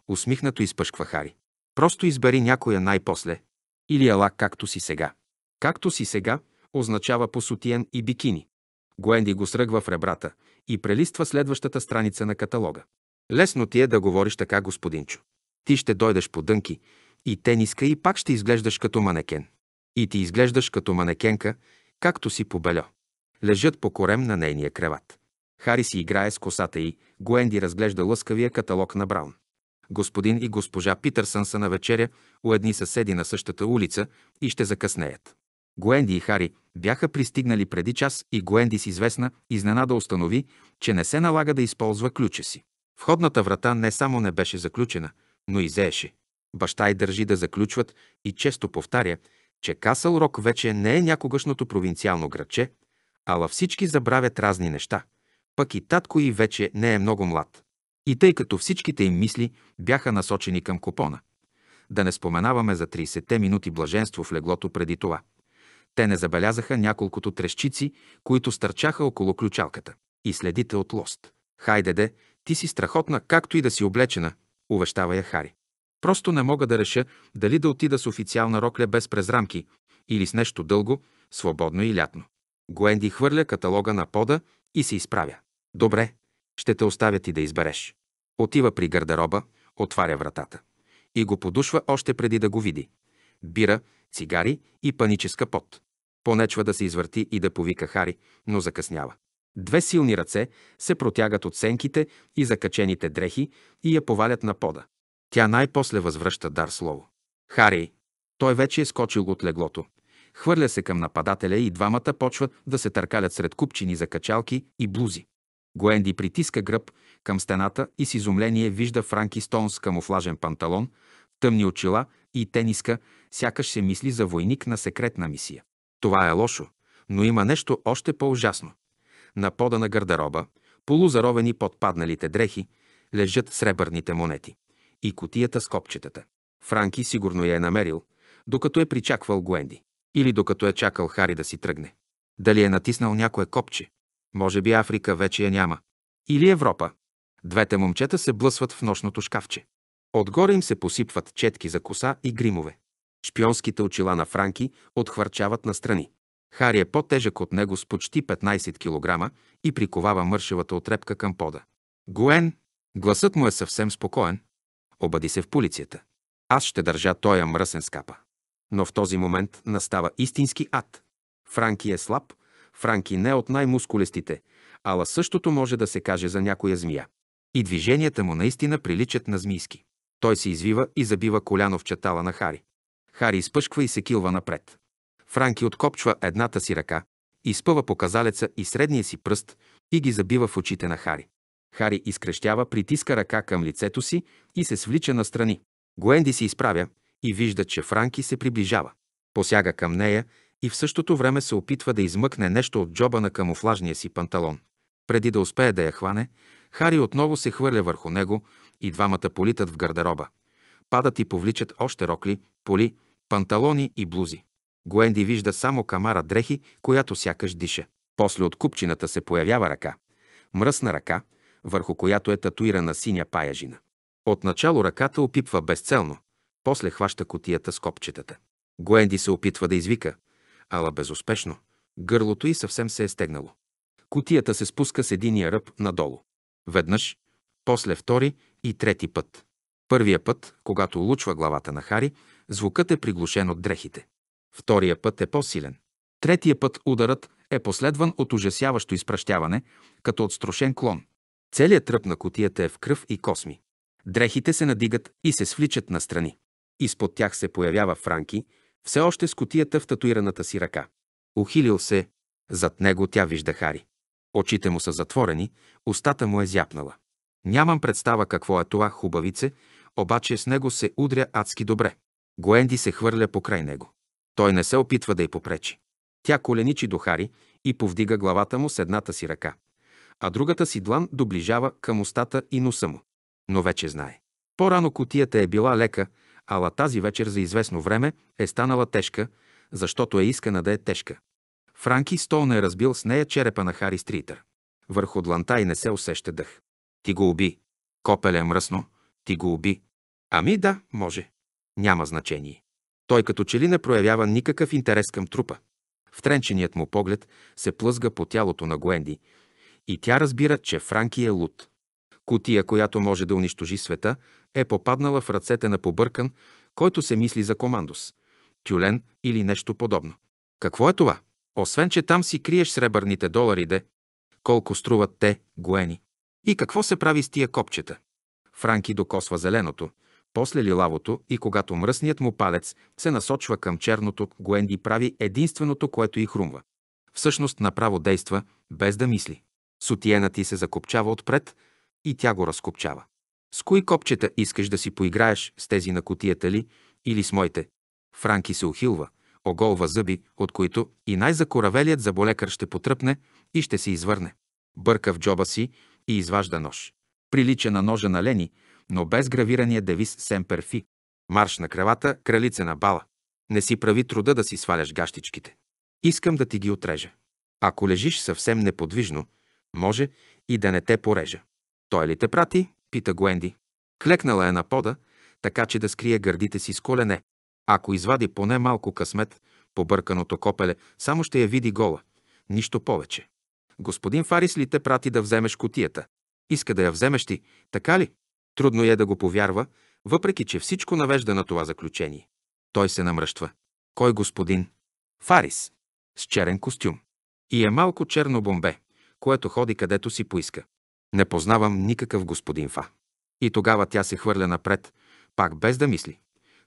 усмихнато изпъшква Хари. Просто избери някоя най-после. Или ела както си сега. Както си сега означава посутиен и бикини. Гуенди го сръгва в ребрата и прелиства следващата страница на каталога. Лесно ти е да говориш така, господинчо. Ти ще дойдеш по дънки и тениска и пак ще изглеждаш като манекен. И ти изглеждаш като манекенка, както си побелё. Лежат по корем на нейния креват. Хари си играе с косата й, Гуенди разглежда лъскавия каталог на Браун. Господин и госпожа Питърсън са на вечеря у едни съседи на същата улица и ще закъснеят. Гуенди и Хари бяха пристигнали преди час и Гуенди с известна изненада установи, че не се налага да използва ключа си. Входната врата не само не беше заключена, но и зееше. Баща й държи да заключват и често повтаря, че Касъл Рок вече не е някогашното провинциално градче, ала всички забравят разни неща – пък и татко и вече не е много млад. И тъй като всичките им мисли бяха насочени към купона. Да не споменаваме за 30-те минути блаженство в леглото преди това. Те не забелязаха няколкото трещици, които стърчаха около ключалката. И следите от лост. Хайде де, ти си страхотна, както и да си облечена, увещава я Хари. Просто не мога да реша дали да отида с официална рокля без презрамки или с нещо дълго, свободно и лятно. Гуенди хвърля каталога на пода и се изправя. Добре, ще те оставя ти да избереш. Отива при гардероба, отваря вратата и го подушва още преди да го види. Бира, цигари и паническа пот. Понечва да се извърти и да повика Хари, но закъснява. Две силни ръце се протягат от сенките и закачените дрехи и я повалят на пода. Тя най-после възвръща дар слово. Хари, той вече е скочил от леглото. Хвърля се към нападателя и двамата почват да се търкалят сред купчини за качалки и блузи. Гуенди притиска гръб към стената и с изумление вижда Франки Стоун с камуфлажен панталон, тъмни очила и тениска, сякаш се мисли за войник на секретна мисия. Това е лошо, но има нещо още по-ужасно. На пода на гардероба, полузаровени под падналите дрехи, лежат сребърните монети и котията с копчетата. Франки сигурно я е намерил, докато е причаквал Гуенди или докато е чакал Хари да си тръгне. Дали е натиснал някое копче, може би Африка вече я няма. Или Европа. Двете момчета се блъсват в нощното шкафче. Отгоре им се посипват четки за коса и гримове. Шпионските очила на Франки отхвърчават настрани. Хари е по-тежък от него с почти 15 кг и приковава мършевата отрепка към пода. Гуен, Гласът му е съвсем спокоен. Обади се в полицията. Аз ще държа тоя мръсен скапа. Но в този момент настава истински ад. Франки е слаб, Франки не е от най-мускулестите, ала същото може да се каже за някоя змия. И движенията му наистина приличат на змийски. Той се извива и забива коляно в чатала на Хари. Хари изпъшква и се килва напред. Франки откопчва едната си ръка, изпъва показалеца и средния си пръст и ги забива в очите на Хари. Хари изкрещява, притиска ръка към лицето си и се свлича настрани. Гуенди се изправя и вижда, че Франки се приближава. Посяга към нея и в същото време се опитва да измъкне нещо от джоба на камуфлажния си панталон. Преди да успее да я хване, Хари отново се хвърля върху него и двамата политат в гардероба. Падат и повличат още рокли, поли, панталони и блузи. Гуенди вижда само камара дрехи, която сякаш диша. После от купчината се появява ръка. Мръсна ръка, върху която е татуирана синя паяжина. Отначало ръката опипва безцелно, после хваща котията с копчетата. Гуенди се опитва да извика ала безуспешно. Гърлото й съвсем се е стегнало. Кутията се спуска с единия ръб надолу. Веднъж, после втори и трети път. Първия път, когато улучва главата на Хари, звукът е приглушен от дрехите. Втория път е по-силен. Третия път ударът е последван от ужасяващо изпращяване, като от клон. Целият тръп на котията е в кръв и косми. Дрехите се надигат и се свличат настрани. Изпод тях се появява Франки, все още с котията в татуираната си ръка. Ухилил се, зад него тя вижда Хари. Очите му са затворени, устата му е зяпнала. Нямам представа какво е това хубавице, обаче с него се удря адски добре. Гоенди се хвърля покрай него. Той не се опитва да й попречи. Тя коленичи до Хари и повдига главата му с едната си ръка, а другата си длан доближава към устата и носа му. Но вече знае. По-рано котията е била лека, Ала тази вечер за известно време е станала тежка, защото е искана да е тежка. Франки Стоун е разбил с нея черепа на Хари Стритър. Върху дланта и не се усеща дъх. Ти го уби. Копеле мръсно. Ти го уби. Ами да, може. Няма значение. Той като че ли не проявява никакъв интерес към трупа. Втренченият му поглед се плъзга по тялото на Гуенди и тя разбира, че Франки е луд. Кутия, която може да унищожи света, е попаднала в ръцете на побъркан, който се мисли за командос, тюлен или нещо подобно. Какво е това? Освен, че там си криеш сребърните долари, де. Колко струват те, гоени? И какво се прави с тия копчета? Франки докосва зеленото, после лилавото и когато мръсният му палец се насочва към черното, Гуенди прави единственото, което и хрумва. Всъщност направо действа, без да мисли. Сутиена ти се закопчава отпред, и тя го разкопчава. С кои копчета искаш да си поиграеш, с тези на котията ли или с моите? Франки се ухилва, оголва зъби, от които и най-закоравелият заболекар ще потръпне и ще се извърне. Бърка в джоба си и изважда нож. Прилича на ножа на Лени, но без гравирания девиз Семперфи. Марш на кревата, кралице на бала. Не си прави труда да си сваляш гащичките. Искам да ти ги отрежа. Ако лежиш съвсем неподвижно, може и да не те порежа. Той ли те прати? пита Гуенди. Клекнала е на пода, така че да скрие гърдите си с колене. Ако извади поне малко късмет, побърканото копеле, само ще я види гола. Нищо повече. Господин Фарис ли те прати да вземеш котията? Иска да я вземеш ти, така ли? Трудно е да го повярва, въпреки че всичко навежда на това заключение. Той се намръщва. Кой господин? Фарис. С черен костюм. И е малко черно бомбе, което ходи където си поиска. Не познавам никакъв господин Фа. И тогава тя се хвърля напред, пак без да мисли.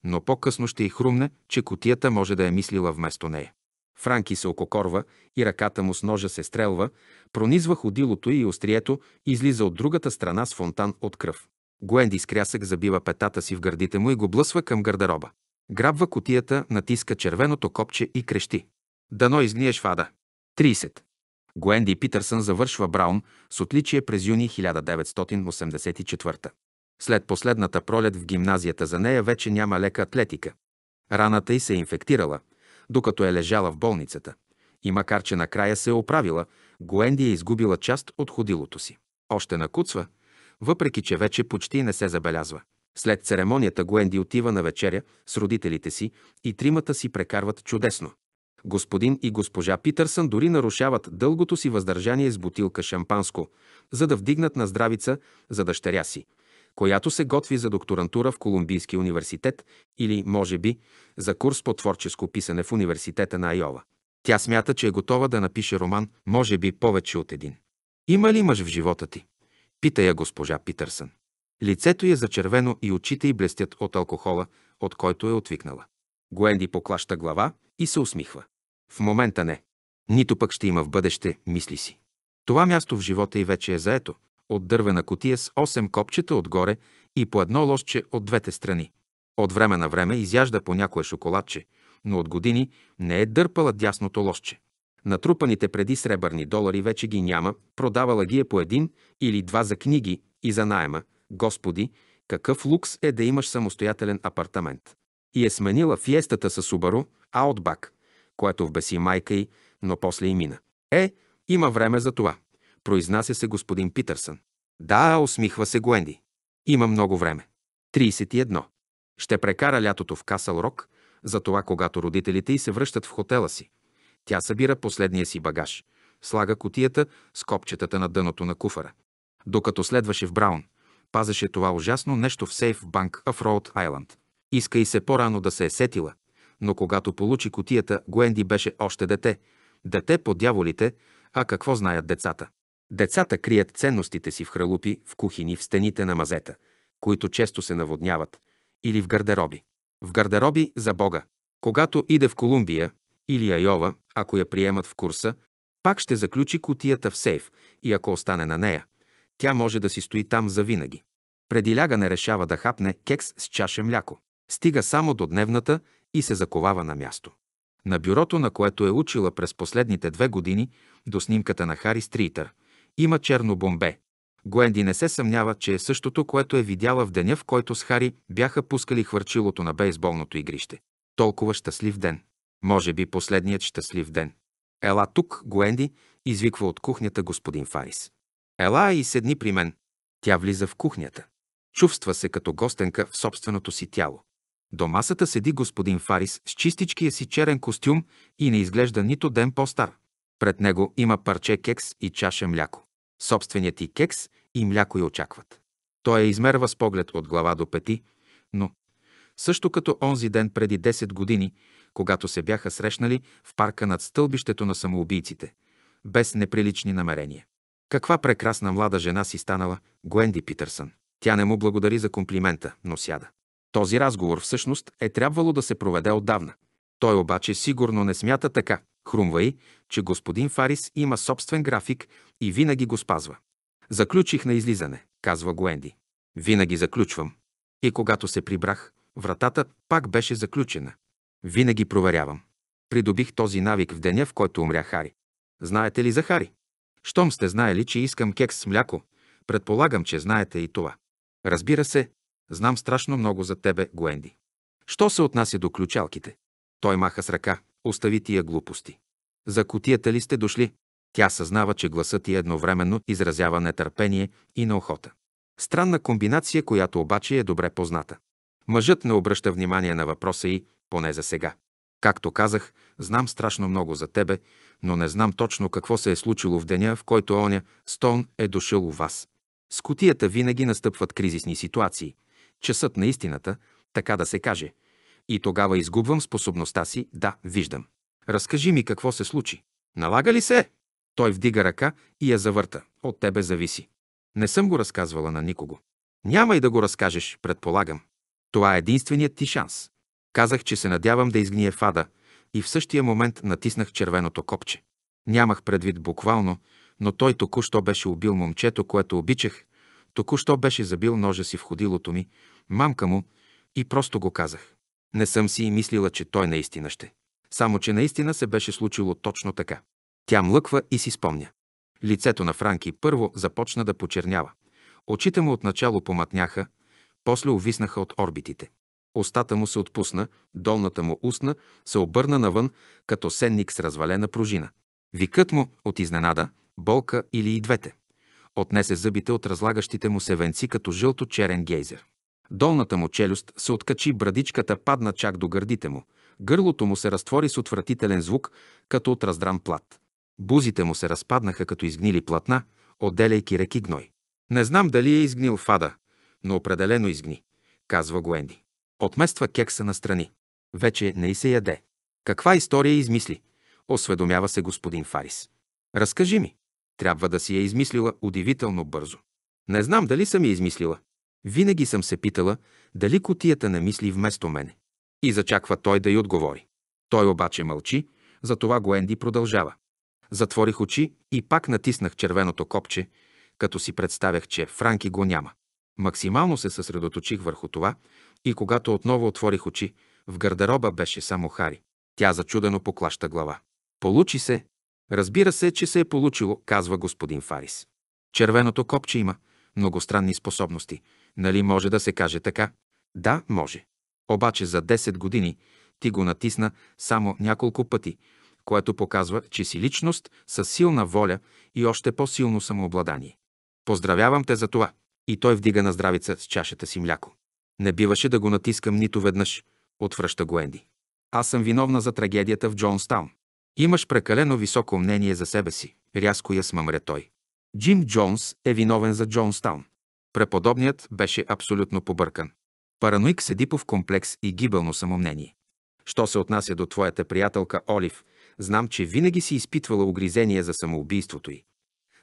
Но по-късно ще й хрумне, че котията може да е мислила вместо нея. Франки се ококорва и ръката му с ножа се стрелва, пронизва ходилото и острието, излиза от другата страна с фонтан от кръв. Гуенди с крясък забива петата си в гърдите му и го блъсва към гардероба. Грабва котията, натиска червеното копче и крещи. Дано изгниеш фада. Гуенди Питърсън завършва Браун с отличие през юни 1984. След последната пролет в гимназията за нея вече няма лека атлетика. Раната й се е инфектирала, докато е лежала в болницата. И макар, че накрая се е оправила, Гуенди е изгубила част от ходилото си. Още накуцва, въпреки че вече почти не се забелязва. След церемонията Гуенди отива на вечеря с родителите си и тримата си прекарват чудесно. Господин и госпожа Питърсън дори нарушават дългото си въздържание с бутилка шампанско, за да вдигнат на здравица за дъщеря си, която се готви за докторантура в Колумбийски университет или, може би, за курс по творческо писане в университета на Айова. Тя смята, че е готова да напише роман, може би повече от един. Има ли мъж в живота ти? Пита я госпожа Питърсън. Лицето й е зачервено и очите й блестят от алкохола, от който е отвикнала. Гуенди поклаща глава и се усмихва. В момента не. Нито пък ще има в бъдеще, мисли си. Това място в живота и вече е заето. От дървена котия с 8 копчета отгоре и по едно лошче от двете страни. От време на време изяжда по някое шоколадче, но от години не е дърпала дясното лошче. Натрупаните преди сребърни долари вече ги няма, продавала ги е по един или два за книги и за найема. Господи, какъв лукс е да имаш самостоятелен апартамент. И е сменила фиестата с Субаро, а от бак което вбеси майка й, но после и мина. Е, има време за това, произнася се господин Питърсън. Да, усмихва се Гуенди. Има много време. 31. Ще прекара лятото в Касъл Рок, затова когато родителите й се връщат в хотела си. Тя събира последния си багаж, слага котията с копчетата на дъното на куфара. Докато следваше в Браун, пазеше това ужасно нещо в сейф в банк в Роуд Айланд. Иска и се по-рано да се е сетила, но когато получи котията, Гуенди беше още дете. Дете по дяволите, а какво знаят децата? Децата крият ценностите си в хралупи, в кухини, в стените на мазета, които често се наводняват, или в гардероби. В гардероби за Бога. Когато иде в Колумбия или Айова, ако я приемат в курса, пак ще заключи котията в сейф и ако остане на нея, тя може да си стои там завинаги. Преди лягане решава да хапне кекс с чаша мляко. Стига само до дневната и се заковава на място. На бюрото, на което е учила през последните две години до снимката на Хари Стритър, има черно бомбе. Гуенди не се съмнява, че е същото, което е видяла в деня, в който с Хари бяха пускали хвърчилото на бейсболното игрище. Толкова щастлив ден. Може би последният щастлив ден. Ела тук, Гуенди, извиква от кухнята господин Фарис. Ела и седни при мен. Тя влиза в кухнята. Чувства се като гостенка в собственото си тяло. До масата седи господин Фарис с чистичкия си черен костюм и не изглежда нито ден по-стар. Пред него има парче кекс и чаша мляко. Собственият и кекс и мляко я очакват. Той я измерва с поглед от глава до пети, но също като онзи ден преди 10 години, когато се бяха срещнали в парка над стълбището на самоубийците, без неприлични намерения. Каква прекрасна млада жена си станала Гуенди Питърсън. Тя не му благодари за комплимента, но сяда. Този разговор всъщност е трябвало да се проведе отдавна. Той обаче сигурно не смята така. Хрумва и, че господин Фарис има собствен график и винаги го спазва. Заключих на излизане, казва Гуенди. Винаги заключвам. И когато се прибрах, вратата пак беше заключена. Винаги проверявам. Придобих този навик в деня, в който умря Хари. Знаете ли за Хари? Щом сте знаели, че искам кекс с мляко, предполагам, че знаете и това. Разбира се, Знам страшно много за тебе, Гуенди. Що се отнася до ключалките? Той маха с ръка. Остави тия глупости. За котията ли сте дошли? Тя съзнава, че гласът ти едновременно изразява нетърпение и неохота. Странна комбинация, която обаче е добре позната. Мъжът не обръща внимание на въпроса и, поне за сега. Както казах, знам страшно много за тебе, но не знам точно какво се е случило в деня, в който оня Стоун е дошъл у вас. С котията винаги настъпват кризисни ситуации – часът на истината, така да се каже. И тогава изгубвам способността си да виждам. Разкажи ми какво се случи. Налага ли се? Той вдига ръка и я завърта. От тебе зависи. Не съм го разказвала на никого. Няма и да го разкажеш, предполагам. Това е единственият ти шанс. Казах, че се надявам да изгние фада и в същия момент натиснах червеното копче. Нямах предвид буквално, но той току-що беше убил момчето, което обичах Току-що беше забил ножа си в ходилото ми, мамка му, и просто го казах. Не съм си и мислила, че той наистина ще. Само, че наистина се беше случило точно така. Тя млъква и си спомня. Лицето на Франки първо започна да почернява. Очите му отначало помътняха, после увиснаха от орбитите. Остата му се отпусна, долната му устна се обърна навън, като сенник с развалена пружина. Викът му от изненада, болка или и двете отнесе зъбите от разлагащите му се венци като жълто-черен гейзер. Долната му челюст се откачи, брадичката падна чак до гърдите му, гърлото му се разтвори с отвратителен звук, като от раздран плат. Бузите му се разпаднаха като изгнили платна, отделяйки реки гной. Не знам дали е изгнил фада, но определено изгни, казва Гуенди. Отмества кекса на страни. Вече не и се яде. Каква история измисли? Осведомява се господин Фарис. Разкажи ми. Трябва да си я измислила удивително бързо. Не знам дали съм я измислила. Винаги съм се питала дали котията не мисли вместо мене. И зачаква той да й отговори. Той обаче мълчи, затова Гуенди продължава. Затворих очи и пак натиснах червеното копче, като си представях, че Франки го няма. Максимално се съсредоточих върху това и когато отново отворих очи, в гардероба беше само Хари. Тя зачудено поклаща глава. Получи се, Разбира се, че се е получило, казва господин Фарис. Червеното копче има многостранни способности. Нали може да се каже така? Да, може. Обаче за 10 години ти го натисна само няколко пъти, което показва, че си личност с силна воля и още по-силно самообладание. Поздравявам те за това. И той вдига на здравица с чашата си мляко. Не биваше да го натискам нито веднъж, отвръща го Енди. Аз съм виновна за трагедията в Джонстаун. Имаш прекалено високо мнение за себе си. Рязко я смъмре той. Джим Джонс е виновен за Джонстаун. Преподобният беше абсолютно побъркан. Параноик седи в комплекс и гибелно самомнение. Що се отнася до твоята приятелка Олив, знам, че винаги си изпитвала огризение за самоубийството й.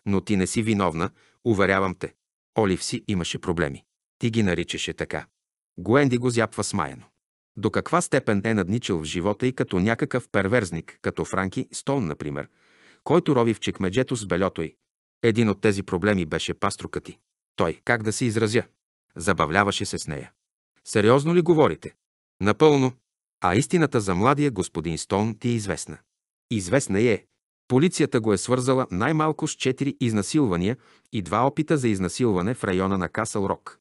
Но ти не си виновна, уверявам те. Олив си имаше проблеми. Ти ги наричаше така. Гуенди го зяпва смаяно до каква степен е надничал в живота и като някакъв перверзник, като Франки Стоун, например, който рови в чекмеджето с белето й. Един от тези проблеми беше паструкът ти. Той, как да се изразя, забавляваше се с нея. Сериозно ли говорите? Напълно. А истината за младия господин Стоун ти е известна. Известна е. Полицията го е свързала най-малко с четири изнасилвания и два опита за изнасилване в района на Касъл Рок.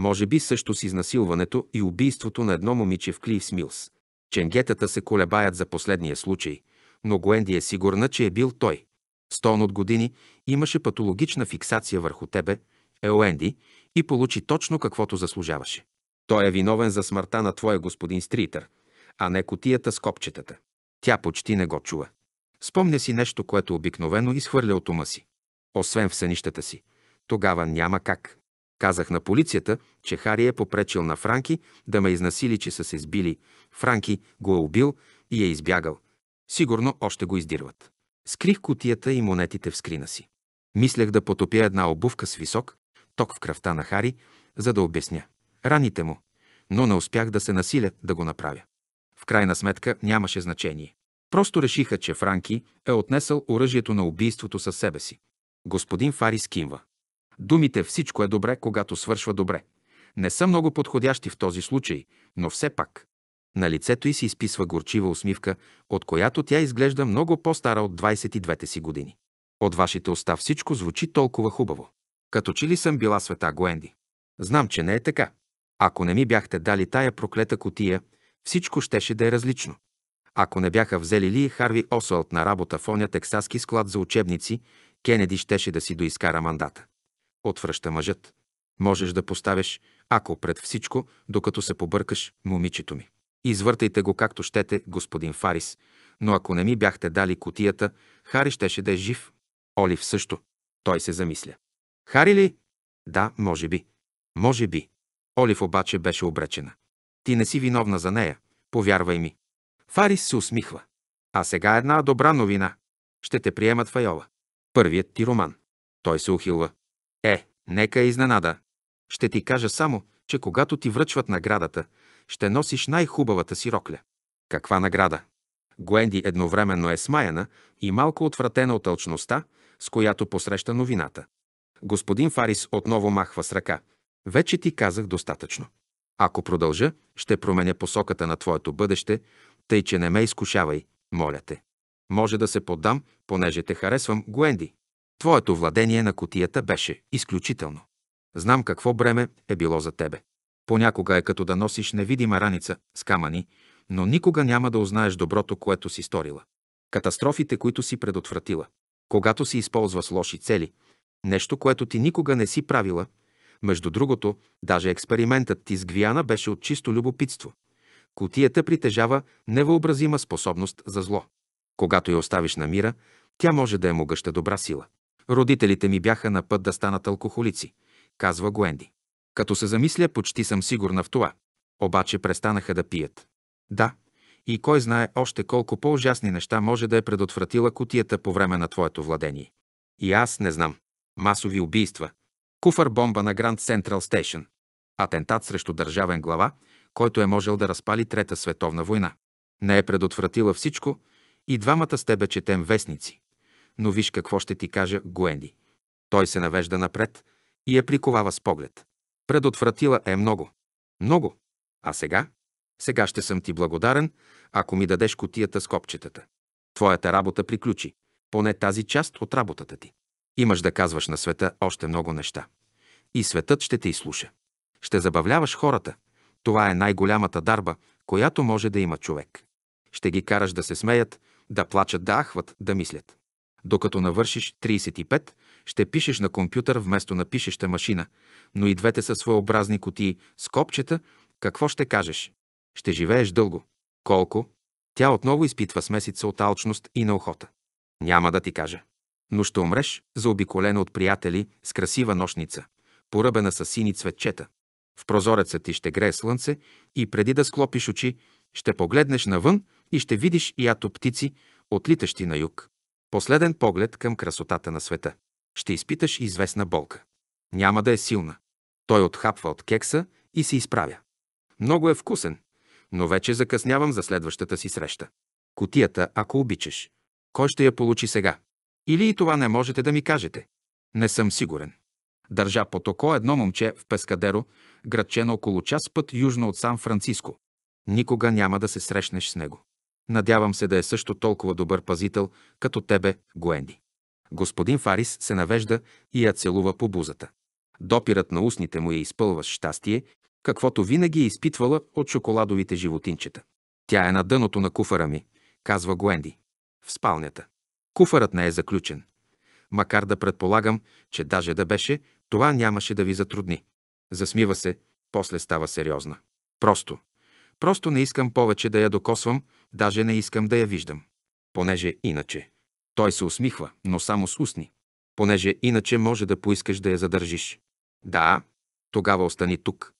Може би също с изнасилването и убийството на едно момиче в Кливс Милс. Ченгетата се колебаят за последния случай, но Гуенди е сигурна, че е бил той. Стон от години имаше патологична фиксация върху тебе, Еоенди, и получи точно каквото заслужаваше. Той е виновен за смъртта на твоя господин Стритър, а не котията с копчетата. Тя почти не го чува. Спомня си нещо, което обикновено изхвърля от ума си. Освен в сънищата си. Тогава няма как. Казах на полицията, че Хари е попречил на Франки да ме изнасили, че са се сбили. Франки го е убил и е избягал. Сигурно още го издирват. Скрих кутията и монетите в скрина си. Мислех да потопя една обувка с висок, ток в кръвта на Хари, за да обясня. Раните му. Но не успях да се насиля да го направя. В крайна сметка нямаше значение. Просто решиха, че Франки е отнесъл оръжието на убийството със себе си. Господин Фари скимва. Думите «всичко е добре, когато свършва добре» не са много подходящи в този случай, но все пак. На лицето й се изписва горчива усмивка, от която тя изглежда много по-стара от 22-те си години. От вашите уста всичко звучи толкова хубаво. Като че ли съм била света Гоенди? Знам, че не е така. Ако не ми бяхте дали тая проклета котия, всичко щеше да е различно. Ако не бяха взели Ли Харви Осуалт на работа в оня тексаски склад за учебници, Кенеди щеше да си доискара мандата отвръща мъжът. Можеш да поставяш, ако пред всичко, докато се побъркаш, момичето ми. Извъртайте го както щете, господин Фарис, но ако не ми бяхте дали котията, Хари щеше да е жив. Олив също. Той се замисля. Хари ли? Да, може би. Може би. Олив обаче беше обречена. Ти не си виновна за нея, повярвай ми. Фарис се усмихва. А сега една добра новина. Ще те приемат в Първият ти роман. Той се ухилва. Е, нека е изненада. Ще ти кажа само, че когато ти връчват наградата, ще носиш най-хубавата си рокля. Каква награда? Гуенди едновременно е смаяна и малко отвратена от тълчността, с която посреща новината. Господин Фарис отново махва с ръка. Вече ти казах достатъчно. Ако продължа, ще променя посоката на твоето бъдеще, тъй че не ме изкушавай, моля те. Може да се поддам, понеже те харесвам, Гуенди. Твоето владение на котията беше изключително. Знам какво бреме е било за тебе. Понякога е като да носиш невидима раница с камъни, но никога няма да узнаеш доброто, което си сторила. Катастрофите, които си предотвратила. Когато си използва с лоши цели, нещо, което ти никога не си правила, между другото, даже експериментът ти с Гвиана беше от чисто любопитство. Котията притежава невъобразима способност за зло. Когато я оставиш на мира, тя може да е могъща добра сила. Родителите ми бяха на път да станат алкохолици, казва Гуенди. Като се замисля, почти съм сигурна в това. Обаче престанаха да пият. Да, и кой знае още колко по-ужасни неща може да е предотвратила кутията по време на твоето владение. И аз не знам. Масови убийства. Куфар бомба на Гранд Централ Стейшн. Атентат срещу държавен глава, който е можел да разпали Трета световна война. Не е предотвратила всичко и двамата с тебе четем вестници но виж какво ще ти кажа Гуенди. Той се навежда напред и я приковава с поглед. Предотвратила е много. Много. А сега? Сега ще съм ти благодарен, ако ми дадеш котията с копчетата. Твоята работа приключи, поне тази част от работата ти. Имаш да казваш на света още много неща. И светът ще те изслуша. Ще забавляваш хората. Това е най-голямата дарба, която може да има човек. Ще ги караш да се смеят, да плачат, да ахват, да мислят. Докато навършиш 35, ще пишеш на компютър вместо на пишеща машина, но и двете са своеобразни кутии с копчета, какво ще кажеш? Ще живееш дълго. Колко? Тя отново изпитва смесица от алчност и на охота. Няма да ти кажа. Но ще умреш, заобиколена от приятели, с красива нощница, поръбена с сини цветчета. В прозореца ти ще грее слънце и преди да склопиш очи, ще погледнеш навън и ще видиш ято птици, отлитащи на юг. Последен поглед към красотата на света. Ще изпиташ известна болка. Няма да е силна. Той отхапва от кекса и се изправя. Много е вкусен, но вече закъснявам за следващата си среща. Котията, ако обичаш. Кой ще я получи сега? Или и това не можете да ми кажете? Не съм сигурен. Държа по око едно момче в Пескадеро, градчено около час път южно от Сан-Франциско. Никога няма да се срещнеш с него. Надявам се да е също толкова добър пазител, като тебе, Гуенди. Господин Фарис се навежда и я целува по бузата. Допирът на устните му я изпълва с щастие, каквото винаги е изпитвала от шоколадовите животинчета. Тя е на дъното на куфара ми, казва Гуенди. В спалнята. Куфарът не е заключен. Макар да предполагам, че даже да беше, това нямаше да ви затрудни. Засмива се, после става сериозна. Просто. Просто не искам повече да я докосвам, даже не искам да я виждам. Понеже иначе. Той се усмихва, но само с устни. Понеже иначе може да поискаш да я задържиш. Да, тогава остани тук.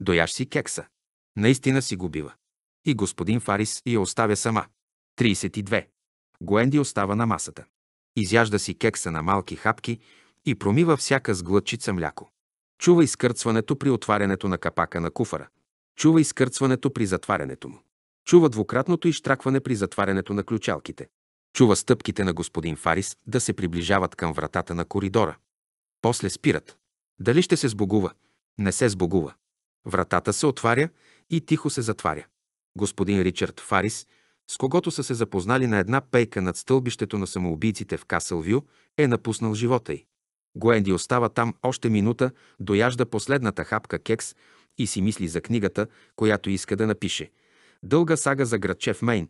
Дояш си кекса. Наистина си го бива. И господин Фарис я оставя сама. 32. Гуенди остава на масата. Изяжда си кекса на малки хапки и промива всяка с мляко. Чува изкърцването при отварянето на капака на куфара. Чува изкърцването при затварянето му. Чува двукратното изтракване при затварянето на ключалките. Чува стъпките на господин Фарис да се приближават към вратата на коридора. После спират. Дали ще се сбогува? Не се сбогува. Вратата се отваря и тихо се затваря. Господин Ричард Фарис, с когото са се запознали на една пейка над стълбището на самоубийците в Касълвю, е напуснал живота й. Гуенди остава там още минута, дояжда последната хапка кекс, и си мисли за книгата, която иска да напише. Дълга сага за градче в Мейн,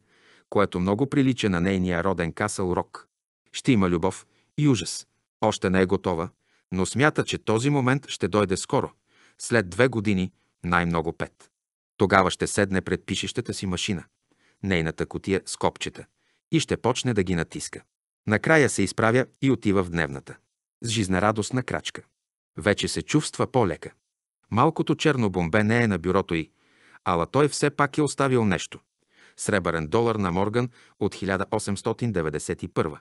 което много прилича на нейния роден Касъл Рок. Ще има любов и ужас. Още не е готова, но смята, че този момент ще дойде скоро, след две години, най-много пет. Тогава ще седне пред пишещата си машина, нейната котия с копчета, и ще почне да ги натиска. Накрая се изправя и отива в дневната. С жизнерадостна крачка. Вече се чувства по-лека. Малкото черно бомбе не е на бюрото й, ала той все пак е оставил нещо. Сребърен долар на Морган от 1891.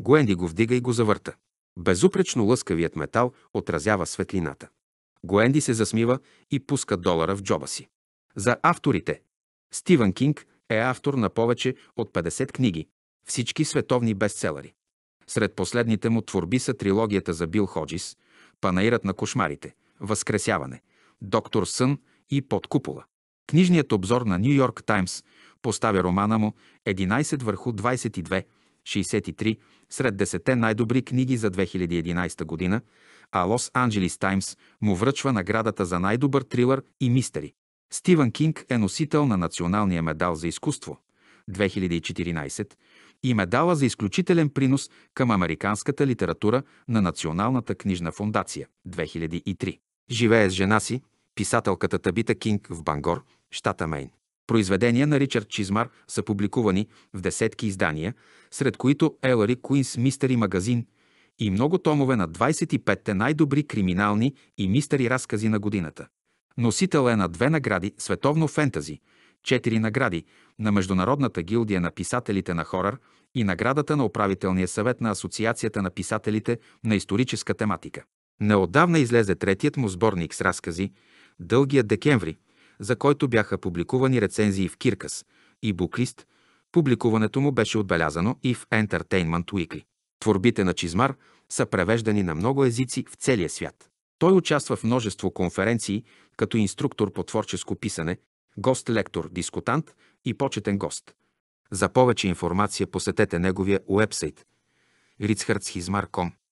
Гуенди го вдига и го завърта. Безупречно лъскавият метал отразява светлината. Гуенди се засмива и пуска долара в джоба си. За авторите. Стивън Кинг е автор на повече от 50 книги, всички световни бестселери. Сред последните му творби са трилогията за Бил Ходжис, Панаирът на кошмарите, Възкресяване, Доктор Сън и Под купола. Книжният обзор на Нью Йорк Таймс поставя романа му 11 върху 22, 63 сред 10 най-добри книги за 2011 година, а Лос Анджелис Таймс му връчва наградата за най-добър трилър и мистери. Стивън Кинг е носител на Националния медал за изкуство 2014 и медала за изключителен принос към американската литература на Националната книжна фундация 2003. Живее с жена си, писателката Табита Кинг в Бангор, щата Мейн. Произведения на Ричард Чизмар са публикувани в десетки издания, сред които Елари Куинс Мистери Магазин и много томове на 25-те най-добри криминални и мистери разкази на годината. Носител е на две награди Световно фентази, четири награди на Международната гилдия на писателите на Хорър и наградата на управителния съвет на Асоциацията на писателите на историческа тематика. Неодавна излезе третият му сборник с разкази «Дългия декември», за който бяха публикувани рецензии в Киркас и Буклист. Публикуването му беше отбелязано и в Entertainment Weekly. Творбите на Чизмар са превеждани на много езици в целия свят. Той участва в множество конференции като инструктор по творческо писане, гост-лектор, дискутант и почетен гост. За повече информация посетете неговия уебсайт ritzhardshizmar.com